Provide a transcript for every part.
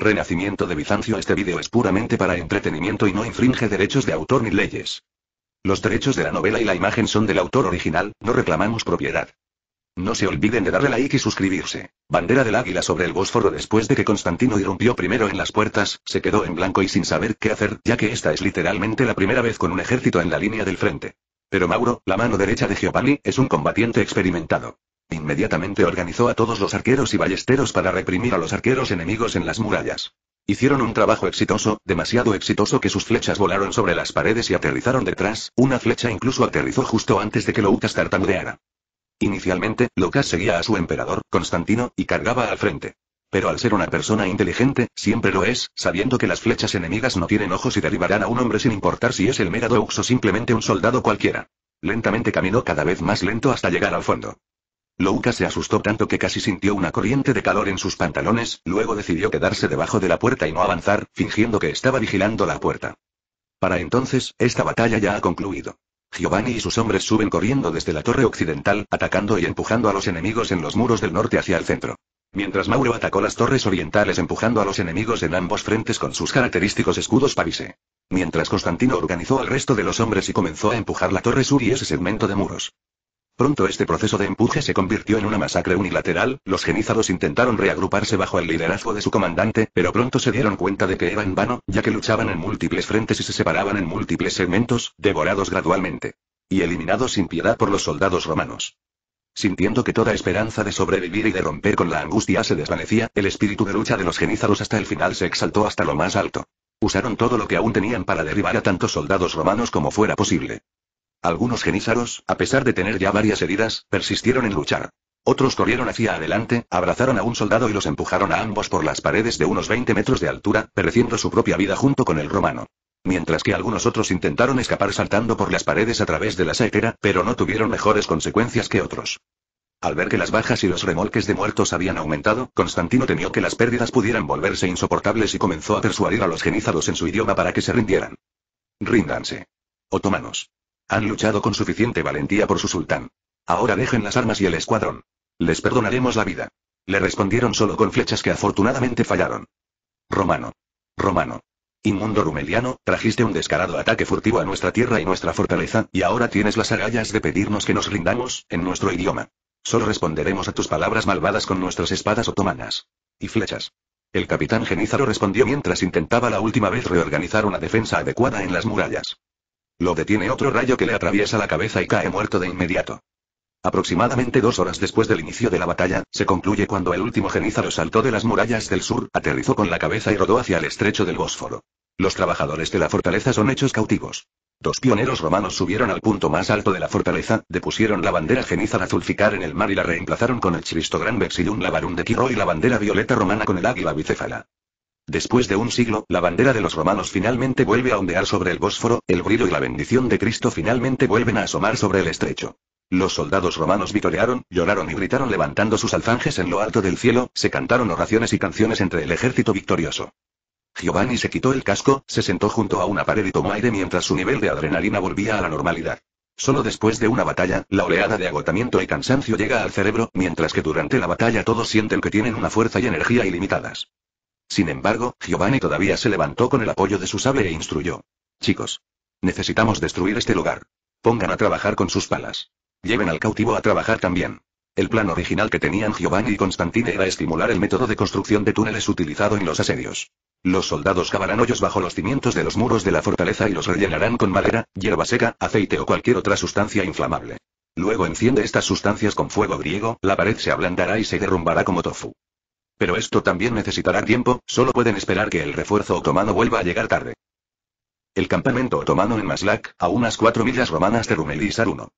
Renacimiento de Bizancio Este vídeo es puramente para entretenimiento y no infringe derechos de autor ni leyes. Los derechos de la novela y la imagen son del autor original, no reclamamos propiedad. No se olviden de darle like y suscribirse. Bandera del águila sobre el Bósforo Después de que Constantino irrumpió primero en las puertas, se quedó en blanco y sin saber qué hacer, ya que esta es literalmente la primera vez con un ejército en la línea del frente. Pero Mauro, la mano derecha de Giovanni, es un combatiente experimentado. Inmediatamente organizó a todos los arqueros y ballesteros para reprimir a los arqueros enemigos en las murallas. Hicieron un trabajo exitoso, demasiado exitoso que sus flechas volaron sobre las paredes y aterrizaron detrás, una flecha incluso aterrizó justo antes de que Lucas tartamudeara. Inicialmente, Lucas seguía a su emperador, Constantino, y cargaba al frente. Pero al ser una persona inteligente, siempre lo es, sabiendo que las flechas enemigas no tienen ojos y derribarán a un hombre sin importar si es el Megadox o simplemente un soldado cualquiera. Lentamente caminó cada vez más lento hasta llegar al fondo. Louka se asustó tanto que casi sintió una corriente de calor en sus pantalones, luego decidió quedarse debajo de la puerta y no avanzar, fingiendo que estaba vigilando la puerta. Para entonces, esta batalla ya ha concluido. Giovanni y sus hombres suben corriendo desde la torre occidental, atacando y empujando a los enemigos en los muros del norte hacia el centro. Mientras Mauro atacó las torres orientales empujando a los enemigos en ambos frentes con sus característicos escudos pavise. Mientras Constantino organizó al resto de los hombres y comenzó a empujar la torre sur y ese segmento de muros. Pronto este proceso de empuje se convirtió en una masacre unilateral, los genizados intentaron reagruparse bajo el liderazgo de su comandante, pero pronto se dieron cuenta de que era en vano, ya que luchaban en múltiples frentes y se separaban en múltiples segmentos, devorados gradualmente. Y eliminados sin piedad por los soldados romanos. Sintiendo que toda esperanza de sobrevivir y de romper con la angustia se desvanecía, el espíritu de lucha de los genizados hasta el final se exaltó hasta lo más alto. Usaron todo lo que aún tenían para derribar a tantos soldados romanos como fuera posible. Algunos genízaros, a pesar de tener ya varias heridas, persistieron en luchar. Otros corrieron hacia adelante, abrazaron a un soldado y los empujaron a ambos por las paredes de unos 20 metros de altura, pereciendo su propia vida junto con el romano. Mientras que algunos otros intentaron escapar saltando por las paredes a través de la saetera, pero no tuvieron mejores consecuencias que otros. Al ver que las bajas y los remolques de muertos habían aumentado, Constantino temió que las pérdidas pudieran volverse insoportables y comenzó a persuadir a los genízaros en su idioma para que se rindieran. Ríndanse. Otomanos. Han luchado con suficiente valentía por su sultán. Ahora dejen las armas y el escuadrón. Les perdonaremos la vida. Le respondieron solo con flechas que afortunadamente fallaron. Romano. Romano. Inmundo rumeliano, trajiste un descarado ataque furtivo a nuestra tierra y nuestra fortaleza, y ahora tienes las agallas de pedirnos que nos rindamos, en nuestro idioma. Solo responderemos a tus palabras malvadas con nuestras espadas otomanas. Y flechas. El capitán Genízaro respondió mientras intentaba la última vez reorganizar una defensa adecuada en las murallas. Lo detiene otro rayo que le atraviesa la cabeza y cae muerto de inmediato. Aproximadamente dos horas después del inicio de la batalla, se concluye cuando el último genízaro saltó de las murallas del sur, aterrizó con la cabeza y rodó hacia el estrecho del Bósforo. Los trabajadores de la fortaleza son hechos cautivos. Dos pioneros romanos subieron al punto más alto de la fortaleza, depusieron la bandera genízara zulficar en el mar y la reemplazaron con el Gran un labarum de quiro y la bandera violeta romana con el águila bicéfala. Después de un siglo, la bandera de los romanos finalmente vuelve a ondear sobre el Bósforo, el brillo y la bendición de Cristo finalmente vuelven a asomar sobre el estrecho. Los soldados romanos vitorearon, lloraron y gritaron levantando sus alfanjes en lo alto del cielo, se cantaron oraciones y canciones entre el ejército victorioso. Giovanni se quitó el casco, se sentó junto a una pared y tomó aire mientras su nivel de adrenalina volvía a la normalidad. Solo después de una batalla, la oleada de agotamiento y cansancio llega al cerebro, mientras que durante la batalla todos sienten que tienen una fuerza y energía ilimitadas. Sin embargo, Giovanni todavía se levantó con el apoyo de su sable e instruyó. Chicos. Necesitamos destruir este lugar. Pongan a trabajar con sus palas. Lleven al cautivo a trabajar también. El plan original que tenían Giovanni y Constantine era estimular el método de construcción de túneles utilizado en los asedios. Los soldados cavarán hoyos bajo los cimientos de los muros de la fortaleza y los rellenarán con madera, hierba seca, aceite o cualquier otra sustancia inflamable. Luego enciende estas sustancias con fuego griego, la pared se ablandará y se derrumbará como tofu. Pero esto también necesitará tiempo, solo pueden esperar que el refuerzo otomano vuelva a llegar tarde. El campamento otomano en Maslak, a unas cuatro millas romanas de Rumelizar 1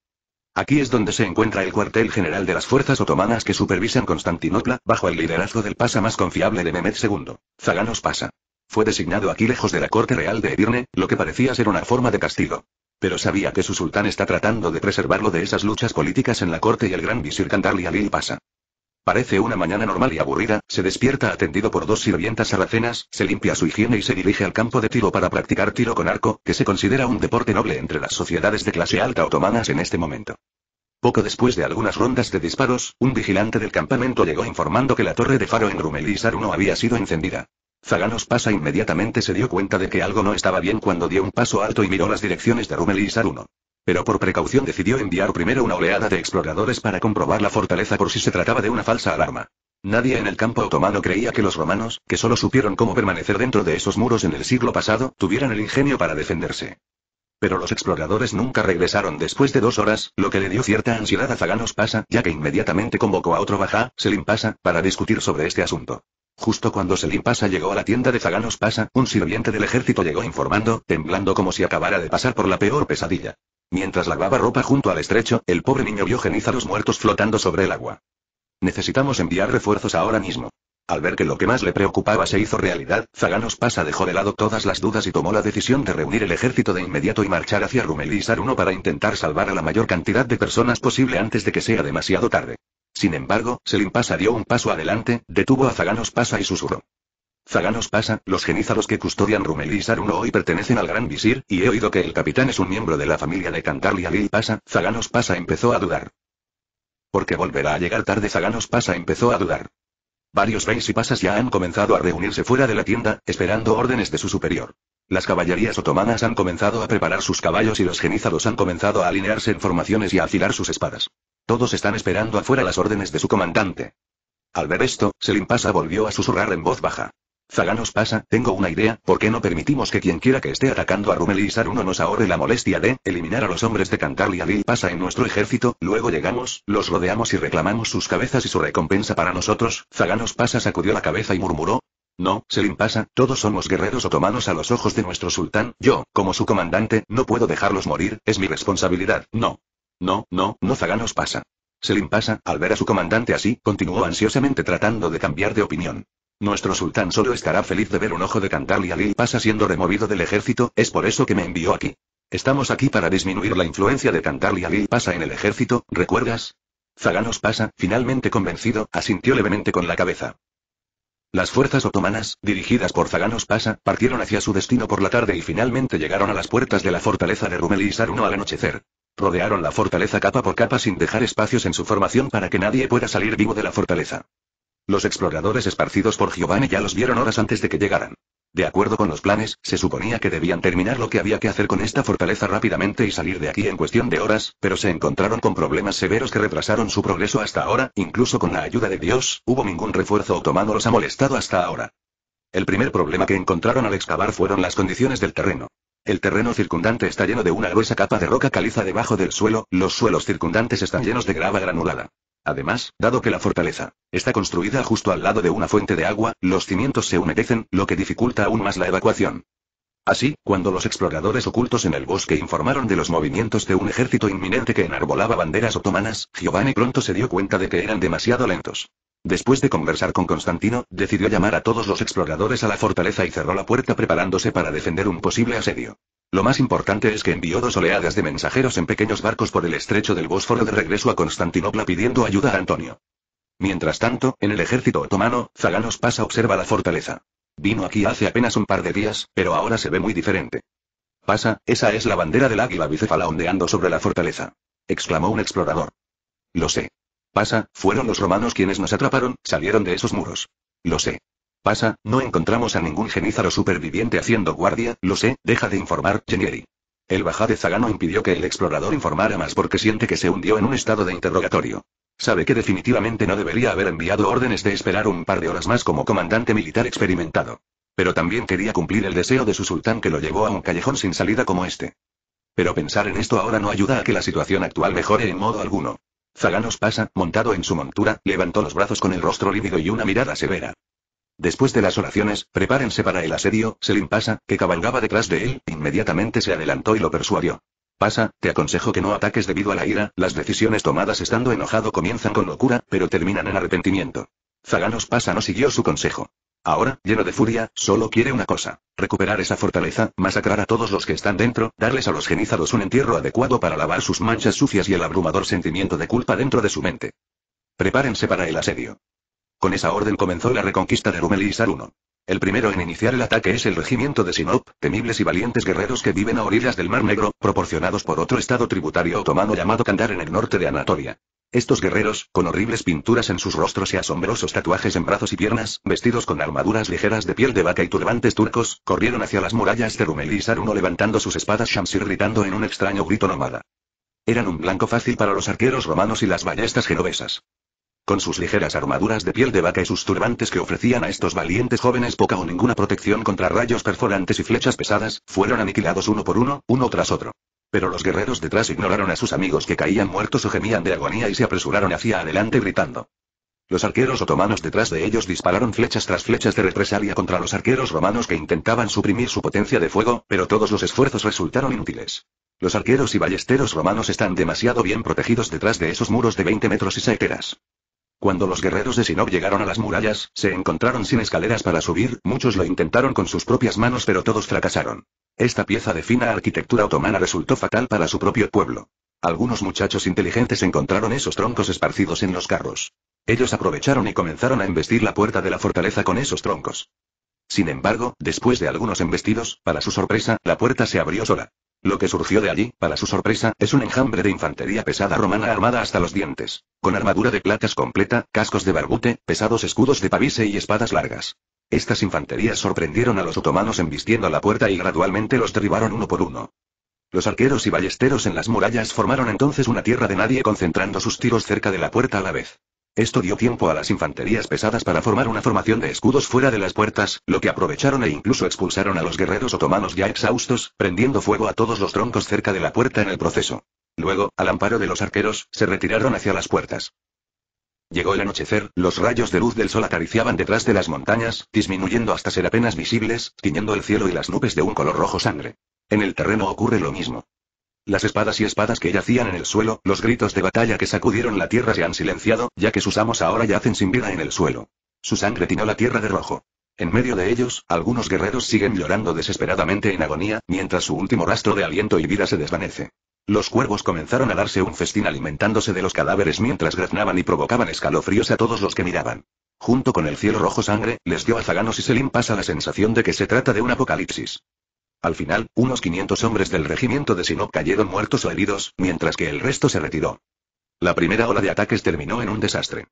Aquí es donde se encuentra el cuartel general de las fuerzas otomanas que supervisan Constantinopla, bajo el liderazgo del pasa más confiable de Mehmed II, Zaganos Pasa. Fue designado aquí lejos de la corte real de Edirne, lo que parecía ser una forma de castigo. Pero sabía que su sultán está tratando de preservarlo de esas luchas políticas en la corte y el gran visir Kandarli Pasa. Parece una mañana normal y aburrida, se despierta atendido por dos sirvientas cenas, se limpia su higiene y se dirige al campo de tiro para practicar tiro con arco, que se considera un deporte noble entre las sociedades de clase alta otomanas en este momento. Poco después de algunas rondas de disparos, un vigilante del campamento llegó informando que la torre de faro en Rumelizar 1 había sido encendida. Zaganos pasa inmediatamente se dio cuenta de que algo no estaba bien cuando dio un paso alto y miró las direcciones de Rumelizar 1 pero por precaución decidió enviar primero una oleada de exploradores para comprobar la fortaleza por si se trataba de una falsa alarma. Nadie en el campo otomano creía que los romanos, que solo supieron cómo permanecer dentro de esos muros en el siglo pasado, tuvieran el ingenio para defenderse. Pero los exploradores nunca regresaron después de dos horas, lo que le dio cierta ansiedad a Zaganos Pasa, ya que inmediatamente convocó a otro Bajá, Selim Pasa, para discutir sobre este asunto. Justo cuando Selim Pasa llegó a la tienda de Zaganos Pasa, un sirviente del ejército llegó informando, temblando como si acabara de pasar por la peor pesadilla. Mientras lavaba ropa junto al estrecho, el pobre niño vio los muertos flotando sobre el agua. Necesitamos enviar refuerzos ahora mismo. Al ver que lo que más le preocupaba se hizo realidad, Zaganos Pasa dejó de lado todas las dudas y tomó la decisión de reunir el ejército de inmediato y marchar hacia Rumelizar 1 para intentar salvar a la mayor cantidad de personas posible antes de que sea demasiado tarde. Sin embargo, Selim Pasa dio un paso adelante, detuvo a Zaganos Pasa y susurró. Zaganos pasa, los genízaros que custodian Rumeli y Saruno hoy pertenecen al gran visir, y he oído que el capitán es un miembro de la familia de Cantarlia Lil pasa, Zaganos pasa empezó a dudar. Porque volverá a llegar tarde Zaganos pasa empezó a dudar. Varios reyes y pasas ya han comenzado a reunirse fuera de la tienda, esperando órdenes de su superior. Las caballerías otomanas han comenzado a preparar sus caballos y los genízaros han comenzado a alinearse en formaciones y a afilar sus espadas. Todos están esperando afuera las órdenes de su comandante. Al ver esto, Selim Pasa volvió a susurrar en voz baja. Zaganos pasa, tengo una idea, ¿por qué no permitimos que quien quiera que esté atacando a Rumeli y Saruno nos ahorre la molestia de eliminar a los hombres de y Alil pasa en nuestro ejército, luego llegamos, los rodeamos y reclamamos sus cabezas y su recompensa para nosotros? Zaganos pasa sacudió la cabeza y murmuró. No, Selim pasa, todos somos guerreros otomanos a los ojos de nuestro sultán, yo, como su comandante, no puedo dejarlos morir, es mi responsabilidad, no. No, no, no Zaganos pasa. Selim pasa, al ver a su comandante así, continuó ansiosamente tratando de cambiar de opinión. Nuestro sultán solo estará feliz de ver un ojo de Cantal y pasa siendo removido del ejército, es por eso que me envió aquí. Estamos aquí para disminuir la influencia de Cantal y Alil pasa en el ejército, ¿recuerdas? Zaganos pasa, finalmente convencido, asintió levemente con la cabeza. Las fuerzas otomanas, dirigidas por Zaganos Pasa, partieron hacia su destino por la tarde y finalmente llegaron a las puertas de la fortaleza de Rumel y Saruno al anochecer. Rodearon la fortaleza capa por capa sin dejar espacios en su formación para que nadie pueda salir vivo de la fortaleza. Los exploradores esparcidos por Giovanni ya los vieron horas antes de que llegaran. De acuerdo con los planes, se suponía que debían terminar lo que había que hacer con esta fortaleza rápidamente y salir de aquí en cuestión de horas, pero se encontraron con problemas severos que retrasaron su progreso hasta ahora, incluso con la ayuda de Dios, hubo ningún refuerzo otomano los ha molestado hasta ahora. El primer problema que encontraron al excavar fueron las condiciones del terreno. El terreno circundante está lleno de una gruesa capa de roca caliza debajo del suelo, los suelos circundantes están llenos de grava granulada. Además, dado que la fortaleza está construida justo al lado de una fuente de agua, los cimientos se humedecen, lo que dificulta aún más la evacuación. Así, cuando los exploradores ocultos en el bosque informaron de los movimientos de un ejército inminente que enarbolaba banderas otomanas, Giovanni pronto se dio cuenta de que eran demasiado lentos. Después de conversar con Constantino, decidió llamar a todos los exploradores a la fortaleza y cerró la puerta preparándose para defender un posible asedio. Lo más importante es que envió dos oleadas de mensajeros en pequeños barcos por el estrecho del Bósforo de regreso a Constantinopla pidiendo ayuda a Antonio. Mientras tanto, en el ejército otomano, Zaganos pasa observa la fortaleza. Vino aquí hace apenas un par de días, pero ahora se ve muy diferente. Pasa, esa es la bandera del águila bicéfala ondeando sobre la fortaleza. Exclamó un explorador. Lo sé. Pasa, fueron los romanos quienes nos atraparon, salieron de esos muros. Lo sé. Pasa, no encontramos a ningún genízaro superviviente haciendo guardia, lo sé, deja de informar, Genieri. El bajá de Zagano impidió que el explorador informara más porque siente que se hundió en un estado de interrogatorio. Sabe que definitivamente no debería haber enviado órdenes de esperar un par de horas más como comandante militar experimentado. Pero también quería cumplir el deseo de su sultán que lo llevó a un callejón sin salida como este. Pero pensar en esto ahora no ayuda a que la situación actual mejore en modo alguno. Zaganos pasa, montado en su montura, levantó los brazos con el rostro lívido y una mirada severa. Después de las oraciones, prepárense para el asedio, Selim pasa, que cabalgaba detrás de él, inmediatamente se adelantó y lo persuadió. Pasa, te aconsejo que no ataques debido a la ira, las decisiones tomadas estando enojado comienzan con locura, pero terminan en arrepentimiento. Zaganos pasa no siguió su consejo. Ahora, lleno de furia, solo quiere una cosa. Recuperar esa fortaleza, masacrar a todos los que están dentro, darles a los genizados un entierro adecuado para lavar sus manchas sucias y el abrumador sentimiento de culpa dentro de su mente. Prepárense para el asedio. Con esa orden comenzó la reconquista de Rumel y Saruno. El primero en iniciar el ataque es el regimiento de Sinop, temibles y valientes guerreros que viven a orillas del Mar Negro, proporcionados por otro estado tributario otomano llamado Kandar en el norte de Anatolia. Estos guerreros, con horribles pinturas en sus rostros y asombrosos tatuajes en brazos y piernas, vestidos con armaduras ligeras de piel de vaca y turbantes turcos, corrieron hacia las murallas de rumelizar y Saruno levantando sus espadas Shamsir gritando en un extraño grito nomada. Eran un blanco fácil para los arqueros romanos y las ballestas genovesas. Con sus ligeras armaduras de piel de vaca y sus turbantes que ofrecían a estos valientes jóvenes poca o ninguna protección contra rayos perforantes y flechas pesadas, fueron aniquilados uno por uno, uno tras otro. Pero los guerreros detrás ignoraron a sus amigos que caían muertos o gemían de agonía y se apresuraron hacia adelante gritando. Los arqueros otomanos detrás de ellos dispararon flechas tras flechas de represalia contra los arqueros romanos que intentaban suprimir su potencia de fuego, pero todos los esfuerzos resultaron inútiles. Los arqueros y ballesteros romanos están demasiado bien protegidos detrás de esos muros de 20 metros y saeteras. Cuando los guerreros de Sinop llegaron a las murallas, se encontraron sin escaleras para subir, muchos lo intentaron con sus propias manos pero todos fracasaron. Esta pieza de fina arquitectura otomana resultó fatal para su propio pueblo. Algunos muchachos inteligentes encontraron esos troncos esparcidos en los carros. Ellos aprovecharon y comenzaron a embestir la puerta de la fortaleza con esos troncos. Sin embargo, después de algunos embestidos, para su sorpresa, la puerta se abrió sola. Lo que surgió de allí, para su sorpresa, es un enjambre de infantería pesada romana armada hasta los dientes, con armadura de placas completa, cascos de barbute, pesados escudos de pavise y espadas largas. Estas infanterías sorprendieron a los otomanos embistiendo la puerta y gradualmente los derribaron uno por uno. Los arqueros y ballesteros en las murallas formaron entonces una tierra de nadie concentrando sus tiros cerca de la puerta a la vez. Esto dio tiempo a las infanterías pesadas para formar una formación de escudos fuera de las puertas, lo que aprovecharon e incluso expulsaron a los guerreros otomanos ya exhaustos, prendiendo fuego a todos los troncos cerca de la puerta en el proceso. Luego, al amparo de los arqueros, se retiraron hacia las puertas. Llegó el anochecer, los rayos de luz del sol acariciaban detrás de las montañas, disminuyendo hasta ser apenas visibles, tiñendo el cielo y las nubes de un color rojo sangre. En el terreno ocurre lo mismo. Las espadas y espadas que yacían en el suelo, los gritos de batalla que sacudieron la tierra se han silenciado, ya que sus amos ahora yacen sin vida en el suelo. Su sangre tiñó la tierra de rojo. En medio de ellos, algunos guerreros siguen llorando desesperadamente en agonía, mientras su último rastro de aliento y vida se desvanece. Los cuervos comenzaron a darse un festín alimentándose de los cadáveres mientras graznaban y provocaban escalofríos a todos los que miraban. Junto con el cielo rojo sangre, les dio a zaganos y Selim pasa la sensación de que se trata de un apocalipsis. Al final, unos 500 hombres del regimiento de Sinop cayeron muertos o heridos, mientras que el resto se retiró. La primera ola de ataques terminó en un desastre.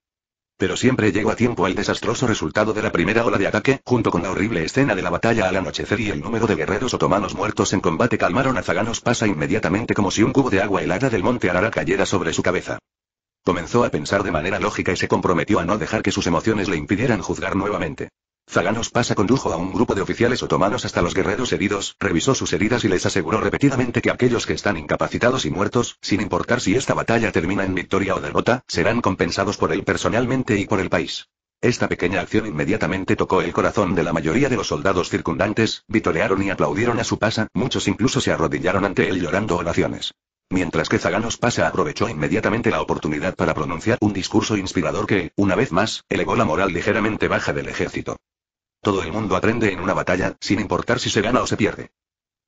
Pero siempre llegó a tiempo el desastroso resultado de la primera ola de ataque, junto con la horrible escena de la batalla al anochecer y el número de guerreros otomanos muertos en combate calmaron a Zaganos pasa inmediatamente como si un cubo de agua helada del monte Arara cayera sobre su cabeza. Comenzó a pensar de manera lógica y se comprometió a no dejar que sus emociones le impidieran juzgar nuevamente. Zaganos pasa condujo a un grupo de oficiales otomanos hasta los guerreros heridos, revisó sus heridas y les aseguró repetidamente que aquellos que están incapacitados y muertos, sin importar si esta batalla termina en victoria o derrota, serán compensados por él personalmente y por el país. Esta pequeña acción inmediatamente tocó el corazón de la mayoría de los soldados circundantes, vitorearon y aplaudieron a su pasa, muchos incluso se arrodillaron ante él llorando oraciones. Mientras que Zaganos Pasa aprovechó inmediatamente la oportunidad para pronunciar un discurso inspirador que, una vez más, elevó la moral ligeramente baja del ejército. Todo el mundo aprende en una batalla, sin importar si se gana o se pierde.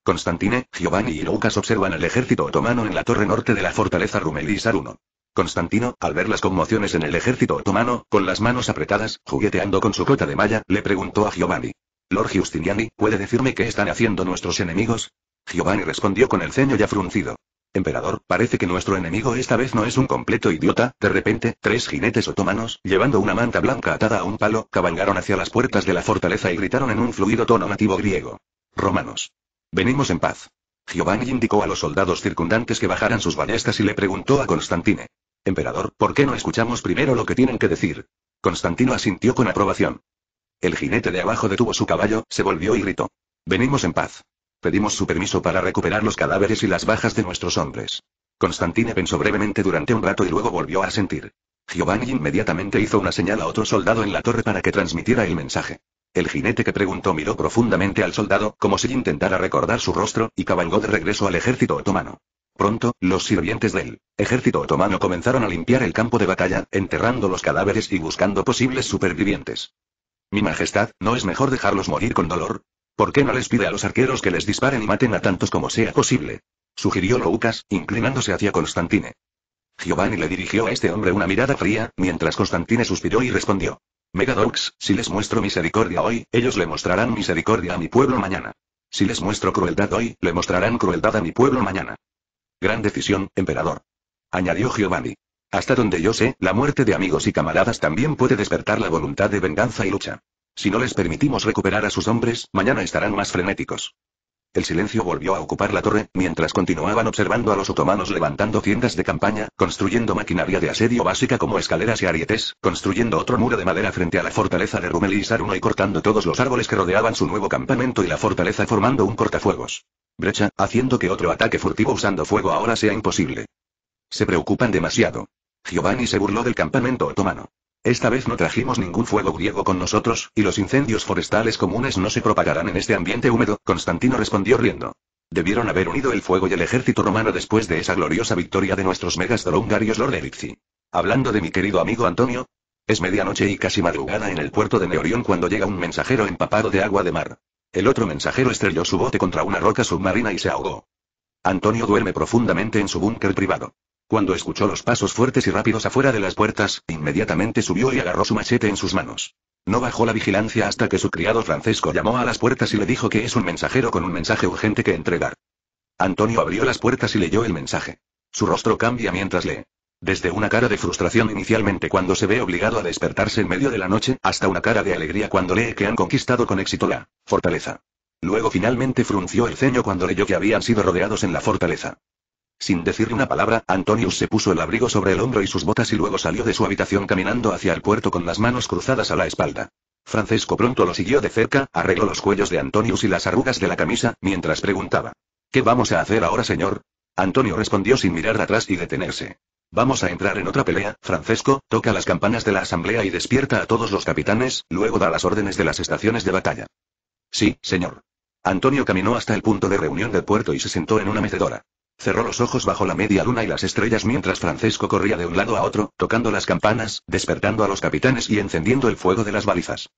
Constantine, Giovanni y Lucas observan el ejército otomano en la torre norte de la fortaleza Rumeli 1. Constantino, al ver las conmociones en el ejército otomano, con las manos apretadas, jugueteando con su cota de malla, le preguntó a Giovanni. Lord Giustiniani, ¿puede decirme qué están haciendo nuestros enemigos? Giovanni respondió con el ceño ya fruncido. Emperador, parece que nuestro enemigo esta vez no es un completo idiota. De repente, tres jinetes otomanos, llevando una manta blanca atada a un palo, cabalgaron hacia las puertas de la fortaleza y gritaron en un fluido tono nativo griego. Romanos. Venimos en paz. Giovanni indicó a los soldados circundantes que bajaran sus ballestas y le preguntó a Constantine. Emperador, ¿por qué no escuchamos primero lo que tienen que decir? Constantino asintió con aprobación. El jinete de abajo detuvo su caballo, se volvió y gritó. Venimos en paz. Pedimos su permiso para recuperar los cadáveres y las bajas de nuestros hombres. Constantine pensó brevemente durante un rato y luego volvió a sentir. Giovanni inmediatamente hizo una señal a otro soldado en la torre para que transmitiera el mensaje. El jinete que preguntó miró profundamente al soldado, como si intentara recordar su rostro, y cabalgó de regreso al ejército otomano. Pronto, los sirvientes del ejército otomano comenzaron a limpiar el campo de batalla, enterrando los cadáveres y buscando posibles supervivientes. Mi Majestad, ¿no es mejor dejarlos morir con dolor? ¿Por qué no les pide a los arqueros que les disparen y maten a tantos como sea posible? Sugirió Lucas, inclinándose hacia Constantine. Giovanni le dirigió a este hombre una mirada fría, mientras Constantine suspiró y respondió. Megadox, si les muestro misericordia hoy, ellos le mostrarán misericordia a mi pueblo mañana. Si les muestro crueldad hoy, le mostrarán crueldad a mi pueblo mañana. Gran decisión, emperador. Añadió Giovanni. Hasta donde yo sé, la muerte de amigos y camaradas también puede despertar la voluntad de venganza y lucha. Si no les permitimos recuperar a sus hombres, mañana estarán más frenéticos. El silencio volvió a ocupar la torre, mientras continuaban observando a los otomanos levantando tiendas de campaña, construyendo maquinaria de asedio básica como escaleras y arietes, construyendo otro muro de madera frente a la fortaleza de Rumeli y y cortando todos los árboles que rodeaban su nuevo campamento y la fortaleza formando un cortafuegos. Brecha, haciendo que otro ataque furtivo usando fuego ahora sea imposible. Se preocupan demasiado. Giovanni se burló del campamento otomano. Esta vez no trajimos ningún fuego griego con nosotros, y los incendios forestales comunes no se propagarán en este ambiente húmedo, Constantino respondió riendo. Debieron haber unido el fuego y el ejército romano después de esa gloriosa victoria de nuestros megas Lord Eripsi. Hablando de mi querido amigo Antonio, es medianoche y casi madrugada en el puerto de Neorión cuando llega un mensajero empapado de agua de mar. El otro mensajero estrelló su bote contra una roca submarina y se ahogó. Antonio duerme profundamente en su búnker privado. Cuando escuchó los pasos fuertes y rápidos afuera de las puertas, inmediatamente subió y agarró su machete en sus manos. No bajó la vigilancia hasta que su criado Francisco llamó a las puertas y le dijo que es un mensajero con un mensaje urgente que entregar. Antonio abrió las puertas y leyó el mensaje. Su rostro cambia mientras lee. Desde una cara de frustración inicialmente cuando se ve obligado a despertarse en medio de la noche, hasta una cara de alegría cuando lee que han conquistado con éxito la fortaleza. Luego finalmente frunció el ceño cuando leyó que habían sido rodeados en la fortaleza. Sin decir una palabra, Antonius se puso el abrigo sobre el hombro y sus botas y luego salió de su habitación caminando hacia el puerto con las manos cruzadas a la espalda. Francesco pronto lo siguió de cerca, arregló los cuellos de Antonius y las arrugas de la camisa, mientras preguntaba. ¿Qué vamos a hacer ahora, señor? Antonio respondió sin mirar atrás y detenerse. Vamos a entrar en otra pelea, Francesco, toca las campanas de la asamblea y despierta a todos los capitanes, luego da las órdenes de las estaciones de batalla. Sí, señor. Antonio caminó hasta el punto de reunión del puerto y se sentó en una mecedora. Cerró los ojos bajo la media luna y las estrellas mientras Francesco corría de un lado a otro, tocando las campanas, despertando a los capitanes y encendiendo el fuego de las balizas.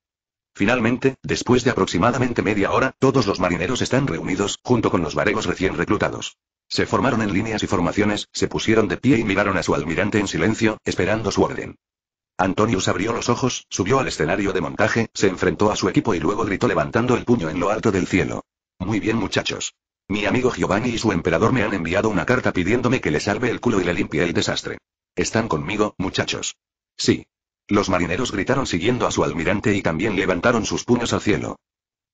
Finalmente, después de aproximadamente media hora, todos los marineros están reunidos, junto con los varegos recién reclutados. Se formaron en líneas y formaciones, se pusieron de pie y miraron a su almirante en silencio, esperando su orden. Antonius abrió los ojos, subió al escenario de montaje, se enfrentó a su equipo y luego gritó levantando el puño en lo alto del cielo. Muy bien muchachos. Mi amigo Giovanni y su emperador me han enviado una carta pidiéndome que le salve el culo y le limpie el desastre. ¿Están conmigo, muchachos? Sí. Los marineros gritaron siguiendo a su almirante y también levantaron sus puños al cielo.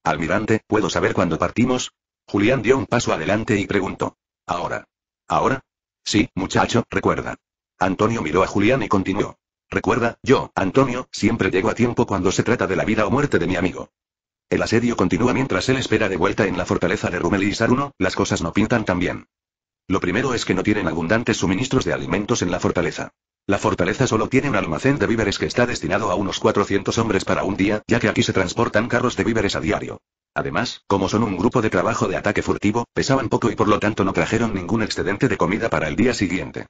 Almirante, ¿puedo saber cuándo partimos? Julián dio un paso adelante y preguntó. Ahora. ¿Ahora? Sí, muchacho, recuerda. Antonio miró a Julián y continuó. Recuerda, yo, Antonio, siempre llego a tiempo cuando se trata de la vida o muerte de mi amigo. El asedio continúa mientras él espera de vuelta en la fortaleza de Rumeli y Saruno, las cosas no pintan tan bien. Lo primero es que no tienen abundantes suministros de alimentos en la fortaleza. La fortaleza solo tiene un almacén de víveres que está destinado a unos 400 hombres para un día, ya que aquí se transportan carros de víveres a diario. Además, como son un grupo de trabajo de ataque furtivo, pesaban poco y por lo tanto no trajeron ningún excedente de comida para el día siguiente.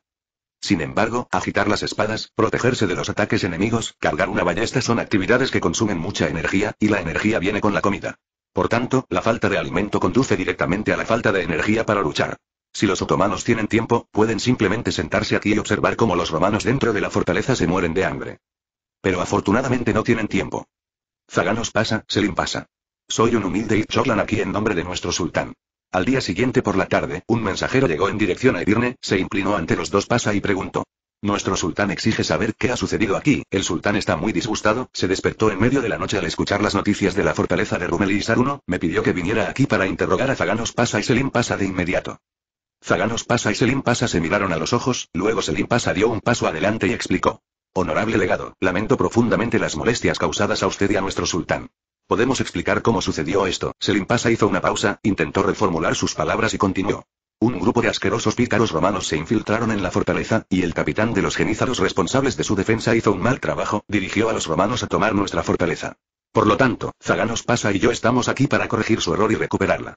Sin embargo, agitar las espadas, protegerse de los ataques enemigos, cargar una ballesta son actividades que consumen mucha energía, y la energía viene con la comida. Por tanto, la falta de alimento conduce directamente a la falta de energía para luchar. Si los otomanos tienen tiempo, pueden simplemente sentarse aquí y observar cómo los romanos dentro de la fortaleza se mueren de hambre. Pero afortunadamente no tienen tiempo. Zaganos pasa, Selim pasa. Soy un humilde chorlan aquí en nombre de nuestro sultán. Al día siguiente por la tarde, un mensajero llegó en dirección a Edirne, se inclinó ante los dos pasa y preguntó. Nuestro sultán exige saber qué ha sucedido aquí, el sultán está muy disgustado, se despertó en medio de la noche al escuchar las noticias de la fortaleza de Rumeli y Saruno, me pidió que viniera aquí para interrogar a Zaganos Pasa y Selim Pasa de inmediato. Zaganos Pasa y Selim Pasa se miraron a los ojos, luego Selim Pasa dio un paso adelante y explicó. Honorable legado, lamento profundamente las molestias causadas a usted y a nuestro sultán. Podemos explicar cómo sucedió esto. Selimpasa hizo una pausa, intentó reformular sus palabras y continuó. Un grupo de asquerosos pícaros romanos se infiltraron en la fortaleza, y el capitán de los genízaros responsables de su defensa hizo un mal trabajo, dirigió a los romanos a tomar nuestra fortaleza. Por lo tanto, Zaganos Pasa y yo estamos aquí para corregir su error y recuperarla.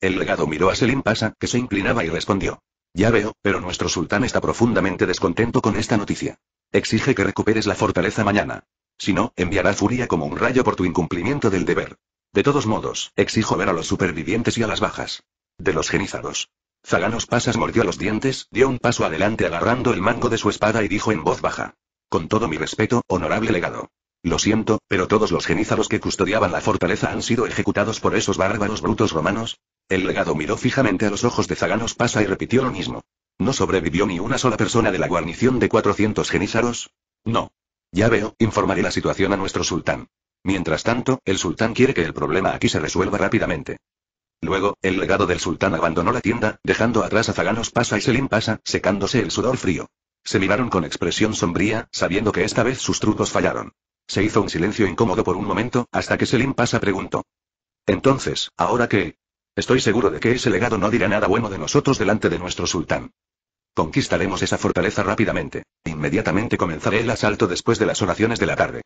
El legado miró a Selim Pasa, que se inclinaba y respondió. Ya veo, pero nuestro sultán está profundamente descontento con esta noticia. Exige que recuperes la fortaleza mañana. Si no, enviará furia como un rayo por tu incumplimiento del deber. De todos modos, exijo ver a los supervivientes y a las bajas. De los genizados. Zaganos Pasas mordió los dientes, dio un paso adelante agarrando el mango de su espada y dijo en voz baja. Con todo mi respeto, honorable legado. Lo siento, pero todos los genízaros que custodiaban la fortaleza han sido ejecutados por esos bárbaros brutos romanos. El legado miró fijamente a los ojos de Zaganos Pasa y repitió lo mismo. ¿No sobrevivió ni una sola persona de la guarnición de 400 genízaros? No. Ya veo, informaré la situación a nuestro sultán. Mientras tanto, el sultán quiere que el problema aquí se resuelva rápidamente. Luego, el legado del sultán abandonó la tienda, dejando atrás a Zaganos Pasa y Selim Pasa, secándose el sudor frío. Se miraron con expresión sombría, sabiendo que esta vez sus trucos fallaron. Se hizo un silencio incómodo por un momento, hasta que Selim Pasa preguntó. Entonces, ¿ahora qué? Estoy seguro de que ese legado no dirá nada bueno de nosotros delante de nuestro sultán. Conquistaremos esa fortaleza rápidamente. Inmediatamente comenzaré el asalto después de las oraciones de la tarde.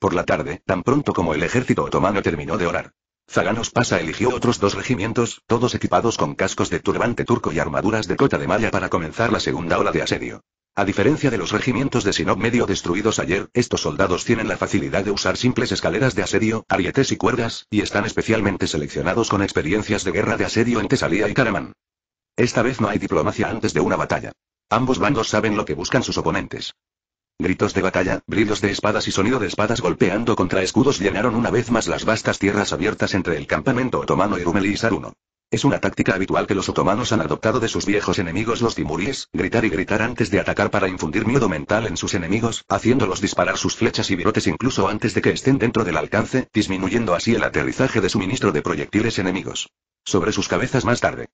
Por la tarde, tan pronto como el ejército otomano terminó de orar, Zaganos Pasa eligió otros dos regimientos, todos equipados con cascos de turbante turco y armaduras de cota de malla para comenzar la segunda ola de asedio. A diferencia de los regimientos de Sinop medio destruidos ayer, estos soldados tienen la facilidad de usar simples escaleras de asedio, arietes y cuerdas, y están especialmente seleccionados con experiencias de guerra de asedio en Tesalía y Caramán. Esta vez no hay diplomacia antes de una batalla. Ambos bandos saben lo que buscan sus oponentes. Gritos de batalla, brillos de espadas y sonido de espadas golpeando contra escudos llenaron una vez más las vastas tierras abiertas entre el campamento otomano y Rumeli y Saruno. Es una táctica habitual que los otomanos han adoptado de sus viejos enemigos los timuríes, gritar y gritar antes de atacar para infundir miedo mental en sus enemigos, haciéndolos disparar sus flechas y virotes incluso antes de que estén dentro del alcance, disminuyendo así el aterrizaje de suministro de proyectiles enemigos. Sobre sus cabezas más tarde.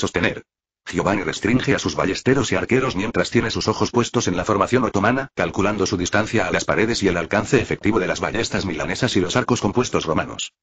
Sostener. Giovanni restringe a sus ballesteros y arqueros mientras tiene sus ojos puestos en la formación otomana, calculando su distancia a las paredes y el alcance efectivo de las ballestas milanesas y los arcos compuestos romanos.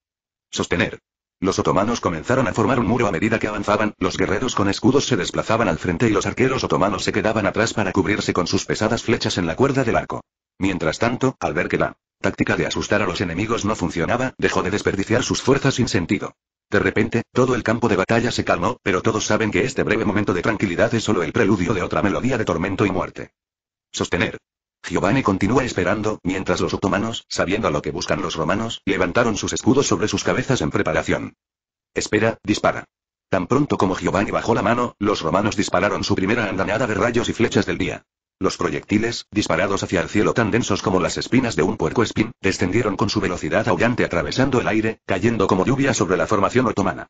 Sostener. Los otomanos comenzaron a formar un muro a medida que avanzaban, los guerreros con escudos se desplazaban al frente y los arqueros otomanos se quedaban atrás para cubrirse con sus pesadas flechas en la cuerda del arco. Mientras tanto, al ver que la táctica de asustar a los enemigos no funcionaba, dejó de desperdiciar sus fuerzas sin sentido. De repente, todo el campo de batalla se calmó, pero todos saben que este breve momento de tranquilidad es solo el preludio de otra melodía de tormento y muerte. Sostener. Giovanni continúa esperando, mientras los otomanos, sabiendo a lo que buscan los romanos, levantaron sus escudos sobre sus cabezas en preparación. Espera, dispara. Tan pronto como Giovanni bajó la mano, los romanos dispararon su primera andanada de rayos y flechas del día. Los proyectiles, disparados hacia el cielo tan densos como las espinas de un puerco espín, descendieron con su velocidad aullante atravesando el aire, cayendo como lluvia sobre la formación otomana.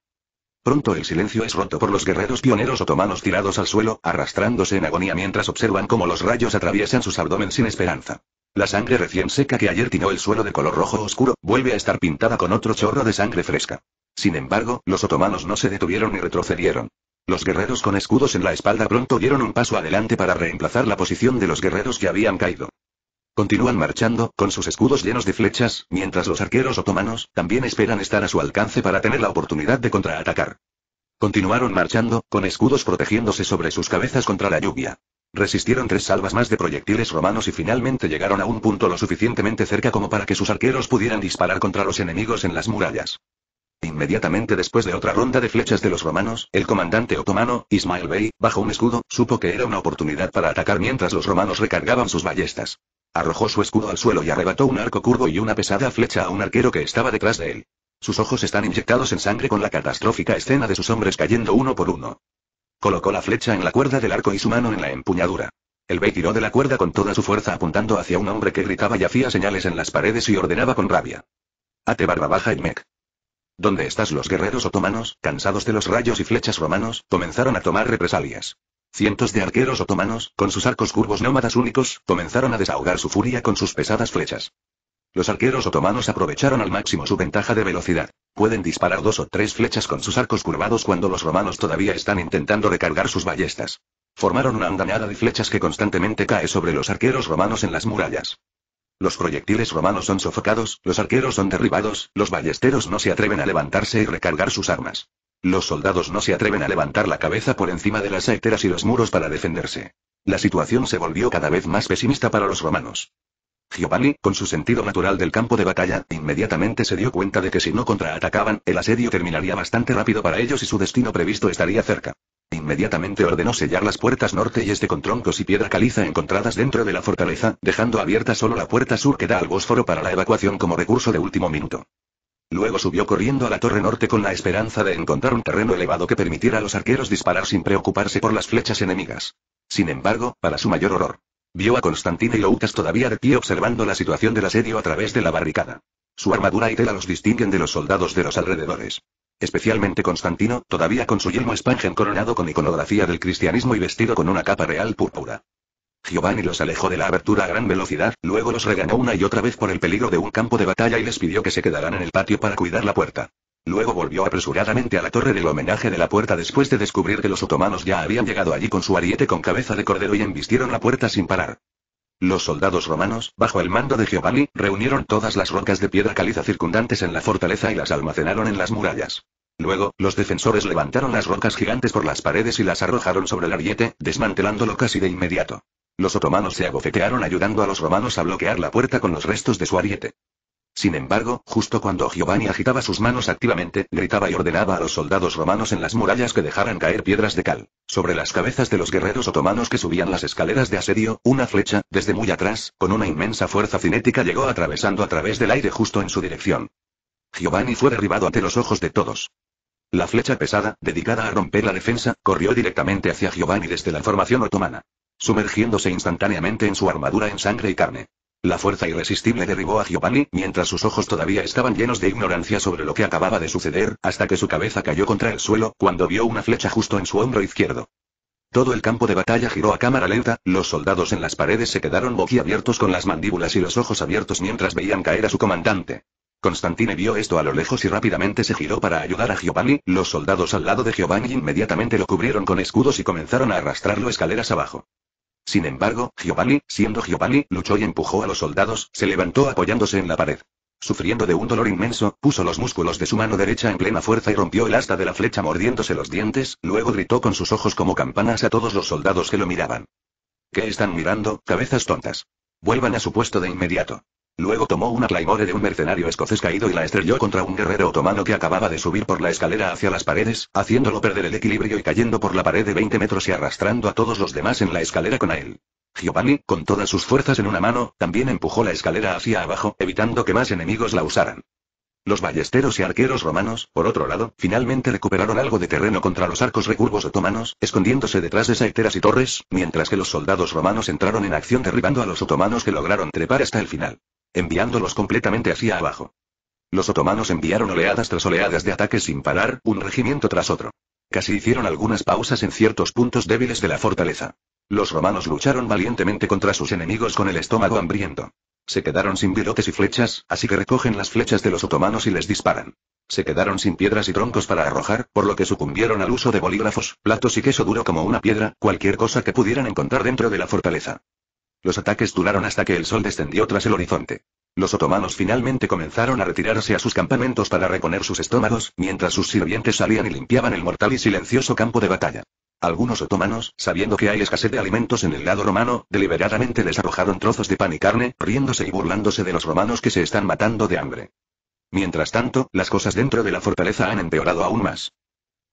Pronto el silencio es roto por los guerreros pioneros otomanos tirados al suelo, arrastrándose en agonía mientras observan cómo los rayos atraviesan sus abdomen sin esperanza. La sangre recién seca que ayer tinó el suelo de color rojo oscuro, vuelve a estar pintada con otro chorro de sangre fresca. Sin embargo, los otomanos no se detuvieron ni retrocedieron. Los guerreros con escudos en la espalda pronto dieron un paso adelante para reemplazar la posición de los guerreros que habían caído. Continúan marchando, con sus escudos llenos de flechas, mientras los arqueros otomanos, también esperan estar a su alcance para tener la oportunidad de contraatacar. Continuaron marchando, con escudos protegiéndose sobre sus cabezas contra la lluvia. Resistieron tres salvas más de proyectiles romanos y finalmente llegaron a un punto lo suficientemente cerca como para que sus arqueros pudieran disparar contra los enemigos en las murallas. Inmediatamente después de otra ronda de flechas de los romanos, el comandante otomano, Ismail Bey, bajo un escudo, supo que era una oportunidad para atacar mientras los romanos recargaban sus ballestas. Arrojó su escudo al suelo y arrebató un arco curvo y una pesada flecha a un arquero que estaba detrás de él. Sus ojos están inyectados en sangre con la catastrófica escena de sus hombres cayendo uno por uno. Colocó la flecha en la cuerda del arco y su mano en la empuñadura. El Bey tiró de la cuerda con toda su fuerza apuntando hacia un hombre que gritaba y hacía señales en las paredes y ordenaba con rabia. Ate barba baja y mec. ¿Dónde estás? Los guerreros otomanos, cansados de los rayos y flechas romanos, comenzaron a tomar represalias. Cientos de arqueros otomanos, con sus arcos curvos nómadas únicos, comenzaron a desahogar su furia con sus pesadas flechas. Los arqueros otomanos aprovecharon al máximo su ventaja de velocidad. Pueden disparar dos o tres flechas con sus arcos curvados cuando los romanos todavía están intentando recargar sus ballestas. Formaron una andanada de flechas que constantemente cae sobre los arqueros romanos en las murallas. Los proyectiles romanos son sofocados, los arqueros son derribados, los ballesteros no se atreven a levantarse y recargar sus armas. Los soldados no se atreven a levantar la cabeza por encima de las saeteras y los muros para defenderse. La situación se volvió cada vez más pesimista para los romanos. Giovanni, con su sentido natural del campo de batalla, inmediatamente se dio cuenta de que si no contraatacaban, el asedio terminaría bastante rápido para ellos y su destino previsto estaría cerca. Inmediatamente ordenó sellar las puertas norte y este con troncos y piedra caliza encontradas dentro de la fortaleza, dejando abierta solo la puerta sur que da al Bósforo para la evacuación como recurso de último minuto. Luego subió corriendo a la torre norte con la esperanza de encontrar un terreno elevado que permitiera a los arqueros disparar sin preocuparse por las flechas enemigas. Sin embargo, para su mayor horror, vio a Constantino y lucas todavía de pie observando la situación del asedio a través de la barricada. Su armadura y tela los distinguen de los soldados de los alrededores. Especialmente Constantino, todavía con su yelmo espangen coronado con iconografía del cristianismo y vestido con una capa real púrpura. Giovanni los alejó de la abertura a gran velocidad, luego los regañó una y otra vez por el peligro de un campo de batalla y les pidió que se quedaran en el patio para cuidar la puerta. Luego volvió apresuradamente a la torre del homenaje de la puerta después de descubrir que los otomanos ya habían llegado allí con su ariete con cabeza de cordero y embistieron la puerta sin parar. Los soldados romanos, bajo el mando de Giovanni, reunieron todas las rocas de piedra caliza circundantes en la fortaleza y las almacenaron en las murallas. Luego, los defensores levantaron las rocas gigantes por las paredes y las arrojaron sobre el ariete, desmantelándolo casi de inmediato. Los otomanos se abofetearon ayudando a los romanos a bloquear la puerta con los restos de su ariete. Sin embargo, justo cuando Giovanni agitaba sus manos activamente, gritaba y ordenaba a los soldados romanos en las murallas que dejaran caer piedras de cal. Sobre las cabezas de los guerreros otomanos que subían las escaleras de asedio, una flecha, desde muy atrás, con una inmensa fuerza cinética llegó atravesando a través del aire justo en su dirección. Giovanni fue derribado ante los ojos de todos. La flecha pesada, dedicada a romper la defensa, corrió directamente hacia Giovanni desde la formación otomana, sumergiéndose instantáneamente en su armadura en sangre y carne. La fuerza irresistible derribó a Giovanni, mientras sus ojos todavía estaban llenos de ignorancia sobre lo que acababa de suceder, hasta que su cabeza cayó contra el suelo, cuando vio una flecha justo en su hombro izquierdo. Todo el campo de batalla giró a cámara lenta, los soldados en las paredes se quedaron boquiabiertos con las mandíbulas y los ojos abiertos mientras veían caer a su comandante. Constantine vio esto a lo lejos y rápidamente se giró para ayudar a Giovanni, los soldados al lado de Giovanni inmediatamente lo cubrieron con escudos y comenzaron a arrastrarlo escaleras abajo. Sin embargo, Giovanni, siendo Giovanni, luchó y empujó a los soldados, se levantó apoyándose en la pared. Sufriendo de un dolor inmenso, puso los músculos de su mano derecha en plena fuerza y rompió el asta de la flecha mordiéndose los dientes, luego gritó con sus ojos como campanas a todos los soldados que lo miraban. ¿Qué están mirando, cabezas tontas? Vuelvan a su puesto de inmediato. Luego tomó una claymore de un mercenario escocés caído y la estrelló contra un guerrero otomano que acababa de subir por la escalera hacia las paredes, haciéndolo perder el equilibrio y cayendo por la pared de 20 metros y arrastrando a todos los demás en la escalera con él. Giovanni, con todas sus fuerzas en una mano, también empujó la escalera hacia abajo, evitando que más enemigos la usaran. Los ballesteros y arqueros romanos, por otro lado, finalmente recuperaron algo de terreno contra los arcos recurvos otomanos, escondiéndose detrás de saeteras y torres, mientras que los soldados romanos entraron en acción derribando a los otomanos que lograron trepar hasta el final enviándolos completamente hacia abajo. Los otomanos enviaron oleadas tras oleadas de ataques sin parar, un regimiento tras otro. Casi hicieron algunas pausas en ciertos puntos débiles de la fortaleza. Los romanos lucharon valientemente contra sus enemigos con el estómago hambriento. Se quedaron sin virotes y flechas, así que recogen las flechas de los otomanos y les disparan. Se quedaron sin piedras y troncos para arrojar, por lo que sucumbieron al uso de bolígrafos, platos y queso duro como una piedra, cualquier cosa que pudieran encontrar dentro de la fortaleza. Los ataques duraron hasta que el sol descendió tras el horizonte. Los otomanos finalmente comenzaron a retirarse a sus campamentos para reponer sus estómagos, mientras sus sirvientes salían y limpiaban el mortal y silencioso campo de batalla. Algunos otomanos, sabiendo que hay escasez de alimentos en el lado romano, deliberadamente les arrojaron trozos de pan y carne, riéndose y burlándose de los romanos que se están matando de hambre. Mientras tanto, las cosas dentro de la fortaleza han empeorado aún más.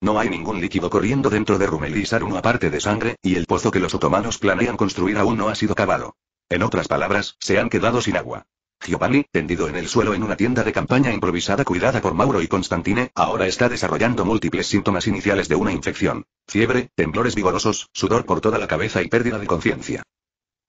No hay ningún líquido corriendo dentro de Rumelizar uno aparte de sangre, y el pozo que los otomanos planean construir aún no ha sido cavado. En otras palabras, se han quedado sin agua. Giovanni, tendido en el suelo en una tienda de campaña improvisada cuidada por Mauro y Constantine, ahora está desarrollando múltiples síntomas iniciales de una infección. Fiebre, temblores vigorosos, sudor por toda la cabeza y pérdida de conciencia.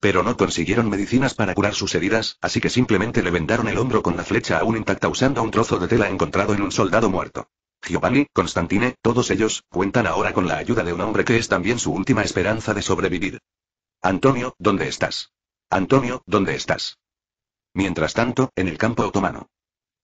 Pero no consiguieron medicinas para curar sus heridas, así que simplemente le vendaron el hombro con la flecha aún intacta usando un trozo de tela encontrado en un soldado muerto. Giovanni, Constantine, todos ellos, cuentan ahora con la ayuda de un hombre que es también su última esperanza de sobrevivir. Antonio, ¿dónde estás? Antonio, ¿dónde estás? Mientras tanto, en el campo otomano.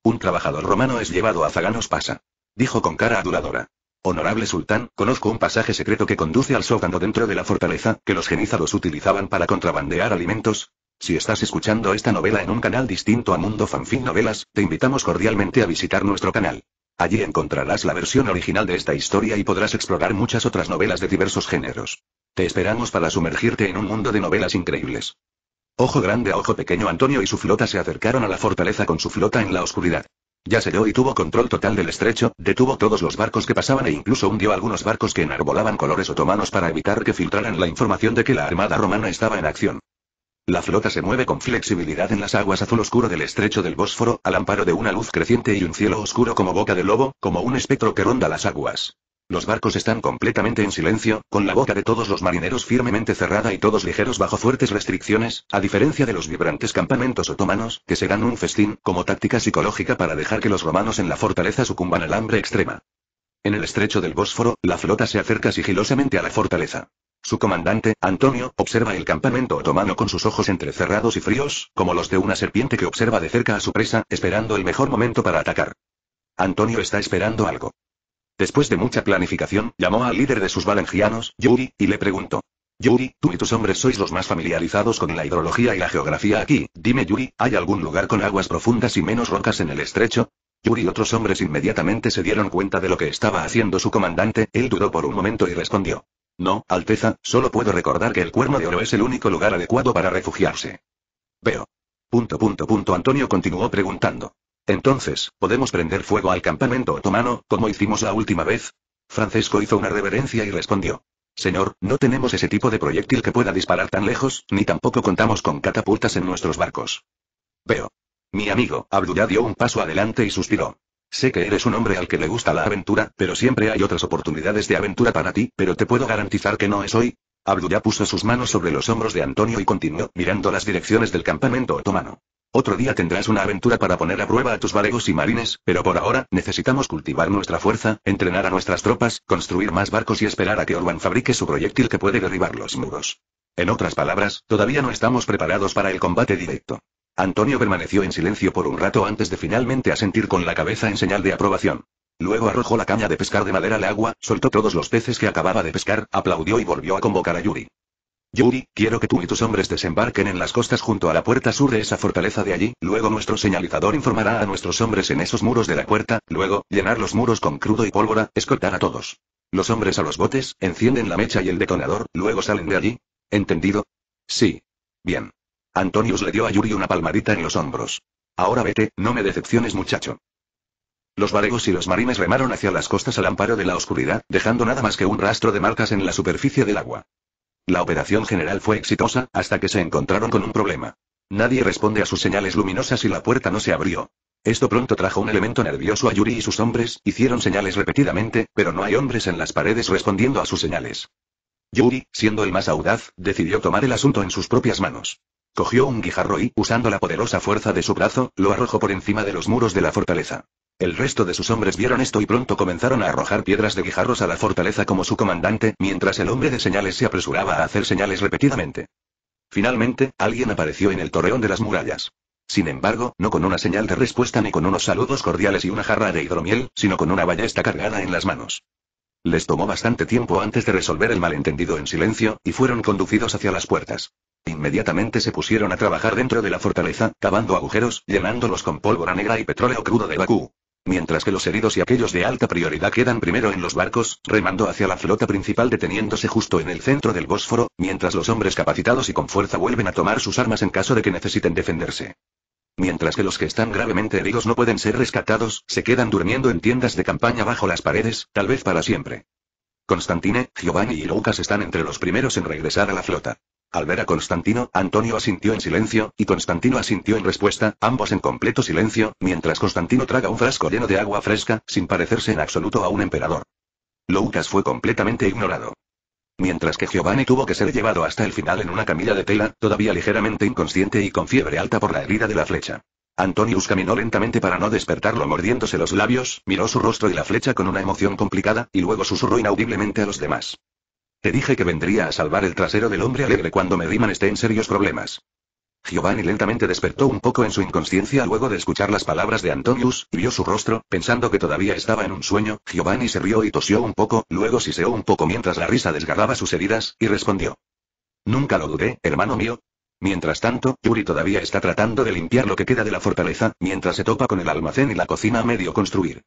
Un trabajador romano es llevado a Zaganos Pasa. Dijo con cara aduladora. Honorable sultán, conozco un pasaje secreto que conduce al sótano dentro de la fortaleza, que los genizados utilizaban para contrabandear alimentos. Si estás escuchando esta novela en un canal distinto a Mundo Fanfin Novelas, te invitamos cordialmente a visitar nuestro canal. Allí encontrarás la versión original de esta historia y podrás explorar muchas otras novelas de diversos géneros. Te esperamos para sumergirte en un mundo de novelas increíbles. Ojo grande a ojo pequeño Antonio y su flota se acercaron a la fortaleza con su flota en la oscuridad. Ya se dio y tuvo control total del estrecho, detuvo todos los barcos que pasaban e incluso hundió algunos barcos que enarbolaban colores otomanos para evitar que filtraran la información de que la armada romana estaba en acción. La flota se mueve con flexibilidad en las aguas azul oscuro del estrecho del Bósforo, al amparo de una luz creciente y un cielo oscuro como boca de lobo, como un espectro que ronda las aguas. Los barcos están completamente en silencio, con la boca de todos los marineros firmemente cerrada y todos ligeros bajo fuertes restricciones, a diferencia de los vibrantes campamentos otomanos, que se dan un festín, como táctica psicológica para dejar que los romanos en la fortaleza sucumban al hambre extrema. En el estrecho del Bósforo, la flota se acerca sigilosamente a la fortaleza. Su comandante, Antonio, observa el campamento otomano con sus ojos entrecerrados y fríos, como los de una serpiente que observa de cerca a su presa, esperando el mejor momento para atacar. Antonio está esperando algo. Después de mucha planificación, llamó al líder de sus valencianos, Yuri, y le preguntó. Yuri, tú y tus hombres sois los más familiarizados con la hidrología y la geografía aquí. Dime Yuri, ¿hay algún lugar con aguas profundas y menos rocas en el estrecho? Yuri y otros hombres inmediatamente se dieron cuenta de lo que estaba haciendo su comandante, él dudó por un momento y respondió. No, Alteza, solo puedo recordar que el Cuerno de Oro es el único lugar adecuado para refugiarse. Veo. Punto punto punto Antonio continuó preguntando. Entonces, ¿podemos prender fuego al campamento otomano, como hicimos la última vez? Francesco hizo una reverencia y respondió. Señor, no tenemos ese tipo de proyectil que pueda disparar tan lejos, ni tampoco contamos con catapultas en nuestros barcos. Veo. Mi amigo, Abdullah dio un paso adelante y suspiró. Sé que eres un hombre al que le gusta la aventura, pero siempre hay otras oportunidades de aventura para ti, pero te puedo garantizar que no es hoy. Abdullah puso sus manos sobre los hombros de Antonio y continuó mirando las direcciones del campamento otomano. Otro día tendrás una aventura para poner a prueba a tus varegos y marines, pero por ahora necesitamos cultivar nuestra fuerza, entrenar a nuestras tropas, construir más barcos y esperar a que Orban fabrique su proyectil que puede derribar los muros. En otras palabras, todavía no estamos preparados para el combate directo. Antonio permaneció en silencio por un rato antes de finalmente asentir con la cabeza en señal de aprobación. Luego arrojó la caña de pescar de madera al agua, soltó todos los peces que acababa de pescar, aplaudió y volvió a convocar a Yuri. Yuri, quiero que tú y tus hombres desembarquen en las costas junto a la puerta sur de esa fortaleza de allí, luego nuestro señalizador informará a nuestros hombres en esos muros de la puerta, luego, llenar los muros con crudo y pólvora, escoltar a todos. Los hombres a los botes, encienden la mecha y el detonador, luego salen de allí. ¿Entendido? Sí. Bien. Antonius le dio a Yuri una palmadita en los hombros. Ahora vete, no me decepciones muchacho. Los varegos y los marines remaron hacia las costas al amparo de la oscuridad, dejando nada más que un rastro de marcas en la superficie del agua. La operación general fue exitosa, hasta que se encontraron con un problema. Nadie responde a sus señales luminosas y la puerta no se abrió. Esto pronto trajo un elemento nervioso a Yuri y sus hombres, hicieron señales repetidamente, pero no hay hombres en las paredes respondiendo a sus señales. Yuri, siendo el más audaz, decidió tomar el asunto en sus propias manos. Cogió un guijarro y, usando la poderosa fuerza de su brazo, lo arrojó por encima de los muros de la fortaleza. El resto de sus hombres vieron esto y pronto comenzaron a arrojar piedras de guijarros a la fortaleza como su comandante, mientras el hombre de señales se apresuraba a hacer señales repetidamente. Finalmente, alguien apareció en el torreón de las murallas. Sin embargo, no con una señal de respuesta ni con unos saludos cordiales y una jarra de hidromiel, sino con una ballesta cargada en las manos. Les tomó bastante tiempo antes de resolver el malentendido en silencio, y fueron conducidos hacia las puertas. Inmediatamente se pusieron a trabajar dentro de la fortaleza, cavando agujeros, llenándolos con pólvora negra y petróleo crudo de Bakú. Mientras que los heridos y aquellos de alta prioridad quedan primero en los barcos, remando hacia la flota principal deteniéndose justo en el centro del Bósforo, mientras los hombres capacitados y con fuerza vuelven a tomar sus armas en caso de que necesiten defenderse. Mientras que los que están gravemente heridos no pueden ser rescatados, se quedan durmiendo en tiendas de campaña bajo las paredes, tal vez para siempre. Constantine, Giovanni y Lucas están entre los primeros en regresar a la flota. Al ver a Constantino, Antonio asintió en silencio, y Constantino asintió en respuesta, ambos en completo silencio, mientras Constantino traga un frasco lleno de agua fresca, sin parecerse en absoluto a un emperador. Lucas fue completamente ignorado. Mientras que Giovanni tuvo que ser llevado hasta el final en una camilla de tela, todavía ligeramente inconsciente y con fiebre alta por la herida de la flecha. Antonius caminó lentamente para no despertarlo mordiéndose los labios, miró su rostro y la flecha con una emoción complicada, y luego susurró inaudiblemente a los demás. Te dije que vendría a salvar el trasero del hombre alegre cuando Mediman esté en serios problemas. Giovanni lentamente despertó un poco en su inconsciencia luego de escuchar las palabras de Antonius, y vio su rostro, pensando que todavía estaba en un sueño, Giovanni se rió y tosió un poco, luego siseó un poco mientras la risa desgarraba sus heridas, y respondió. Nunca lo dudé, hermano mío. Mientras tanto, Yuri todavía está tratando de limpiar lo que queda de la fortaleza, mientras se topa con el almacén y la cocina a medio construir.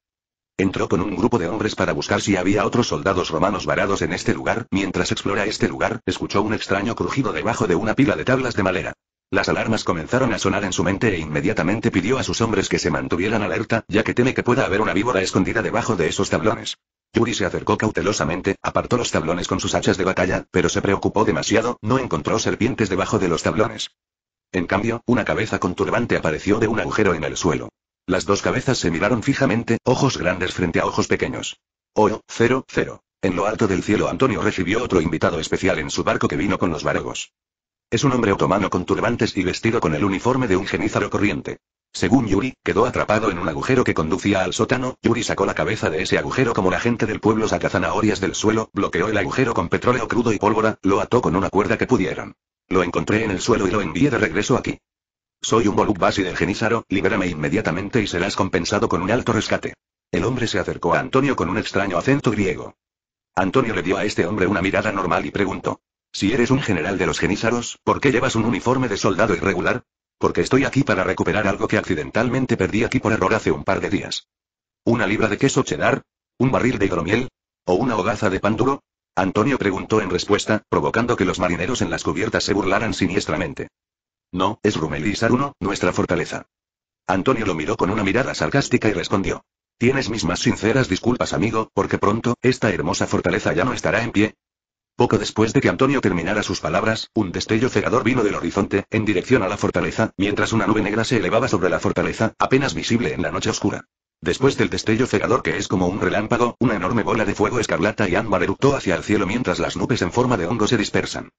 Entró con un grupo de hombres para buscar si había otros soldados romanos varados en este lugar. Mientras explora este lugar, escuchó un extraño crujido debajo de una pila de tablas de madera. Las alarmas comenzaron a sonar en su mente e inmediatamente pidió a sus hombres que se mantuvieran alerta, ya que teme que pueda haber una víbora escondida debajo de esos tablones. Yuri se acercó cautelosamente, apartó los tablones con sus hachas de batalla, pero se preocupó demasiado, no encontró serpientes debajo de los tablones. En cambio, una cabeza con turbante apareció de un agujero en el suelo. Las dos cabezas se miraron fijamente, ojos grandes frente a ojos pequeños. Oro, cero, cero. En lo alto del cielo Antonio recibió otro invitado especial en su barco que vino con los varagos. Es un hombre otomano con turbantes y vestido con el uniforme de un genízaro corriente. Según Yuri, quedó atrapado en un agujero que conducía al sótano, Yuri sacó la cabeza de ese agujero como la gente del pueblo saca zanahorias del suelo, bloqueó el agujero con petróleo crudo y pólvora, lo ató con una cuerda que pudieran. Lo encontré en el suelo y lo envié de regreso aquí. Soy un Golub Basi del Genízaro, libérame inmediatamente y serás compensado con un alto rescate. El hombre se acercó a Antonio con un extraño acento griego. Antonio le dio a este hombre una mirada normal y preguntó. Si eres un general de los genízaros, ¿por qué llevas un uniforme de soldado irregular? Porque estoy aquí para recuperar algo que accidentalmente perdí aquí por error hace un par de días. ¿Una libra de queso cheddar? ¿Un barril de hidromiel? ¿O una hogaza de pan duro? Antonio preguntó en respuesta, provocando que los marineros en las cubiertas se burlaran siniestramente. No, es Rumelizar uno, nuestra fortaleza. Antonio lo miró con una mirada sarcástica y respondió. Tienes mis más sinceras disculpas, amigo, porque pronto, esta hermosa fortaleza ya no estará en pie. Poco después de que Antonio terminara sus palabras, un destello cegador vino del horizonte, en dirección a la fortaleza, mientras una nube negra se elevaba sobre la fortaleza, apenas visible en la noche oscura. Después del destello cegador que es como un relámpago, una enorme bola de fuego escarlata y ámbar eructó hacia el cielo mientras las nubes en forma de hongo se dispersan.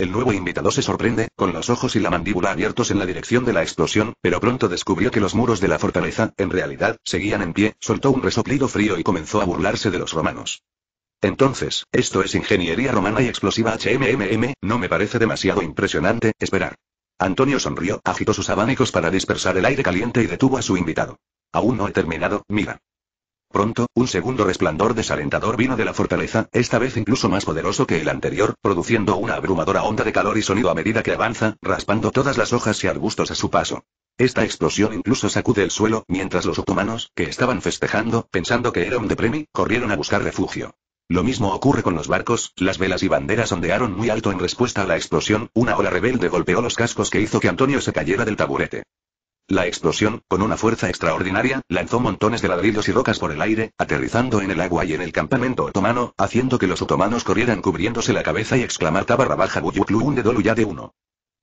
El nuevo invitado se sorprende, con los ojos y la mandíbula abiertos en la dirección de la explosión, pero pronto descubrió que los muros de la fortaleza, en realidad, seguían en pie, soltó un resoplido frío y comenzó a burlarse de los romanos. Entonces, esto es ingeniería romana y explosiva HMMM, no me parece demasiado impresionante, esperar. Antonio sonrió, agitó sus abanicos para dispersar el aire caliente y detuvo a su invitado. Aún no he terminado, mira. Pronto, un segundo resplandor desalentador vino de la fortaleza, esta vez incluso más poderoso que el anterior, produciendo una abrumadora onda de calor y sonido a medida que avanza, raspando todas las hojas y arbustos a su paso. Esta explosión incluso sacude el suelo, mientras los otomanos, que estaban festejando, pensando que era un depremi, corrieron a buscar refugio. Lo mismo ocurre con los barcos, las velas y banderas ondearon muy alto en respuesta a la explosión, una ola rebelde golpeó los cascos que hizo que Antonio se cayera del taburete. La explosión, con una fuerza extraordinaria, lanzó montones de ladrillos y rocas por el aire, aterrizando en el agua y en el campamento otomano, haciendo que los otomanos corrieran cubriéndose la cabeza y exclamar tabarra baja un de de uno.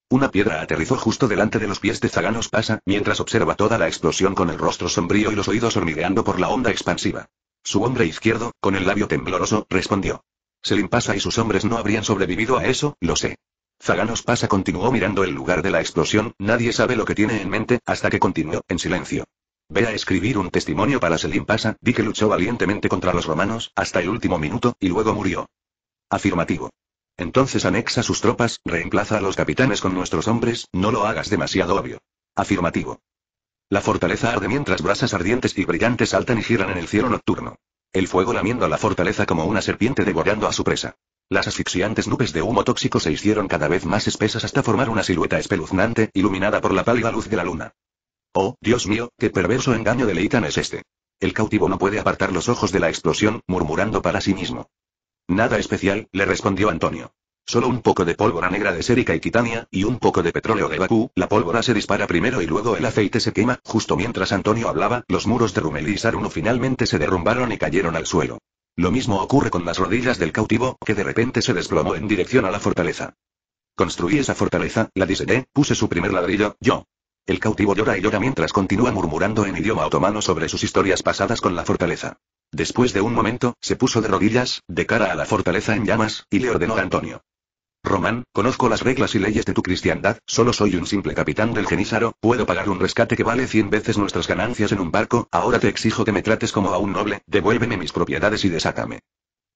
Una piedra aterrizó justo delante de los pies de Zaganos Pasa, mientras observa toda la explosión con el rostro sombrío y los oídos hormigueando por la onda expansiva. Su hombre izquierdo, con el labio tembloroso, respondió. Selim Pasa y sus hombres no habrían sobrevivido a eso, lo sé. Zaganos pasa continuó mirando el lugar de la explosión, nadie sabe lo que tiene en mente, hasta que continuó, en silencio. Ve a escribir un testimonio para Selim Pasa, di que luchó valientemente contra los romanos, hasta el último minuto, y luego murió. Afirmativo. Entonces anexa sus tropas, reemplaza a los capitanes con nuestros hombres, no lo hagas demasiado obvio. Afirmativo. La fortaleza arde mientras brasas ardientes y brillantes saltan y giran en el cielo nocturno. El fuego lamiendo a la fortaleza como una serpiente devorando a su presa. Las asfixiantes nubes de humo tóxico se hicieron cada vez más espesas hasta formar una silueta espeluznante, iluminada por la pálida luz de la luna. Oh, Dios mío, qué perverso engaño de Leitan es este. El cautivo no puede apartar los ojos de la explosión, murmurando para sí mismo. Nada especial, le respondió Antonio. Solo un poco de pólvora negra de sérica y quitania, y un poco de petróleo de Bakú, la pólvora se dispara primero y luego el aceite se quema, justo mientras Antonio hablaba, los muros de Rumelizaruno y finalmente se derrumbaron y cayeron al suelo. Lo mismo ocurre con las rodillas del cautivo, que de repente se desplomó en dirección a la fortaleza. Construí esa fortaleza, la diseñé, puse su primer ladrillo, yo. El cautivo llora y llora mientras continúa murmurando en idioma otomano sobre sus historias pasadas con la fortaleza. Después de un momento, se puso de rodillas, de cara a la fortaleza en llamas, y le ordenó a Antonio. Román, conozco las reglas y leyes de tu cristiandad, solo soy un simple capitán del genízaro, puedo pagar un rescate que vale cien veces nuestras ganancias en un barco, ahora te exijo que me trates como a un noble, devuélveme mis propiedades y desácame.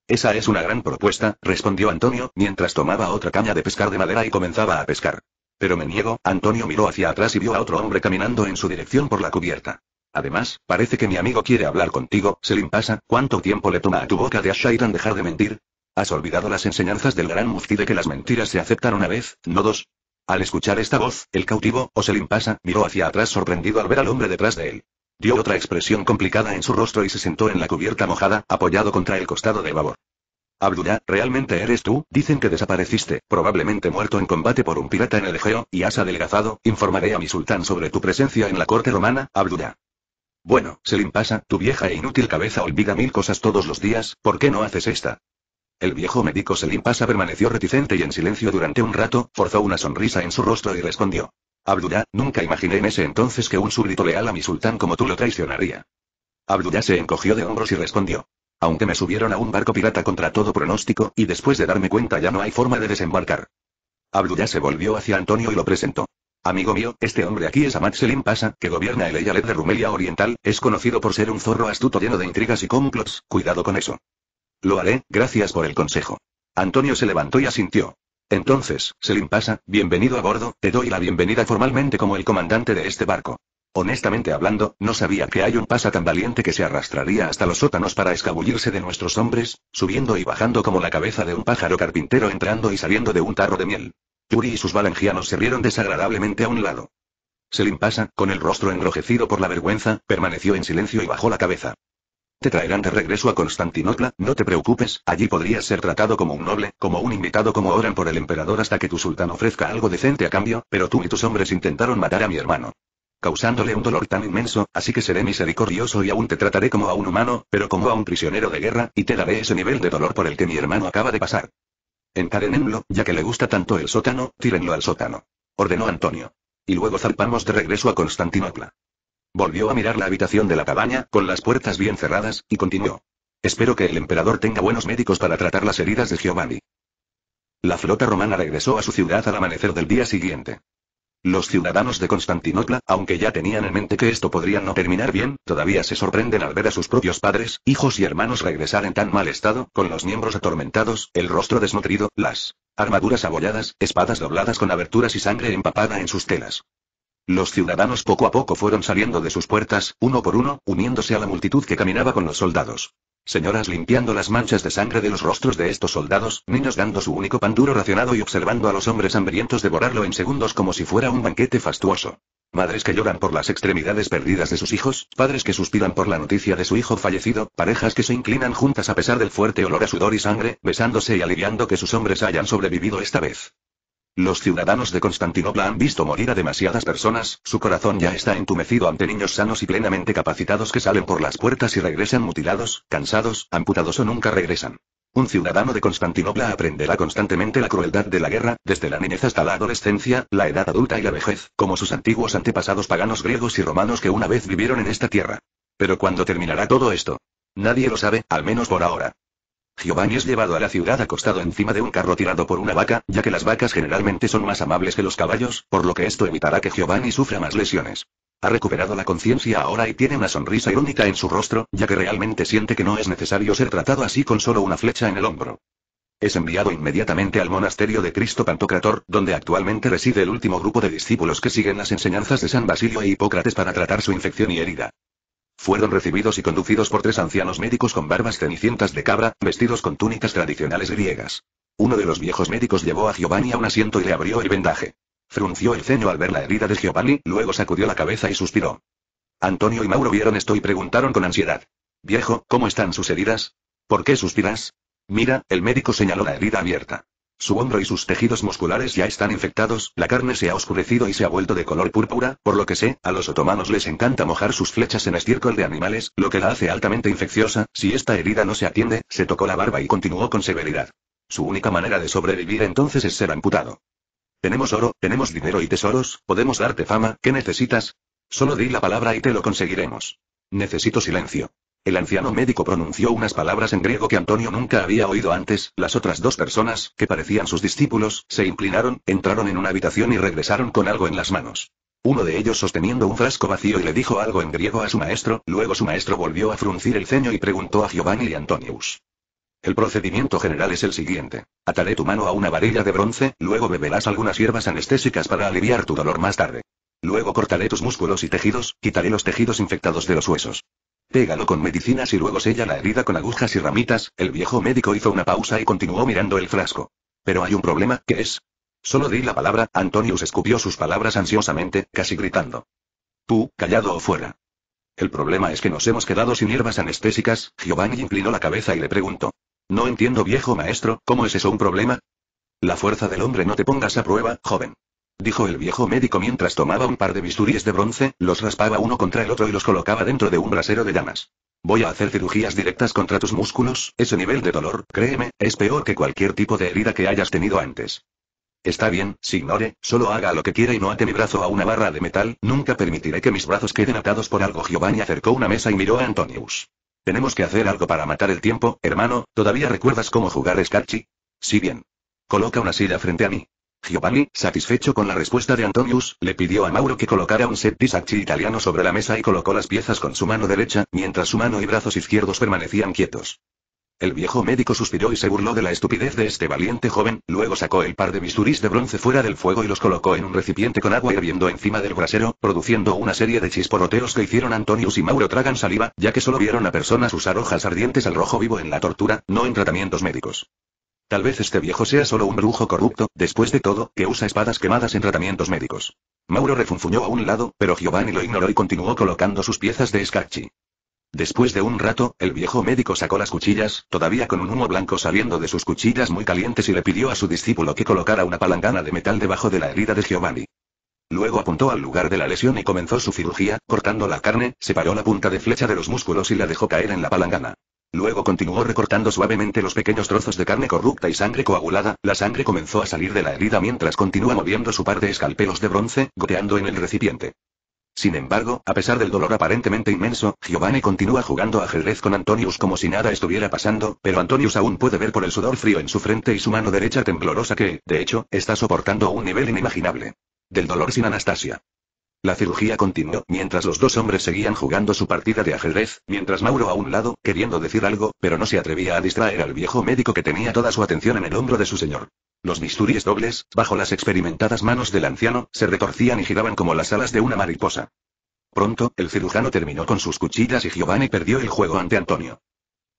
Esa es una gran propuesta, respondió Antonio, mientras tomaba otra caña de pescar de madera y comenzaba a pescar. Pero me niego, Antonio miró hacia atrás y vio a otro hombre caminando en su dirección por la cubierta. Además, parece que mi amigo quiere hablar contigo, Selim pasa, ¿cuánto tiempo le toma a tu boca de Ashairan dejar de mentir? Has olvidado las enseñanzas del gran mufti de que las mentiras se aceptan una vez, no dos. Al escuchar esta voz, el cautivo, o Selim miró hacia atrás sorprendido al ver al hombre detrás de él. Dio otra expresión complicada en su rostro y se sentó en la cubierta mojada, apoyado contra el costado de babor. Abdullah, ¿realmente eres tú? Dicen que desapareciste, probablemente muerto en combate por un pirata en el Egeo, y has adelgazado, informaré a mi sultán sobre tu presencia en la corte romana, Abdullah. Bueno, Selim pasa, tu vieja e inútil cabeza olvida mil cosas todos los días, ¿por qué no haces esta? El viejo médico Selim Pasa permaneció reticente y en silencio durante un rato, forzó una sonrisa en su rostro y respondió. Abdullah, nunca imaginé en ese entonces que un súbdito leal a mi sultán como tú lo traicionaría. Abdullah se encogió de hombros y respondió. Aunque me subieron a un barco pirata contra todo pronóstico, y después de darme cuenta ya no hay forma de desembarcar. Abdullah se volvió hacia Antonio y lo presentó. Amigo mío, este hombre aquí es Amat Selim Pasa, que gobierna el Eyalet de Rumelia Oriental, es conocido por ser un zorro astuto lleno de intrigas y complots, cuidado con eso. Lo haré, gracias por el consejo. Antonio se levantó y asintió. Entonces, Selim pasa, bienvenido a bordo, te doy la bienvenida formalmente como el comandante de este barco. Honestamente hablando, no sabía que hay un pasa tan valiente que se arrastraría hasta los sótanos para escabullirse de nuestros hombres, subiendo y bajando como la cabeza de un pájaro carpintero entrando y saliendo de un tarro de miel. Yuri y sus valengianos se rieron desagradablemente a un lado. Selim pasa, con el rostro enrojecido por la vergüenza, permaneció en silencio y bajó la cabeza. Te traerán de regreso a Constantinopla, no te preocupes, allí podrías ser tratado como un noble, como un invitado como oran por el emperador hasta que tu sultán ofrezca algo decente a cambio, pero tú y tus hombres intentaron matar a mi hermano. Causándole un dolor tan inmenso, así que seré misericordioso y aún te trataré como a un humano, pero como a un prisionero de guerra, y te daré ese nivel de dolor por el que mi hermano acaba de pasar. Encadenenlo, ya que le gusta tanto el sótano, tírenlo al sótano. Ordenó Antonio. Y luego zarpamos de regreso a Constantinopla. Volvió a mirar la habitación de la cabaña, con las puertas bien cerradas, y continuó. Espero que el emperador tenga buenos médicos para tratar las heridas de Giovanni. La flota romana regresó a su ciudad al amanecer del día siguiente. Los ciudadanos de Constantinopla, aunque ya tenían en mente que esto podría no terminar bien, todavía se sorprenden al ver a sus propios padres, hijos y hermanos regresar en tan mal estado, con los miembros atormentados, el rostro desnutrido, las armaduras abolladas, espadas dobladas con aberturas y sangre empapada en sus telas. Los ciudadanos poco a poco fueron saliendo de sus puertas, uno por uno, uniéndose a la multitud que caminaba con los soldados. Señoras limpiando las manchas de sangre de los rostros de estos soldados, niños dando su único pan duro racionado y observando a los hombres hambrientos devorarlo en segundos como si fuera un banquete fastuoso. Madres que lloran por las extremidades perdidas de sus hijos, padres que suspiran por la noticia de su hijo fallecido, parejas que se inclinan juntas a pesar del fuerte olor a sudor y sangre, besándose y aliviando que sus hombres hayan sobrevivido esta vez. Los ciudadanos de Constantinopla han visto morir a demasiadas personas, su corazón ya está entumecido ante niños sanos y plenamente capacitados que salen por las puertas y regresan mutilados, cansados, amputados o nunca regresan. Un ciudadano de Constantinopla aprenderá constantemente la crueldad de la guerra, desde la niñez hasta la adolescencia, la edad adulta y la vejez, como sus antiguos antepasados paganos griegos y romanos que una vez vivieron en esta tierra. Pero ¿cuándo terminará todo esto? Nadie lo sabe, al menos por ahora. Giovanni es llevado a la ciudad acostado encima de un carro tirado por una vaca, ya que las vacas generalmente son más amables que los caballos, por lo que esto evitará que Giovanni sufra más lesiones. Ha recuperado la conciencia ahora y tiene una sonrisa irónica en su rostro, ya que realmente siente que no es necesario ser tratado así con solo una flecha en el hombro. Es enviado inmediatamente al monasterio de Cristo Pantocrator, donde actualmente reside el último grupo de discípulos que siguen las enseñanzas de San Basilio e Hipócrates para tratar su infección y herida. Fueron recibidos y conducidos por tres ancianos médicos con barbas cenicientas de cabra, vestidos con túnicas tradicionales griegas. Uno de los viejos médicos llevó a Giovanni a un asiento y le abrió el vendaje. Frunció el ceño al ver la herida de Giovanni, luego sacudió la cabeza y suspiró. Antonio y Mauro vieron esto y preguntaron con ansiedad. Viejo, ¿cómo están sus heridas? ¿Por qué suspiras? Mira, el médico señaló la herida abierta. Su hombro y sus tejidos musculares ya están infectados, la carne se ha oscurecido y se ha vuelto de color púrpura, por lo que sé, a los otomanos les encanta mojar sus flechas en estiércol de animales, lo que la hace altamente infecciosa, si esta herida no se atiende, se tocó la barba y continuó con severidad. Su única manera de sobrevivir entonces es ser amputado. Tenemos oro, tenemos dinero y tesoros, podemos darte fama, ¿qué necesitas? Solo di la palabra y te lo conseguiremos. Necesito silencio. El anciano médico pronunció unas palabras en griego que Antonio nunca había oído antes, las otras dos personas, que parecían sus discípulos, se inclinaron, entraron en una habitación y regresaron con algo en las manos. Uno de ellos sosteniendo un frasco vacío y le dijo algo en griego a su maestro, luego su maestro volvió a fruncir el ceño y preguntó a Giovanni y Antonius. El procedimiento general es el siguiente. Ataré tu mano a una varilla de bronce, luego beberás algunas hierbas anestésicas para aliviar tu dolor más tarde. Luego cortaré tus músculos y tejidos, quitaré los tejidos infectados de los huesos. Pégalo con medicinas y luego sella la herida con agujas y ramitas, el viejo médico hizo una pausa y continuó mirando el frasco. Pero hay un problema, ¿qué es? Solo di la palabra, Antonius escupió sus palabras ansiosamente, casi gritando. Tú, callado o fuera. El problema es que nos hemos quedado sin hierbas anestésicas, Giovanni inclinó la cabeza y le preguntó. No entiendo viejo maestro, ¿cómo es eso un problema? La fuerza del hombre no te pongas a prueba, joven dijo el viejo médico mientras tomaba un par de bisturíes de bronce, los raspaba uno contra el otro y los colocaba dentro de un brasero de llamas. Voy a hacer cirugías directas contra tus músculos, ese nivel de dolor, créeme, es peor que cualquier tipo de herida que hayas tenido antes. Está bien, si ignore, solo haga lo que quiera y no ate mi brazo a una barra de metal, nunca permitiré que mis brazos queden atados por algo. Giovanni acercó una mesa y miró a Antonius. Tenemos que hacer algo para matar el tiempo, hermano, ¿todavía recuerdas cómo jugar escarchi? Sí bien. Coloca una silla frente a mí. Giovanni, satisfecho con la respuesta de Antonius, le pidió a Mauro que colocara un set italiano sobre la mesa y colocó las piezas con su mano derecha, mientras su mano y brazos izquierdos permanecían quietos. El viejo médico suspiró y se burló de la estupidez de este valiente joven, luego sacó el par de bisturís de bronce fuera del fuego y los colocó en un recipiente con agua hirviendo encima del brasero, produciendo una serie de chisporroteos que hicieron Antonius y Mauro tragan saliva, ya que solo vieron a personas usar hojas ardientes al rojo vivo en la tortura, no en tratamientos médicos. Tal vez este viejo sea solo un brujo corrupto, después de todo, que usa espadas quemadas en tratamientos médicos. Mauro refunfuñó a un lado, pero Giovanni lo ignoró y continuó colocando sus piezas de escarchi. Después de un rato, el viejo médico sacó las cuchillas, todavía con un humo blanco saliendo de sus cuchillas muy calientes y le pidió a su discípulo que colocara una palangana de metal debajo de la herida de Giovanni. Luego apuntó al lugar de la lesión y comenzó su cirugía, cortando la carne, separó la punta de flecha de los músculos y la dejó caer en la palangana. Luego continuó recortando suavemente los pequeños trozos de carne corrupta y sangre coagulada, la sangre comenzó a salir de la herida mientras continúa moviendo su par de escalpelos de bronce, goteando en el recipiente. Sin embargo, a pesar del dolor aparentemente inmenso, Giovanni continúa jugando ajedrez con Antonius como si nada estuviera pasando, pero Antonius aún puede ver por el sudor frío en su frente y su mano derecha temblorosa que, de hecho, está soportando un nivel inimaginable. Del dolor sin Anastasia. La cirugía continuó mientras los dos hombres seguían jugando su partida de ajedrez, mientras Mauro a un lado, queriendo decir algo, pero no se atrevía a distraer al viejo médico que tenía toda su atención en el hombro de su señor. Los bisturíes dobles, bajo las experimentadas manos del anciano, se retorcían y giraban como las alas de una mariposa. Pronto, el cirujano terminó con sus cuchillas y Giovanni perdió el juego ante Antonio.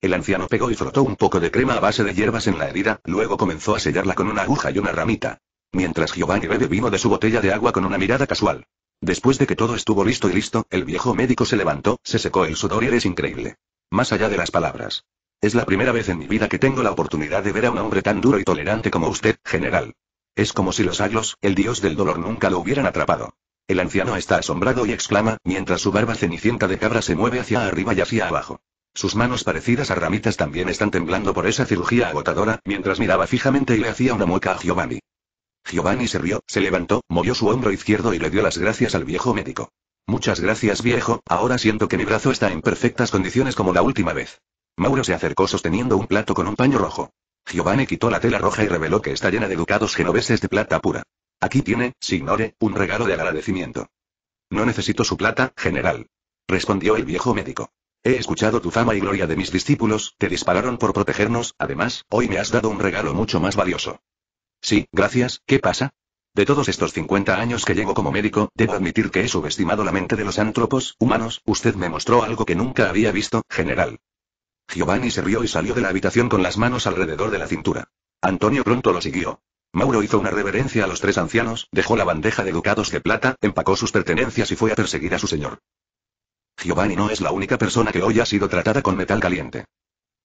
El anciano pegó y frotó un poco de crema a base de hierbas en la herida, luego comenzó a sellarla con una aguja y una ramita. Mientras Giovanni bebe vino de su botella de agua con una mirada casual. Después de que todo estuvo listo y listo, el viejo médico se levantó, se secó el sudor y eres increíble. Más allá de las palabras. Es la primera vez en mi vida que tengo la oportunidad de ver a un hombre tan duro y tolerante como usted, general. Es como si los aglos, el dios del dolor, nunca lo hubieran atrapado. El anciano está asombrado y exclama, mientras su barba cenicienta de cabra se mueve hacia arriba y hacia abajo. Sus manos parecidas a ramitas también están temblando por esa cirugía agotadora, mientras miraba fijamente y le hacía una mueca a Giovanni. Giovanni se rió, se levantó, movió su hombro izquierdo y le dio las gracias al viejo médico. Muchas gracias viejo, ahora siento que mi brazo está en perfectas condiciones como la última vez. Mauro se acercó sosteniendo un plato con un paño rojo. Giovanni quitó la tela roja y reveló que está llena de ducados genoveses de plata pura. Aquí tiene, signore, un regalo de agradecimiento. No necesito su plata, general. Respondió el viejo médico. He escuchado tu fama y gloria de mis discípulos, te dispararon por protegernos, además, hoy me has dado un regalo mucho más valioso. Sí, gracias, ¿qué pasa? De todos estos 50 años que llevo como médico, debo admitir que he subestimado la mente de los antropos humanos, usted me mostró algo que nunca había visto, general. Giovanni se rió y salió de la habitación con las manos alrededor de la cintura. Antonio pronto lo siguió. Mauro hizo una reverencia a los tres ancianos, dejó la bandeja de ducados de plata, empacó sus pertenencias y fue a perseguir a su señor. Giovanni no es la única persona que hoy ha sido tratada con metal caliente.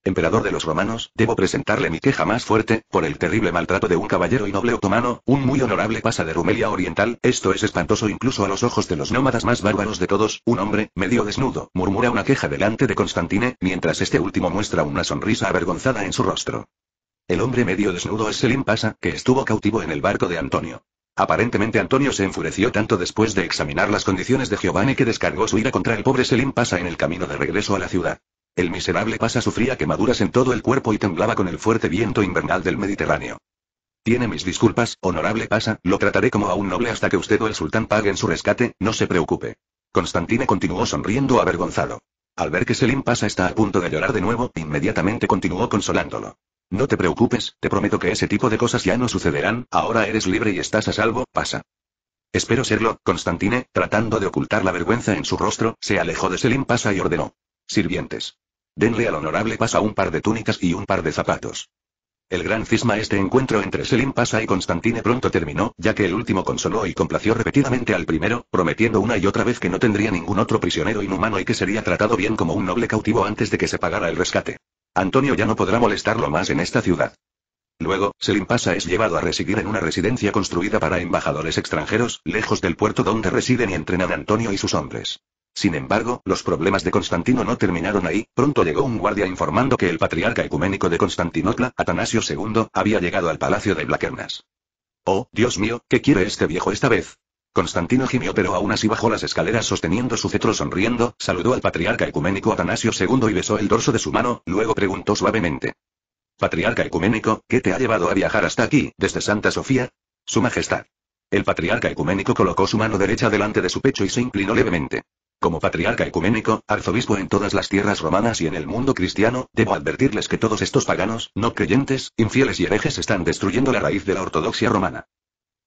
Emperador de los romanos, debo presentarle mi queja más fuerte, por el terrible maltrato de un caballero y noble otomano, un muy honorable pasa de Rumelia Oriental, esto es espantoso incluso a los ojos de los nómadas más bárbaros de todos, un hombre, medio desnudo, murmura una queja delante de Constantine, mientras este último muestra una sonrisa avergonzada en su rostro. El hombre medio desnudo es Selim Pasa, que estuvo cautivo en el barco de Antonio. Aparentemente Antonio se enfureció tanto después de examinar las condiciones de Giovanni que descargó su ira contra el pobre Selim Pasa en el camino de regreso a la ciudad. El miserable pasa sufría quemaduras en todo el cuerpo y temblaba con el fuerte viento invernal del Mediterráneo. Tiene mis disculpas, honorable pasa, lo trataré como a un noble hasta que usted o el sultán paguen su rescate, no se preocupe. Constantine continuó sonriendo avergonzado. Al ver que Selim pasa está a punto de llorar de nuevo, inmediatamente continuó consolándolo. No te preocupes, te prometo que ese tipo de cosas ya no sucederán, ahora eres libre y estás a salvo, pasa. Espero serlo, Constantine, tratando de ocultar la vergüenza en su rostro, se alejó de Selim Pasa y ordenó. Sirvientes. Denle al honorable pasa un par de túnicas y un par de zapatos. El gran cisma este encuentro entre Selim Pasa y Constantine pronto terminó, ya que el último consoló y complació repetidamente al primero, prometiendo una y otra vez que no tendría ningún otro prisionero inhumano y que sería tratado bien como un noble cautivo antes de que se pagara el rescate. Antonio ya no podrá molestarlo más en esta ciudad. Luego, Selim Pasa es llevado a residir en una residencia construida para embajadores extranjeros, lejos del puerto donde residen y entrenan Antonio y sus hombres. Sin embargo, los problemas de Constantino no terminaron ahí, pronto llegó un guardia informando que el patriarca ecuménico de Constantinopla, Atanasio II, había llegado al palacio de Blakernas. Oh, Dios mío, ¿qué quiere este viejo esta vez? Constantino gimió pero aún así bajó las escaleras sosteniendo su cetro sonriendo, saludó al patriarca ecuménico Atanasio II y besó el dorso de su mano, luego preguntó suavemente. Patriarca ecuménico, ¿qué te ha llevado a viajar hasta aquí, desde Santa Sofía? Su Majestad. El patriarca ecuménico colocó su mano derecha delante de su pecho y se inclinó levemente. Como patriarca ecuménico, arzobispo en todas las tierras romanas y en el mundo cristiano, debo advertirles que todos estos paganos, no creyentes, infieles y herejes están destruyendo la raíz de la ortodoxia romana.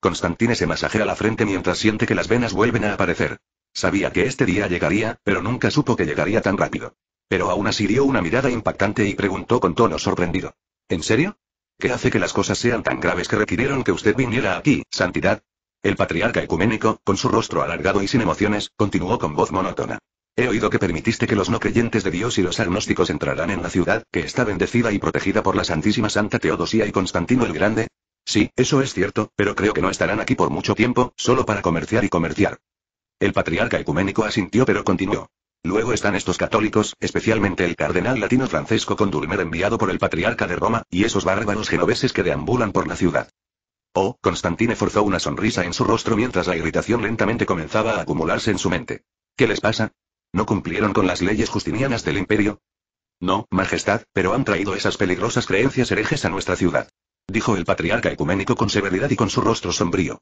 Constantine se masajea la frente mientras siente que las venas vuelven a aparecer. Sabía que este día llegaría, pero nunca supo que llegaría tan rápido. Pero aún así dio una mirada impactante y preguntó con tono sorprendido. ¿En serio? ¿Qué hace que las cosas sean tan graves que requirieron que usted viniera aquí, Santidad? El patriarca ecuménico, con su rostro alargado y sin emociones, continuó con voz monótona. He oído que permitiste que los no creyentes de Dios y los agnósticos entraran en la ciudad, que está bendecida y protegida por la Santísima Santa Teodosia y Constantino el Grande. Sí, eso es cierto, pero creo que no estarán aquí por mucho tiempo, solo para comerciar y comerciar. El patriarca ecuménico asintió pero continuó. Luego están estos católicos, especialmente el cardenal latino Francesco Condulmer enviado por el patriarca de Roma, y esos bárbaros genoveses que deambulan por la ciudad. Oh, Constantine forzó una sonrisa en su rostro mientras la irritación lentamente comenzaba a acumularse en su mente. ¿Qué les pasa? ¿No cumplieron con las leyes justinianas del imperio? No, Majestad, pero han traído esas peligrosas creencias herejes a nuestra ciudad. Dijo el patriarca ecuménico con severidad y con su rostro sombrío.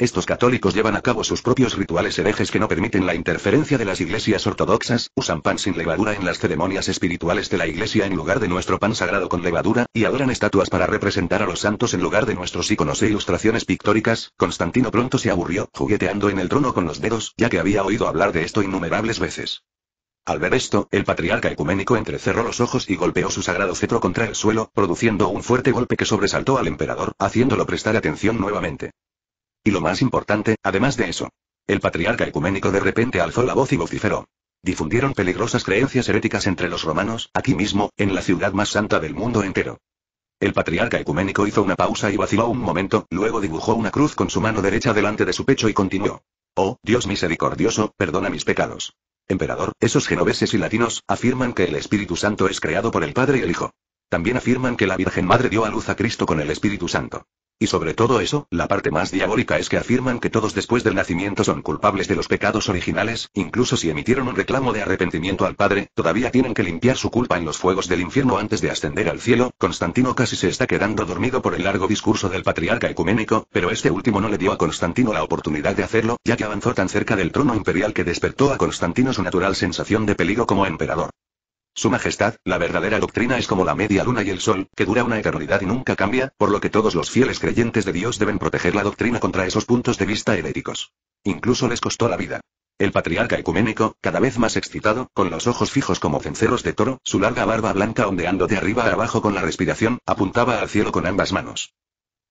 Estos católicos llevan a cabo sus propios rituales herejes que no permiten la interferencia de las iglesias ortodoxas, usan pan sin levadura en las ceremonias espirituales de la iglesia en lugar de nuestro pan sagrado con levadura, y adoran estatuas para representar a los santos en lugar de nuestros iconos e ilustraciones pictóricas. Constantino pronto se aburrió, jugueteando en el trono con los dedos, ya que había oído hablar de esto innumerables veces. Al ver esto, el patriarca ecuménico entrecerró los ojos y golpeó su sagrado cetro contra el suelo, produciendo un fuerte golpe que sobresaltó al emperador, haciéndolo prestar atención nuevamente. Y lo más importante, además de eso. El patriarca ecuménico de repente alzó la voz y vociferó. Difundieron peligrosas creencias heréticas entre los romanos, aquí mismo, en la ciudad más santa del mundo entero. El patriarca ecuménico hizo una pausa y vaciló un momento, luego dibujó una cruz con su mano derecha delante de su pecho y continuó. Oh, Dios misericordioso, perdona mis pecados. Emperador, esos genoveses y latinos afirman que el Espíritu Santo es creado por el Padre y el Hijo. También afirman que la Virgen Madre dio a luz a Cristo con el Espíritu Santo. Y sobre todo eso, la parte más diabólica es que afirman que todos después del nacimiento son culpables de los pecados originales, incluso si emitieron un reclamo de arrepentimiento al Padre, todavía tienen que limpiar su culpa en los fuegos del infierno antes de ascender al cielo. Constantino casi se está quedando dormido por el largo discurso del patriarca ecuménico, pero este último no le dio a Constantino la oportunidad de hacerlo, ya que avanzó tan cerca del trono imperial que despertó a Constantino su natural sensación de peligro como emperador. Su Majestad, la verdadera doctrina es como la media luna y el sol, que dura una eternidad y nunca cambia, por lo que todos los fieles creyentes de Dios deben proteger la doctrina contra esos puntos de vista heréticos. Incluso les costó la vida. El patriarca ecuménico, cada vez más excitado, con los ojos fijos como cenceros de toro, su larga barba blanca ondeando de arriba a abajo con la respiración, apuntaba al cielo con ambas manos.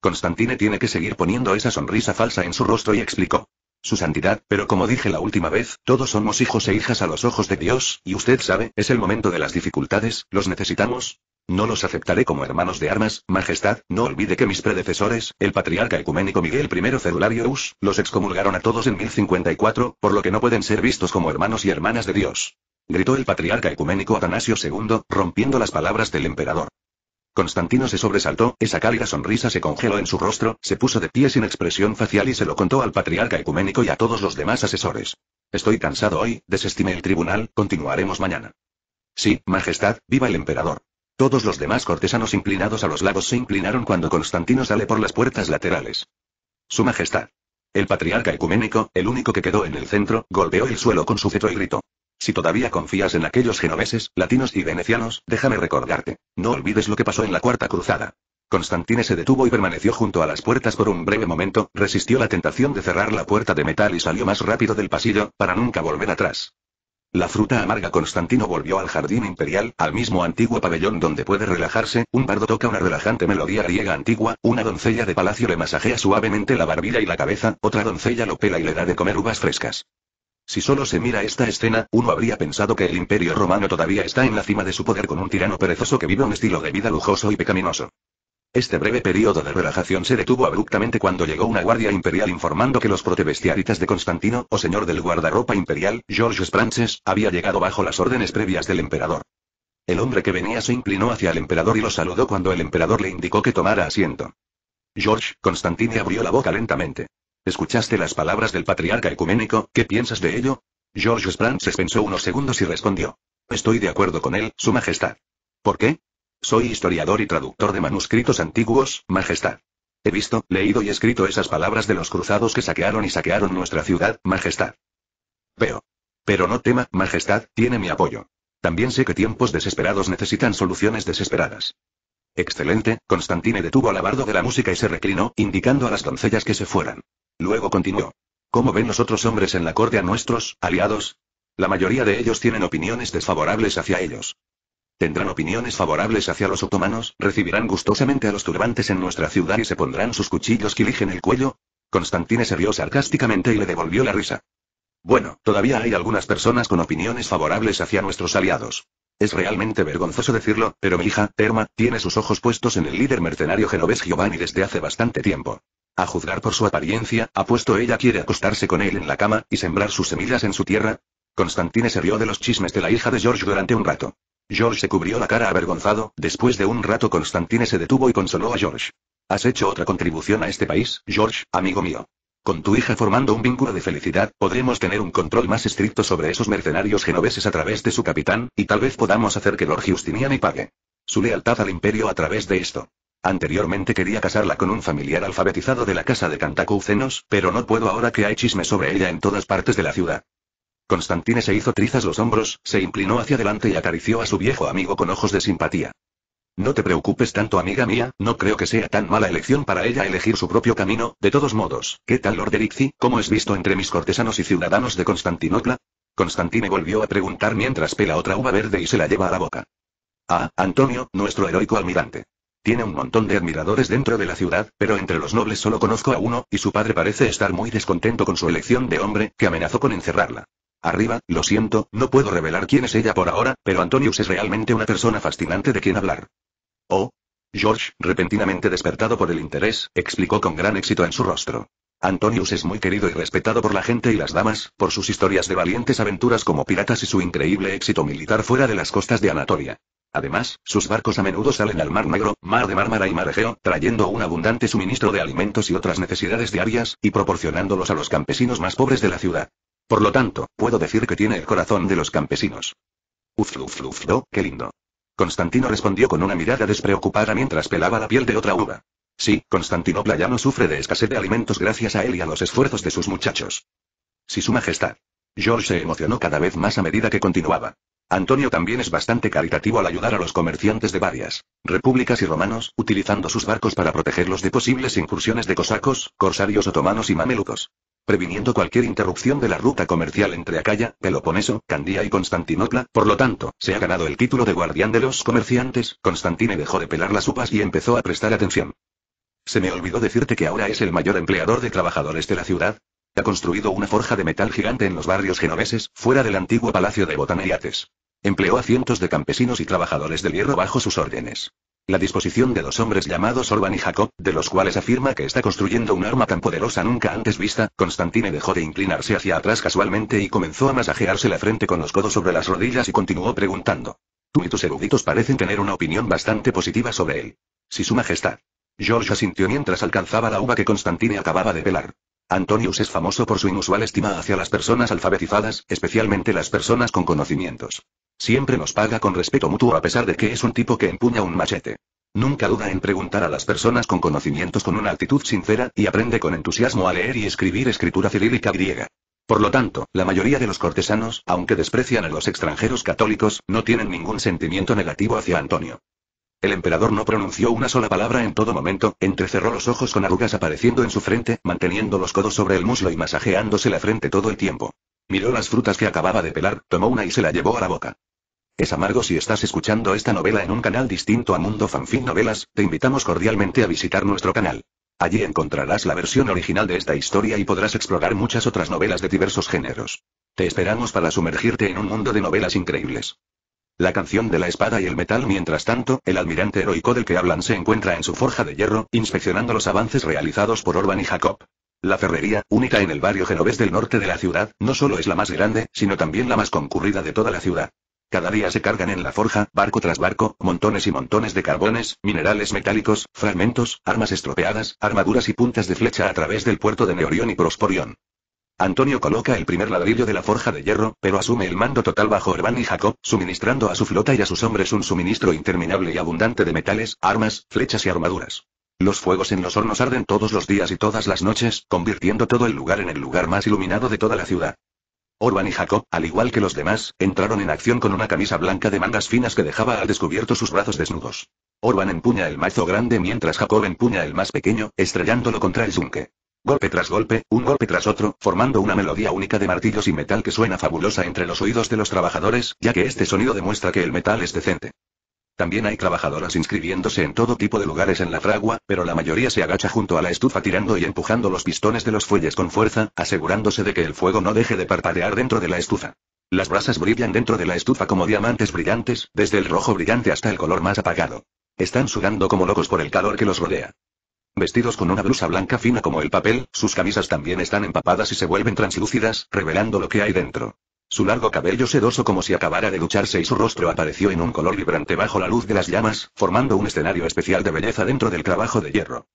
Constantine tiene que seguir poniendo esa sonrisa falsa en su rostro y explicó su santidad, pero como dije la última vez, todos somos hijos e hijas a los ojos de Dios, y usted sabe, es el momento de las dificultades, los necesitamos. No los aceptaré como hermanos de armas, Majestad, no olvide que mis predecesores, el patriarca ecuménico Miguel I Us, los excomulgaron a todos en 1054, por lo que no pueden ser vistos como hermanos y hermanas de Dios. Gritó el patriarca ecuménico Atanasio II, rompiendo las palabras del emperador. Constantino se sobresaltó, esa cálida sonrisa se congeló en su rostro, se puso de pie sin expresión facial y se lo contó al patriarca ecuménico y a todos los demás asesores. Estoy cansado hoy, desestime el tribunal, continuaremos mañana. Sí, Majestad, viva el emperador. Todos los demás cortesanos inclinados a los lados se inclinaron cuando Constantino sale por las puertas laterales. Su Majestad. El patriarca ecuménico, el único que quedó en el centro, golpeó el suelo con su cetro y gritó. Si todavía confías en aquellos genoveses, latinos y venecianos, déjame recordarte. No olvides lo que pasó en la Cuarta Cruzada. Constantine se detuvo y permaneció junto a las puertas por un breve momento, resistió la tentación de cerrar la puerta de metal y salió más rápido del pasillo, para nunca volver atrás. La fruta amarga Constantino volvió al jardín imperial, al mismo antiguo pabellón donde puede relajarse, un bardo toca una relajante melodía griega antigua, una doncella de palacio le masajea suavemente la barbilla y la cabeza, otra doncella lo pela y le da de comer uvas frescas. Si solo se mira esta escena, uno habría pensado que el imperio romano todavía está en la cima de su poder con un tirano perezoso que vive un estilo de vida lujoso y pecaminoso. Este breve periodo de relajación se detuvo abruptamente cuando llegó una guardia imperial informando que los protebestiaritas de Constantino, o señor del guardarropa imperial, George Sprances, había llegado bajo las órdenes previas del emperador. El hombre que venía se inclinó hacia el emperador y lo saludó cuando el emperador le indicó que tomara asiento. George, Constantine abrió la boca lentamente. ¿Escuchaste las palabras del patriarca ecuménico? ¿Qué piensas de ello? George Sprang se pensó unos segundos y respondió. Estoy de acuerdo con él, Su Majestad. ¿Por qué? Soy historiador y traductor de manuscritos antiguos, Majestad. He visto, leído y escrito esas palabras de los cruzados que saquearon y saquearon nuestra ciudad, Majestad. Veo. Pero no tema, Majestad, tiene mi apoyo. También sé que tiempos desesperados necesitan soluciones desesperadas. Excelente, Constantine detuvo al bardo de la música y se reclinó, indicando a las doncellas que se fueran. Luego continuó. ¿Cómo ven los otros hombres en la corte a nuestros aliados? La mayoría de ellos tienen opiniones desfavorables hacia ellos. Tendrán opiniones favorables hacia los otomanos, recibirán gustosamente a los turbantes en nuestra ciudad y se pondrán sus cuchillos que eligen el cuello. Constantine se rió sarcásticamente y le devolvió la risa. Bueno, todavía hay algunas personas con opiniones favorables hacia nuestros aliados. Es realmente vergonzoso decirlo, pero mi hija, Terma, tiene sus ojos puestos en el líder mercenario genovés Giovanni desde hace bastante tiempo. A juzgar por su apariencia, apuesto ella quiere acostarse con él en la cama, y sembrar sus semillas en su tierra. Constantine se rió de los chismes de la hija de George durante un rato. George se cubrió la cara avergonzado, después de un rato Constantine se detuvo y consoló a George. Has hecho otra contribución a este país, George, amigo mío. Con tu hija formando un vínculo de felicidad, podremos tener un control más estricto sobre esos mercenarios genoveses a través de su capitán, y tal vez podamos hacer que Lord Justiniani pague su lealtad al imperio a través de esto. Anteriormente quería casarla con un familiar alfabetizado de la casa de Cantacucenos, pero no puedo ahora que hay chisme sobre ella en todas partes de la ciudad. Constantine se hizo trizas los hombros, se inclinó hacia adelante y acarició a su viejo amigo con ojos de simpatía. No te preocupes tanto, amiga mía, no creo que sea tan mala elección para ella elegir su propio camino, de todos modos. ¿Qué tal Lord Erixi, cómo es visto entre mis cortesanos y ciudadanos de Constantinopla? Constantine volvió a preguntar mientras pela otra uva verde y se la lleva a la boca. Ah, Antonio, nuestro heroico almirante. Tiene un montón de admiradores dentro de la ciudad, pero entre los nobles solo conozco a uno, y su padre parece estar muy descontento con su elección de hombre, que amenazó con encerrarla. Arriba, lo siento, no puedo revelar quién es ella por ahora, pero Antonius es realmente una persona fascinante de quien hablar. Oh. George, repentinamente despertado por el interés, explicó con gran éxito en su rostro. Antonius es muy querido y respetado por la gente y las damas, por sus historias de valientes aventuras como piratas y su increíble éxito militar fuera de las costas de Anatolia. Además, sus barcos a menudo salen al Mar Negro, Mar de Mármara y Mar Egeo, trayendo un abundante suministro de alimentos y otras necesidades diarias, y proporcionándolos a los campesinos más pobres de la ciudad. Por lo tanto, puedo decir que tiene el corazón de los campesinos. Uf, qué lindo. Constantino respondió con una mirada despreocupada mientras pelaba la piel de otra uva. Sí, Constantinopla ya no sufre de escasez de alimentos gracias a él y a los esfuerzos de sus muchachos. Si sí, su majestad. George se emocionó cada vez más a medida que continuaba. Antonio también es bastante caritativo al ayudar a los comerciantes de varias repúblicas y romanos, utilizando sus barcos para protegerlos de posibles incursiones de cosacos, corsarios otomanos y mamelucos. Previniendo cualquier interrupción de la ruta comercial entre Acaya, Peloponeso, Candía y Constantinopla, por lo tanto, se ha ganado el título de guardián de los comerciantes, Constantine dejó de pelar las upas y empezó a prestar atención. Se me olvidó decirte que ahora es el mayor empleador de trabajadores de la ciudad, ha construido una forja de metal gigante en los barrios genoveses, fuera del antiguo palacio de Botaneriates. Empleó a cientos de campesinos y trabajadores del hierro bajo sus órdenes. La disposición de dos hombres llamados Orban y Jacob, de los cuales afirma que está construyendo un arma tan poderosa nunca antes vista, Constantine dejó de inclinarse hacia atrás casualmente y comenzó a masajearse la frente con los codos sobre las rodillas y continuó preguntando. Tú y tus eruditos parecen tener una opinión bastante positiva sobre él. Si su majestad. George asintió mientras alcanzaba la uva que Constantine acababa de pelar. Antonius es famoso por su inusual estima hacia las personas alfabetizadas, especialmente las personas con conocimientos. Siempre nos paga con respeto mutuo a pesar de que es un tipo que empuña un machete. Nunca duda en preguntar a las personas con conocimientos con una actitud sincera, y aprende con entusiasmo a leer y escribir escritura cirílica griega. Por lo tanto, la mayoría de los cortesanos, aunque desprecian a los extranjeros católicos, no tienen ningún sentimiento negativo hacia Antonio. El emperador no pronunció una sola palabra en todo momento, entrecerró los ojos con arrugas apareciendo en su frente, manteniendo los codos sobre el muslo y masajeándose la frente todo el tiempo. Miró las frutas que acababa de pelar, tomó una y se la llevó a la boca. Es amargo si estás escuchando esta novela en un canal distinto a Mundo Fanfin Novelas, te invitamos cordialmente a visitar nuestro canal. Allí encontrarás la versión original de esta historia y podrás explorar muchas otras novelas de diversos géneros. Te esperamos para sumergirte en un mundo de novelas increíbles. La canción de la espada y el metal Mientras tanto, el almirante heroico del que hablan se encuentra en su forja de hierro, inspeccionando los avances realizados por Orban y Jacob. La ferrería, única en el barrio genovés del norte de la ciudad, no solo es la más grande, sino también la más concurrida de toda la ciudad. Cada día se cargan en la forja, barco tras barco, montones y montones de carbones, minerales metálicos, fragmentos, armas estropeadas, armaduras y puntas de flecha a través del puerto de Neorión y Prosporión. Antonio coloca el primer ladrillo de la forja de hierro, pero asume el mando total bajo Orban y Jacob, suministrando a su flota y a sus hombres un suministro interminable y abundante de metales, armas, flechas y armaduras. Los fuegos en los hornos arden todos los días y todas las noches, convirtiendo todo el lugar en el lugar más iluminado de toda la ciudad. Orban y Jacob, al igual que los demás, entraron en acción con una camisa blanca de mangas finas que dejaba al descubierto sus brazos desnudos. Orban empuña el mazo grande mientras Jacob empuña el más pequeño, estrellándolo contra el yunque. Golpe tras golpe, un golpe tras otro, formando una melodía única de martillos y metal que suena fabulosa entre los oídos de los trabajadores, ya que este sonido demuestra que el metal es decente. También hay trabajadoras inscribiéndose en todo tipo de lugares en la fragua, pero la mayoría se agacha junto a la estufa tirando y empujando los pistones de los fuelles con fuerza, asegurándose de que el fuego no deje de parpadear dentro de la estufa. Las brasas brillan dentro de la estufa como diamantes brillantes, desde el rojo brillante hasta el color más apagado. Están sudando como locos por el calor que los rodea vestidos con una blusa blanca fina como el papel, sus camisas también están empapadas y se vuelven translúcidas, revelando lo que hay dentro. Su largo cabello sedoso como si acabara de ducharse y su rostro apareció en un color vibrante bajo la luz de las llamas, formando un escenario especial de belleza dentro del trabajo de hierro.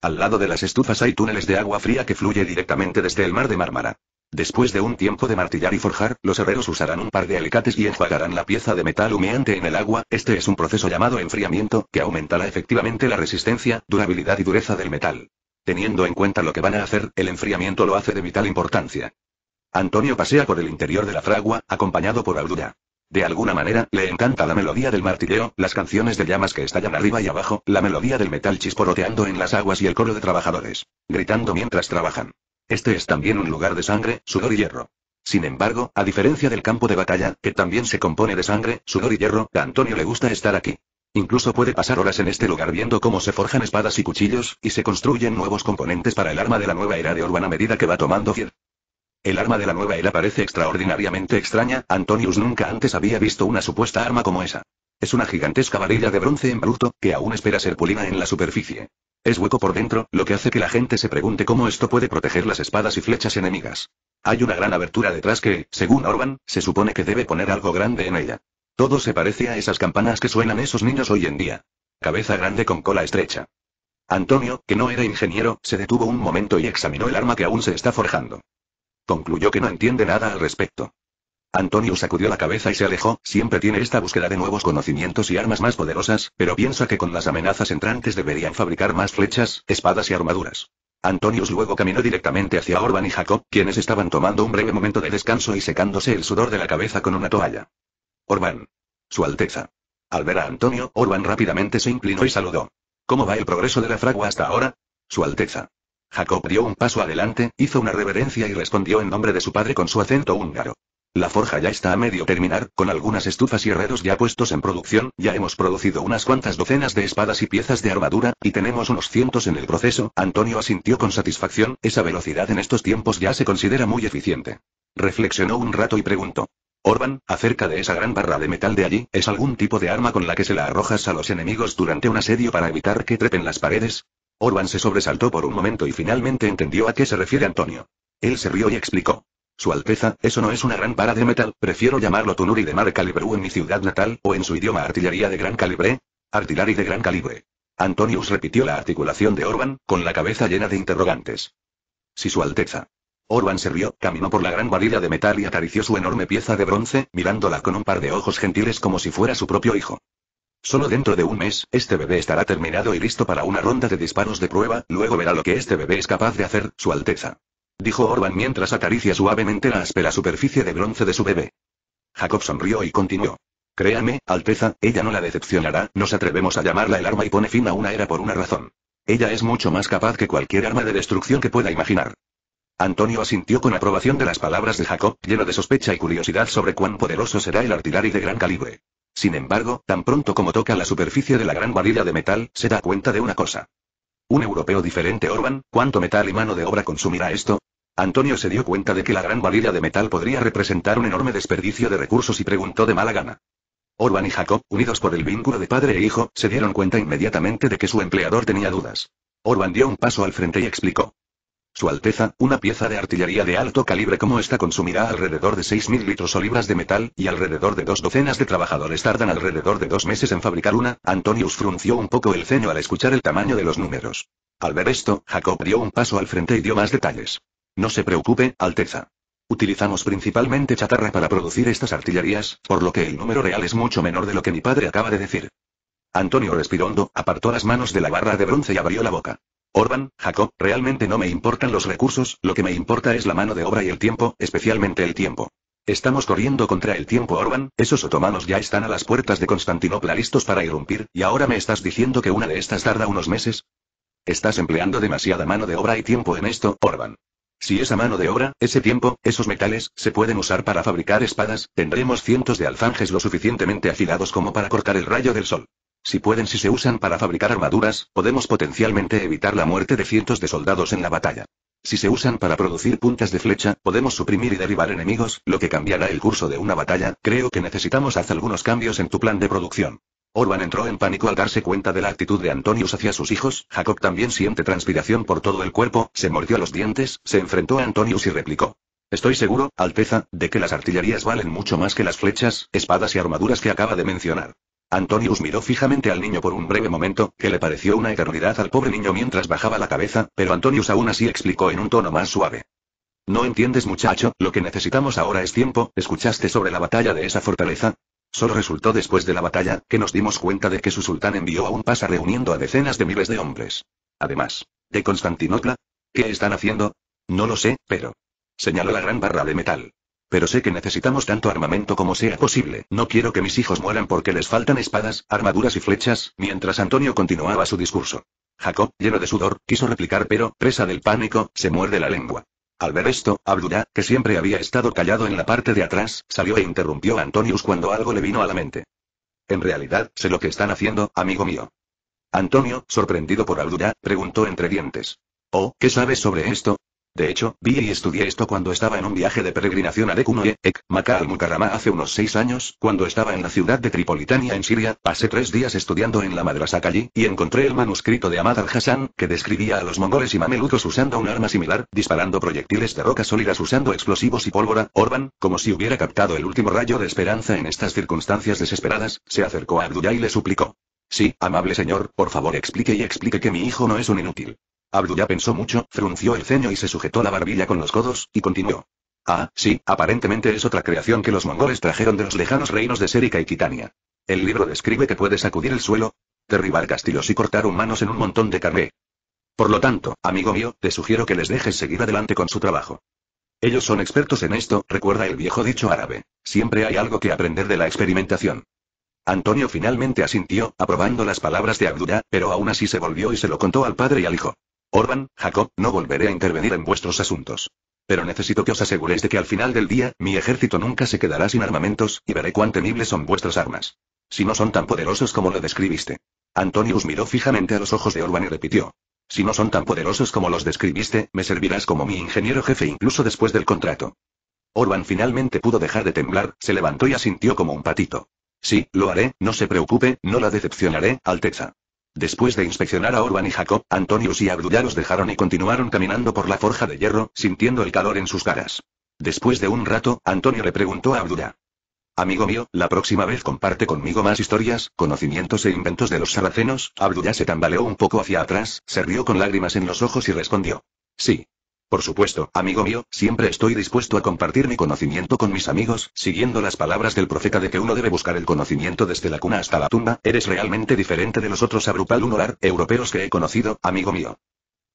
Al lado de las estufas hay túneles de agua fría que fluye directamente desde el mar de Mármara. Después de un tiempo de martillar y forjar, los herreros usarán un par de alicates y enjuagarán la pieza de metal humeante en el agua, este es un proceso llamado enfriamiento, que aumentará efectivamente la resistencia, durabilidad y dureza del metal. Teniendo en cuenta lo que van a hacer, el enfriamiento lo hace de vital importancia. Antonio pasea por el interior de la fragua, acompañado por Auruda. De alguna manera, le encanta la melodía del martilleo, las canciones de llamas que estallan arriba y abajo, la melodía del metal chisporoteando en las aguas y el coro de trabajadores, gritando mientras trabajan. Este es también un lugar de sangre, sudor y hierro. Sin embargo, a diferencia del campo de batalla, que también se compone de sangre, sudor y hierro, a Antonio le gusta estar aquí. Incluso puede pasar horas en este lugar viendo cómo se forjan espadas y cuchillos, y se construyen nuevos componentes para el arma de la nueva era de Orban a medida que va tomando fiel. El arma de la nueva era parece extraordinariamente extraña, Antonius nunca antes había visto una supuesta arma como esa. Es una gigantesca varilla de bronce en bruto, que aún espera ser pulida en la superficie. Es hueco por dentro, lo que hace que la gente se pregunte cómo esto puede proteger las espadas y flechas enemigas. Hay una gran abertura detrás que, según Orban, se supone que debe poner algo grande en ella. Todo se parece a esas campanas que suenan esos niños hoy en día. Cabeza grande con cola estrecha. Antonio, que no era ingeniero, se detuvo un momento y examinó el arma que aún se está forjando. Concluyó que no entiende nada al respecto. Antonio sacudió la cabeza y se alejó, siempre tiene esta búsqueda de nuevos conocimientos y armas más poderosas, pero piensa que con las amenazas entrantes deberían fabricar más flechas, espadas y armaduras. Antonius luego caminó directamente hacia Orban y Jacob, quienes estaban tomando un breve momento de descanso y secándose el sudor de la cabeza con una toalla. Orban. Su Alteza. Al ver a Antonio, Orban rápidamente se inclinó y saludó. ¿Cómo va el progreso de la fragua hasta ahora? Su Alteza. Jacob dio un paso adelante, hizo una reverencia y respondió en nombre de su padre con su acento húngaro. La forja ya está a medio terminar, con algunas estufas y herreros ya puestos en producción, ya hemos producido unas cuantas docenas de espadas y piezas de armadura, y tenemos unos cientos en el proceso, Antonio asintió con satisfacción, esa velocidad en estos tiempos ya se considera muy eficiente. Reflexionó un rato y preguntó. Orban, acerca de esa gran barra de metal de allí, ¿es algún tipo de arma con la que se la arrojas a los enemigos durante un asedio para evitar que trepen las paredes? Orban se sobresaltó por un momento y finalmente entendió a qué se refiere Antonio. Él se rió y explicó. Su Alteza, eso no es una gran para de metal, prefiero llamarlo Tunuri de mar Calibru en mi ciudad natal, o en su idioma artillería de gran calibre. Artillería de gran calibre. Antonius repitió la articulación de Orban, con la cabeza llena de interrogantes. Si su Alteza. Orban se rió, caminó por la gran varilla de metal y acarició su enorme pieza de bronce, mirándola con un par de ojos gentiles como si fuera su propio hijo. Solo dentro de un mes, este bebé estará terminado y listo para una ronda de disparos de prueba, luego verá lo que este bebé es capaz de hacer, Su Alteza dijo Orban mientras acaricia suavemente la áspera superficie de bronce de su bebé. Jacob sonrió y continuó. Créame, Alteza, ella no la decepcionará, nos atrevemos a llamarla el arma y pone fin a una era por una razón. Ella es mucho más capaz que cualquier arma de destrucción que pueda imaginar. Antonio asintió con aprobación de las palabras de Jacob, lleno de sospecha y curiosidad sobre cuán poderoso será el artillari de gran calibre. Sin embargo, tan pronto como toca la superficie de la gran varilla de metal, se da cuenta de una cosa. ¿Un europeo diferente Orban? ¿Cuánto metal y mano de obra consumirá esto? Antonio se dio cuenta de que la gran valía de metal podría representar un enorme desperdicio de recursos y preguntó de mala gana. Orban y Jacob, unidos por el vínculo de padre e hijo, se dieron cuenta inmediatamente de que su empleador tenía dudas. Orban dio un paso al frente y explicó. Su Alteza, una pieza de artillería de alto calibre como esta consumirá alrededor de 6.000 litros o libras de metal, y alrededor de dos docenas de trabajadores tardan alrededor de dos meses en fabricar una. Antonius frunció un poco el ceño al escuchar el tamaño de los números. Al ver esto, Jacob dio un paso al frente y dio más detalles. No se preocupe, Alteza. Utilizamos principalmente chatarra para producir estas artillerías, por lo que el número real es mucho menor de lo que mi padre acaba de decir. Antonio respirando, apartó las manos de la barra de bronce y abrió la boca. Orban, Jacob, realmente no me importan los recursos, lo que me importa es la mano de obra y el tiempo, especialmente el tiempo. Estamos corriendo contra el tiempo, Orban, esos otomanos ya están a las puertas de Constantinopla listos para irrumpir, y ahora me estás diciendo que una de estas tarda unos meses. Estás empleando demasiada mano de obra y tiempo en esto, Orban. Si esa mano de obra, ese tiempo, esos metales, se pueden usar para fabricar espadas, tendremos cientos de alfanjes lo suficientemente afilados como para cortar el rayo del sol. Si pueden si se usan para fabricar armaduras, podemos potencialmente evitar la muerte de cientos de soldados en la batalla. Si se usan para producir puntas de flecha, podemos suprimir y derribar enemigos, lo que cambiará el curso de una batalla, creo que necesitamos hacer algunos cambios en tu plan de producción. Orban entró en pánico al darse cuenta de la actitud de Antonius hacia sus hijos, Jacob también siente transpiración por todo el cuerpo, se mordió los dientes, se enfrentó a Antonius y replicó. Estoy seguro, Alteza, de que las artillerías valen mucho más que las flechas, espadas y armaduras que acaba de mencionar. Antonius miró fijamente al niño por un breve momento, que le pareció una eternidad al pobre niño mientras bajaba la cabeza, pero Antonius aún así explicó en un tono más suave. No entiendes muchacho, lo que necesitamos ahora es tiempo, ¿escuchaste sobre la batalla de esa fortaleza? Solo resultó después de la batalla, que nos dimos cuenta de que su sultán envió a un pasa reuniendo a decenas de miles de hombres. Además, ¿de Constantinopla? ¿Qué están haciendo? No lo sé, pero... Señaló la gran barra de metal. Pero sé que necesitamos tanto armamento como sea posible. No quiero que mis hijos mueran porque les faltan espadas, armaduras y flechas, mientras Antonio continuaba su discurso. Jacob, lleno de sudor, quiso replicar pero, presa del pánico, se muerde la lengua. Al ver esto, Abdullah, que siempre había estado callado en la parte de atrás, salió e interrumpió a Antonius cuando algo le vino a la mente. En realidad, sé lo que están haciendo, amigo mío. Antonio, sorprendido por Abdullah, preguntó entre dientes. Oh, ¿qué sabes sobre esto? De hecho, vi y estudié esto cuando estaba en un viaje de peregrinación a e Ek, makal al Mukarramá hace unos seis años, cuando estaba en la ciudad de Tripolitania en Siria, pasé tres días estudiando en la madrasa allí, y encontré el manuscrito de Amad al-Hassan, que describía a los mongoles y mamelucos usando un arma similar, disparando proyectiles de rocas sólidas usando explosivos y pólvora, Orban, como si hubiera captado el último rayo de esperanza en estas circunstancias desesperadas, se acercó a Abdullah y le suplicó. Sí, amable señor, por favor explique y explique que mi hijo no es un inútil ya pensó mucho, frunció el ceño y se sujetó la barbilla con los codos, y continuó. Ah, sí, aparentemente es otra creación que los mongoles trajeron de los lejanos reinos de Sérica y Titania. El libro describe que puede sacudir el suelo, derribar castillos y cortar humanos en un montón de carne. Por lo tanto, amigo mío, te sugiero que les dejes seguir adelante con su trabajo. Ellos son expertos en esto, recuerda el viejo dicho árabe. Siempre hay algo que aprender de la experimentación. Antonio finalmente asintió, aprobando las palabras de Abdullah, pero aún así se volvió y se lo contó al padre y al hijo. Orban, Jacob, no volveré a intervenir en vuestros asuntos. Pero necesito que os aseguréis de que al final del día, mi ejército nunca se quedará sin armamentos, y veré cuán temibles son vuestras armas. Si no son tan poderosos como lo describiste. Antonius miró fijamente a los ojos de Orban y repitió. Si no son tan poderosos como los describiste, me servirás como mi ingeniero jefe incluso después del contrato. Orban finalmente pudo dejar de temblar, se levantó y asintió como un patito. Sí, lo haré, no se preocupe, no la decepcionaré, Alteza. Después de inspeccionar a Orban y Jacob, Antonius y Abdullah los dejaron y continuaron caminando por la forja de hierro, sintiendo el calor en sus caras. Después de un rato, Antonio le preguntó a Abdullah. Amigo mío, la próxima vez comparte conmigo más historias, conocimientos e inventos de los sarracenos. Abdullah se tambaleó un poco hacia atrás, se rió con lágrimas en los ojos y respondió. Sí. Por supuesto, amigo mío, siempre estoy dispuesto a compartir mi conocimiento con mis amigos, siguiendo las palabras del profeta de que uno debe buscar el conocimiento desde la cuna hasta la tumba, eres realmente diferente de los otros abrupal europeos que he conocido, amigo mío.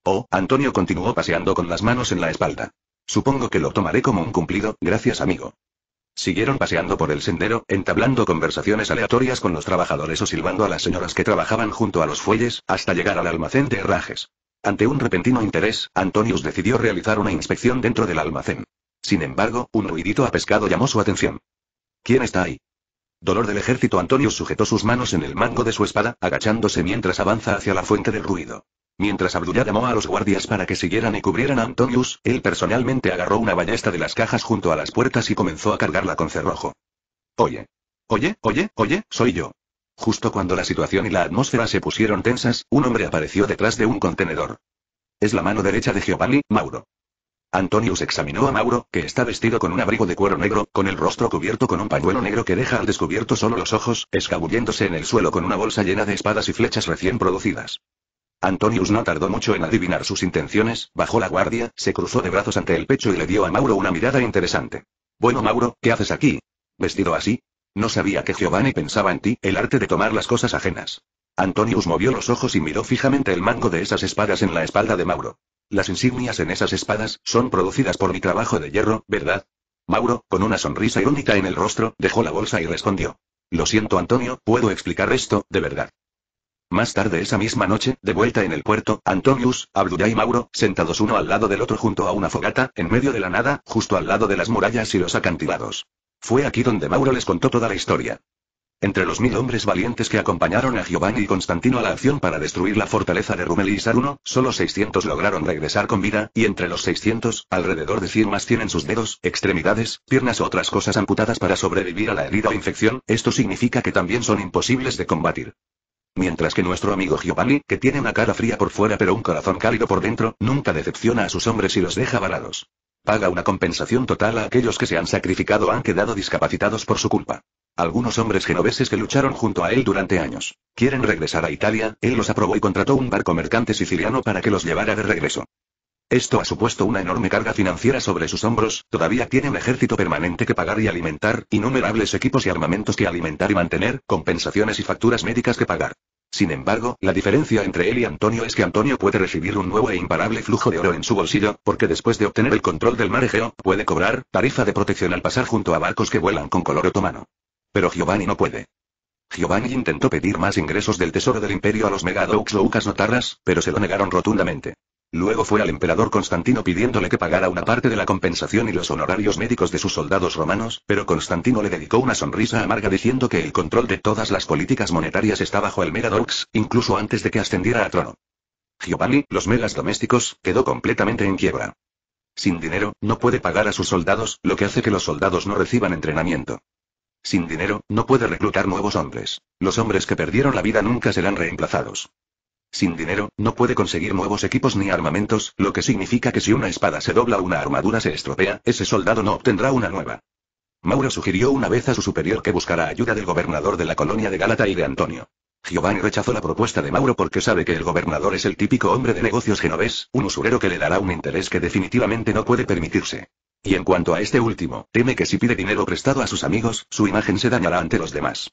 Oh, Antonio continuó paseando con las manos en la espalda. Supongo que lo tomaré como un cumplido, gracias amigo. Siguieron paseando por el sendero, entablando conversaciones aleatorias con los trabajadores o silbando a las señoras que trabajaban junto a los fuelles, hasta llegar al almacén de herrajes. Ante un repentino interés, Antonius decidió realizar una inspección dentro del almacén. Sin embargo, un ruidito a pescado llamó su atención. ¿Quién está ahí? Dolor del ejército Antonius sujetó sus manos en el mango de su espada, agachándose mientras avanza hacia la fuente del ruido. Mientras Abdullah llamó a los guardias para que siguieran y cubrieran a Antonius, él personalmente agarró una ballesta de las cajas junto a las puertas y comenzó a cargarla con cerrojo. Oye. Oye, oye, oye, soy yo. Justo cuando la situación y la atmósfera se pusieron tensas, un hombre apareció detrás de un contenedor. Es la mano derecha de Giovanni, Mauro. Antonius examinó a Mauro, que está vestido con un abrigo de cuero negro, con el rostro cubierto con un pañuelo negro que deja al descubierto solo los ojos, escabulléndose en el suelo con una bolsa llena de espadas y flechas recién producidas. Antonius no tardó mucho en adivinar sus intenciones, bajó la guardia, se cruzó de brazos ante el pecho y le dio a Mauro una mirada interesante. Bueno Mauro, ¿qué haces aquí? ¿Vestido así? No sabía que Giovanni pensaba en ti, el arte de tomar las cosas ajenas. Antonius movió los ojos y miró fijamente el mango de esas espadas en la espalda de Mauro. Las insignias en esas espadas son producidas por mi trabajo de hierro, ¿verdad? Mauro, con una sonrisa irónica en el rostro, dejó la bolsa y respondió. Lo siento, Antonio, puedo explicar esto, de verdad. Más tarde esa misma noche, de vuelta en el puerto, Antonius, Abdullah y Mauro, sentados uno al lado del otro junto a una fogata, en medio de la nada, justo al lado de las murallas y los acantilados. Fue aquí donde Mauro les contó toda la historia. Entre los mil hombres valientes que acompañaron a Giovanni y Constantino a la acción para destruir la fortaleza de Rumeli y Saruno, solo 600 lograron regresar con vida, y entre los 600, alrededor de 100 más tienen sus dedos, extremidades, piernas u otras cosas amputadas para sobrevivir a la herida o infección, esto significa que también son imposibles de combatir. Mientras que nuestro amigo Giovanni, que tiene una cara fría por fuera pero un corazón cálido por dentro, nunca decepciona a sus hombres y los deja varados paga una compensación total a aquellos que se han sacrificado o han quedado discapacitados por su culpa. Algunos hombres genoveses que lucharon junto a él durante años. Quieren regresar a Italia, él los aprobó y contrató un barco mercante siciliano para que los llevara de regreso. Esto ha supuesto una enorme carga financiera sobre sus hombros, todavía tiene un ejército permanente que pagar y alimentar, innumerables equipos y armamentos que alimentar y mantener, compensaciones y facturas médicas que pagar. Sin embargo, la diferencia entre él y Antonio es que Antonio puede recibir un nuevo e imparable flujo de oro en su bolsillo, porque después de obtener el control del mar Egeo, puede cobrar tarifa de protección al pasar junto a barcos que vuelan con color otomano. Pero Giovanni no puede. Giovanni intentó pedir más ingresos del tesoro del imperio a los Lucas notarras, pero se lo negaron rotundamente. Luego fue al emperador Constantino pidiéndole que pagara una parte de la compensación y los honorarios médicos de sus soldados romanos, pero Constantino le dedicó una sonrisa amarga diciendo que el control de todas las políticas monetarias está bajo el Meradox, incluso antes de que ascendiera a trono. Giovanni, los megas domésticos, quedó completamente en quiebra. Sin dinero, no puede pagar a sus soldados, lo que hace que los soldados no reciban entrenamiento. Sin dinero, no puede reclutar nuevos hombres. Los hombres que perdieron la vida nunca serán reemplazados. Sin dinero, no puede conseguir nuevos equipos ni armamentos, lo que significa que si una espada se dobla o una armadura se estropea, ese soldado no obtendrá una nueva. Mauro sugirió una vez a su superior que buscara ayuda del gobernador de la colonia de Galata y de Antonio. Giovanni rechazó la propuesta de Mauro porque sabe que el gobernador es el típico hombre de negocios genovés, un usurero que le dará un interés que definitivamente no puede permitirse. Y en cuanto a este último, teme que si pide dinero prestado a sus amigos, su imagen se dañará ante los demás.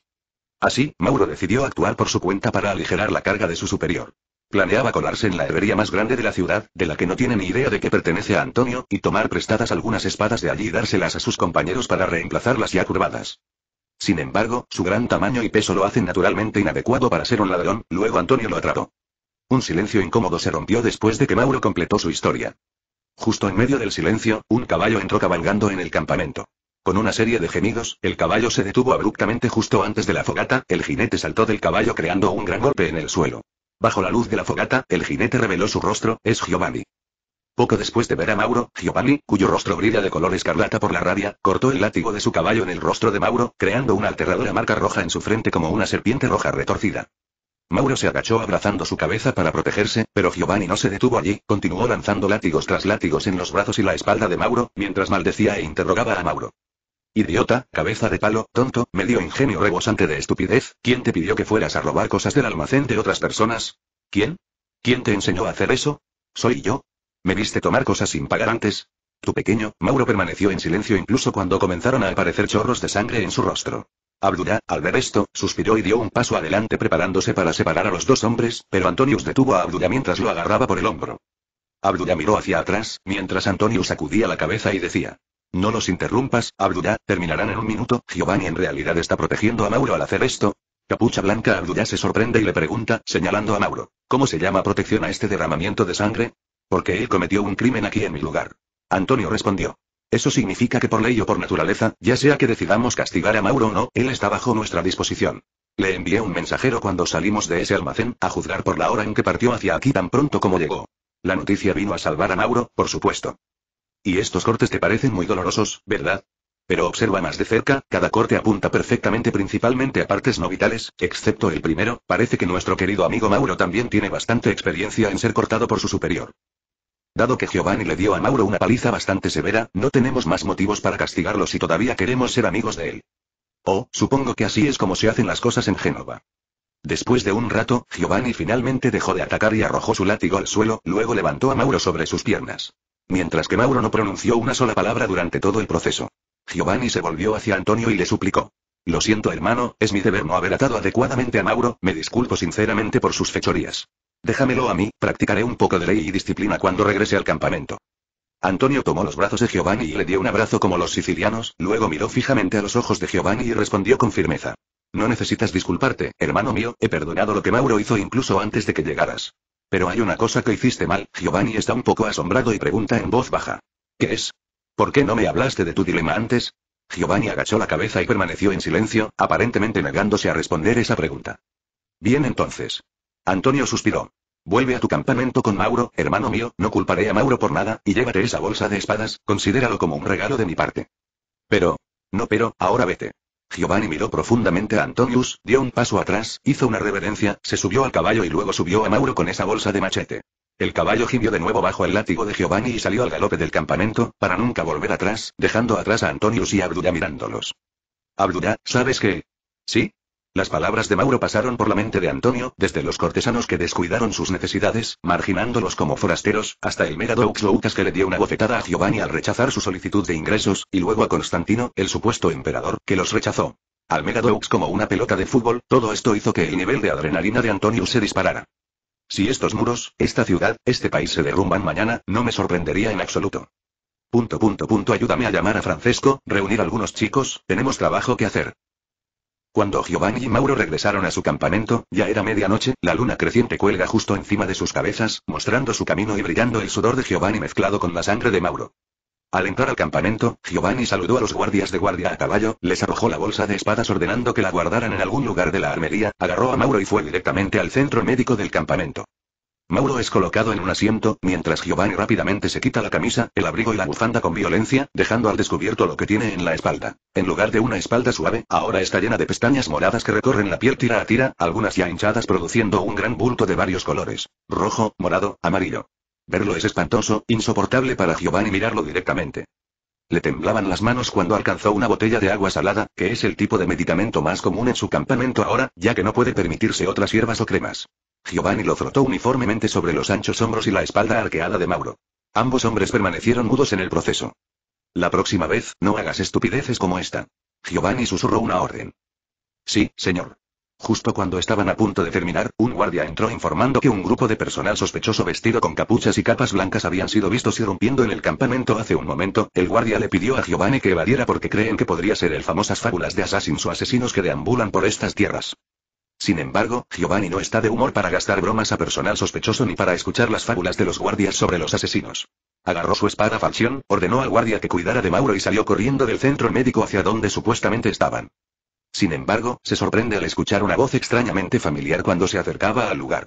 Así, Mauro decidió actuar por su cuenta para aligerar la carga de su superior. Planeaba colarse en la herrería más grande de la ciudad, de la que no tiene ni idea de que pertenece a Antonio, y tomar prestadas algunas espadas de allí y dárselas a sus compañeros para reemplazarlas ya curvadas. Sin embargo, su gran tamaño y peso lo hacen naturalmente inadecuado para ser un ladrón, luego Antonio lo atrapó. Un silencio incómodo se rompió después de que Mauro completó su historia. Justo en medio del silencio, un caballo entró cabalgando en el campamento. Con una serie de gemidos, el caballo se detuvo abruptamente justo antes de la fogata, el jinete saltó del caballo creando un gran golpe en el suelo. Bajo la luz de la fogata, el jinete reveló su rostro, es Giovanni. Poco después de ver a Mauro, Giovanni, cuyo rostro brilla de color escarlata por la rabia, cortó el látigo de su caballo en el rostro de Mauro, creando una aterradora marca roja en su frente como una serpiente roja retorcida. Mauro se agachó abrazando su cabeza para protegerse, pero Giovanni no se detuvo allí, continuó lanzando látigos tras látigos en los brazos y la espalda de Mauro, mientras maldecía e interrogaba a Mauro. Idiota, cabeza de palo, tonto, medio ingenio rebosante de estupidez, ¿quién te pidió que fueras a robar cosas del almacén de otras personas? ¿Quién? ¿Quién te enseñó a hacer eso? ¿Soy yo? ¿Me viste tomar cosas sin pagar antes? Tu pequeño, Mauro permaneció en silencio incluso cuando comenzaron a aparecer chorros de sangre en su rostro. Abdura, al ver esto, suspiró y dio un paso adelante preparándose para separar a los dos hombres, pero Antonius detuvo a Abdura mientras lo agarraba por el hombro. Abdura miró hacia atrás, mientras Antonius sacudía la cabeza y decía, no los interrumpas, Abdullah, terminarán en un minuto. Giovanni en realidad está protegiendo a Mauro al hacer esto. Capucha blanca Abdullah se sorprende y le pregunta, señalando a Mauro, ¿cómo se llama protección a este derramamiento de sangre? Porque él cometió un crimen aquí en mi lugar. Antonio respondió. Eso significa que por ley o por naturaleza, ya sea que decidamos castigar a Mauro o no, él está bajo nuestra disposición. Le envié un mensajero cuando salimos de ese almacén, a juzgar por la hora en que partió hacia aquí tan pronto como llegó. La noticia vino a salvar a Mauro, por supuesto. Y estos cortes te parecen muy dolorosos, ¿verdad? Pero observa más de cerca, cada corte apunta perfectamente principalmente a partes no vitales, excepto el primero, parece que nuestro querido amigo Mauro también tiene bastante experiencia en ser cortado por su superior. Dado que Giovanni le dio a Mauro una paliza bastante severa, no tenemos más motivos para castigarlo si todavía queremos ser amigos de él. Oh, supongo que así es como se hacen las cosas en Génova. Después de un rato, Giovanni finalmente dejó de atacar y arrojó su látigo al suelo, luego levantó a Mauro sobre sus piernas. Mientras que Mauro no pronunció una sola palabra durante todo el proceso. Giovanni se volvió hacia Antonio y le suplicó. Lo siento hermano, es mi deber no haber atado adecuadamente a Mauro, me disculpo sinceramente por sus fechorías. Déjamelo a mí, practicaré un poco de ley y disciplina cuando regrese al campamento. Antonio tomó los brazos de Giovanni y le dio un abrazo como los sicilianos, luego miró fijamente a los ojos de Giovanni y respondió con firmeza. No necesitas disculparte, hermano mío, he perdonado lo que Mauro hizo incluso antes de que llegaras. Pero hay una cosa que hiciste mal, Giovanni está un poco asombrado y pregunta en voz baja. ¿Qué es? ¿Por qué no me hablaste de tu dilema antes? Giovanni agachó la cabeza y permaneció en silencio, aparentemente negándose a responder esa pregunta. Bien entonces. Antonio suspiró. Vuelve a tu campamento con Mauro, hermano mío, no culparé a Mauro por nada, y llévate esa bolsa de espadas, considéralo como un regalo de mi parte. Pero... No pero, ahora vete. Giovanni miró profundamente a Antonius, dio un paso atrás, hizo una reverencia, se subió al caballo y luego subió a Mauro con esa bolsa de machete. El caballo gimió de nuevo bajo el látigo de Giovanni y salió al galope del campamento, para nunca volver atrás, dejando atrás a Antonius y a Abdullah mirándolos. Abdullah, ¿sabes qué? ¿Sí? Las palabras de Mauro pasaron por la mente de Antonio, desde los cortesanos que descuidaron sus necesidades, marginándolos como forasteros, hasta el mega Loucas que le dio una bofetada a Giovanni al rechazar su solicitud de ingresos, y luego a Constantino, el supuesto emperador, que los rechazó. Al megadox como una pelota de fútbol, todo esto hizo que el nivel de adrenalina de Antonio se disparara. Si estos muros, esta ciudad, este país se derrumban mañana, no me sorprendería en absoluto. Punto punto punto ayúdame a llamar a Francesco, reunir algunos chicos, tenemos trabajo que hacer. Cuando Giovanni y Mauro regresaron a su campamento, ya era medianoche, la luna creciente cuelga justo encima de sus cabezas, mostrando su camino y brillando el sudor de Giovanni mezclado con la sangre de Mauro. Al entrar al campamento, Giovanni saludó a los guardias de guardia a caballo, les arrojó la bolsa de espadas ordenando que la guardaran en algún lugar de la armería, agarró a Mauro y fue directamente al centro médico del campamento. Mauro es colocado en un asiento, mientras Giovanni rápidamente se quita la camisa, el abrigo y la bufanda con violencia, dejando al descubierto lo que tiene en la espalda. En lugar de una espalda suave, ahora está llena de pestañas moradas que recorren la piel tira a tira, algunas ya hinchadas produciendo un gran bulto de varios colores. Rojo, morado, amarillo. Verlo es espantoso, insoportable para Giovanni mirarlo directamente. Le temblaban las manos cuando alcanzó una botella de agua salada, que es el tipo de medicamento más común en su campamento ahora, ya que no puede permitirse otras hierbas o cremas. Giovanni lo frotó uniformemente sobre los anchos hombros y la espalda arqueada de Mauro. Ambos hombres permanecieron mudos en el proceso. La próxima vez, no hagas estupideces como esta. Giovanni susurró una orden. Sí, señor. Justo cuando estaban a punto de terminar, un guardia entró informando que un grupo de personal sospechoso vestido con capuchas y capas blancas habían sido vistos irrumpiendo en el campamento hace un momento. El guardia le pidió a Giovanni que evadiera porque creen que podría ser el famosas fábulas de asesinos o asesinos que deambulan por estas tierras. Sin embargo, Giovanni no está de humor para gastar bromas a personal sospechoso ni para escuchar las fábulas de los guardias sobre los asesinos. Agarró su espada falción, ordenó al guardia que cuidara de Mauro y salió corriendo del centro médico hacia donde supuestamente estaban. Sin embargo, se sorprende al escuchar una voz extrañamente familiar cuando se acercaba al lugar.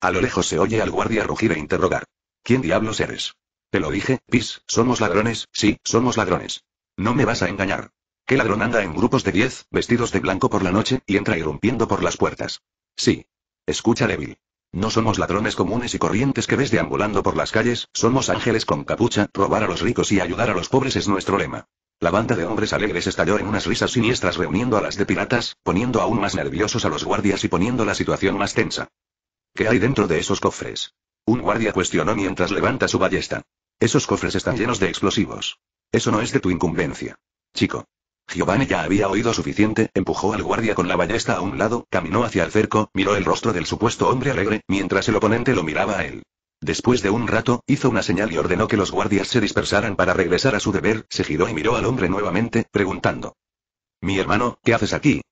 A lo lejos se oye al guardia rugir e interrogar. ¿Quién diablos eres? Te lo dije, Pis, somos ladrones, sí, somos ladrones. No me vas a engañar. ¿Qué ladrón anda en grupos de diez, vestidos de blanco por la noche, y entra irrumpiendo por las puertas? Sí. Escucha, débil. No somos ladrones comunes y corrientes que ves deambulando por las calles, somos ángeles con capucha, robar a los ricos y ayudar a los pobres es nuestro lema. La banda de hombres alegres estalló en unas risas siniestras reuniendo a las de piratas, poniendo aún más nerviosos a los guardias y poniendo la situación más tensa. ¿Qué hay dentro de esos cofres? Un guardia cuestionó mientras levanta su ballesta. Esos cofres están llenos de explosivos. Eso no es de tu incumbencia. Chico. Giovanni ya había oído suficiente, empujó al guardia con la ballesta a un lado, caminó hacia el cerco, miró el rostro del supuesto hombre alegre, mientras el oponente lo miraba a él. Después de un rato, hizo una señal y ordenó que los guardias se dispersaran para regresar a su deber, se giró y miró al hombre nuevamente, preguntando. Mi hermano, ¿qué haces aquí?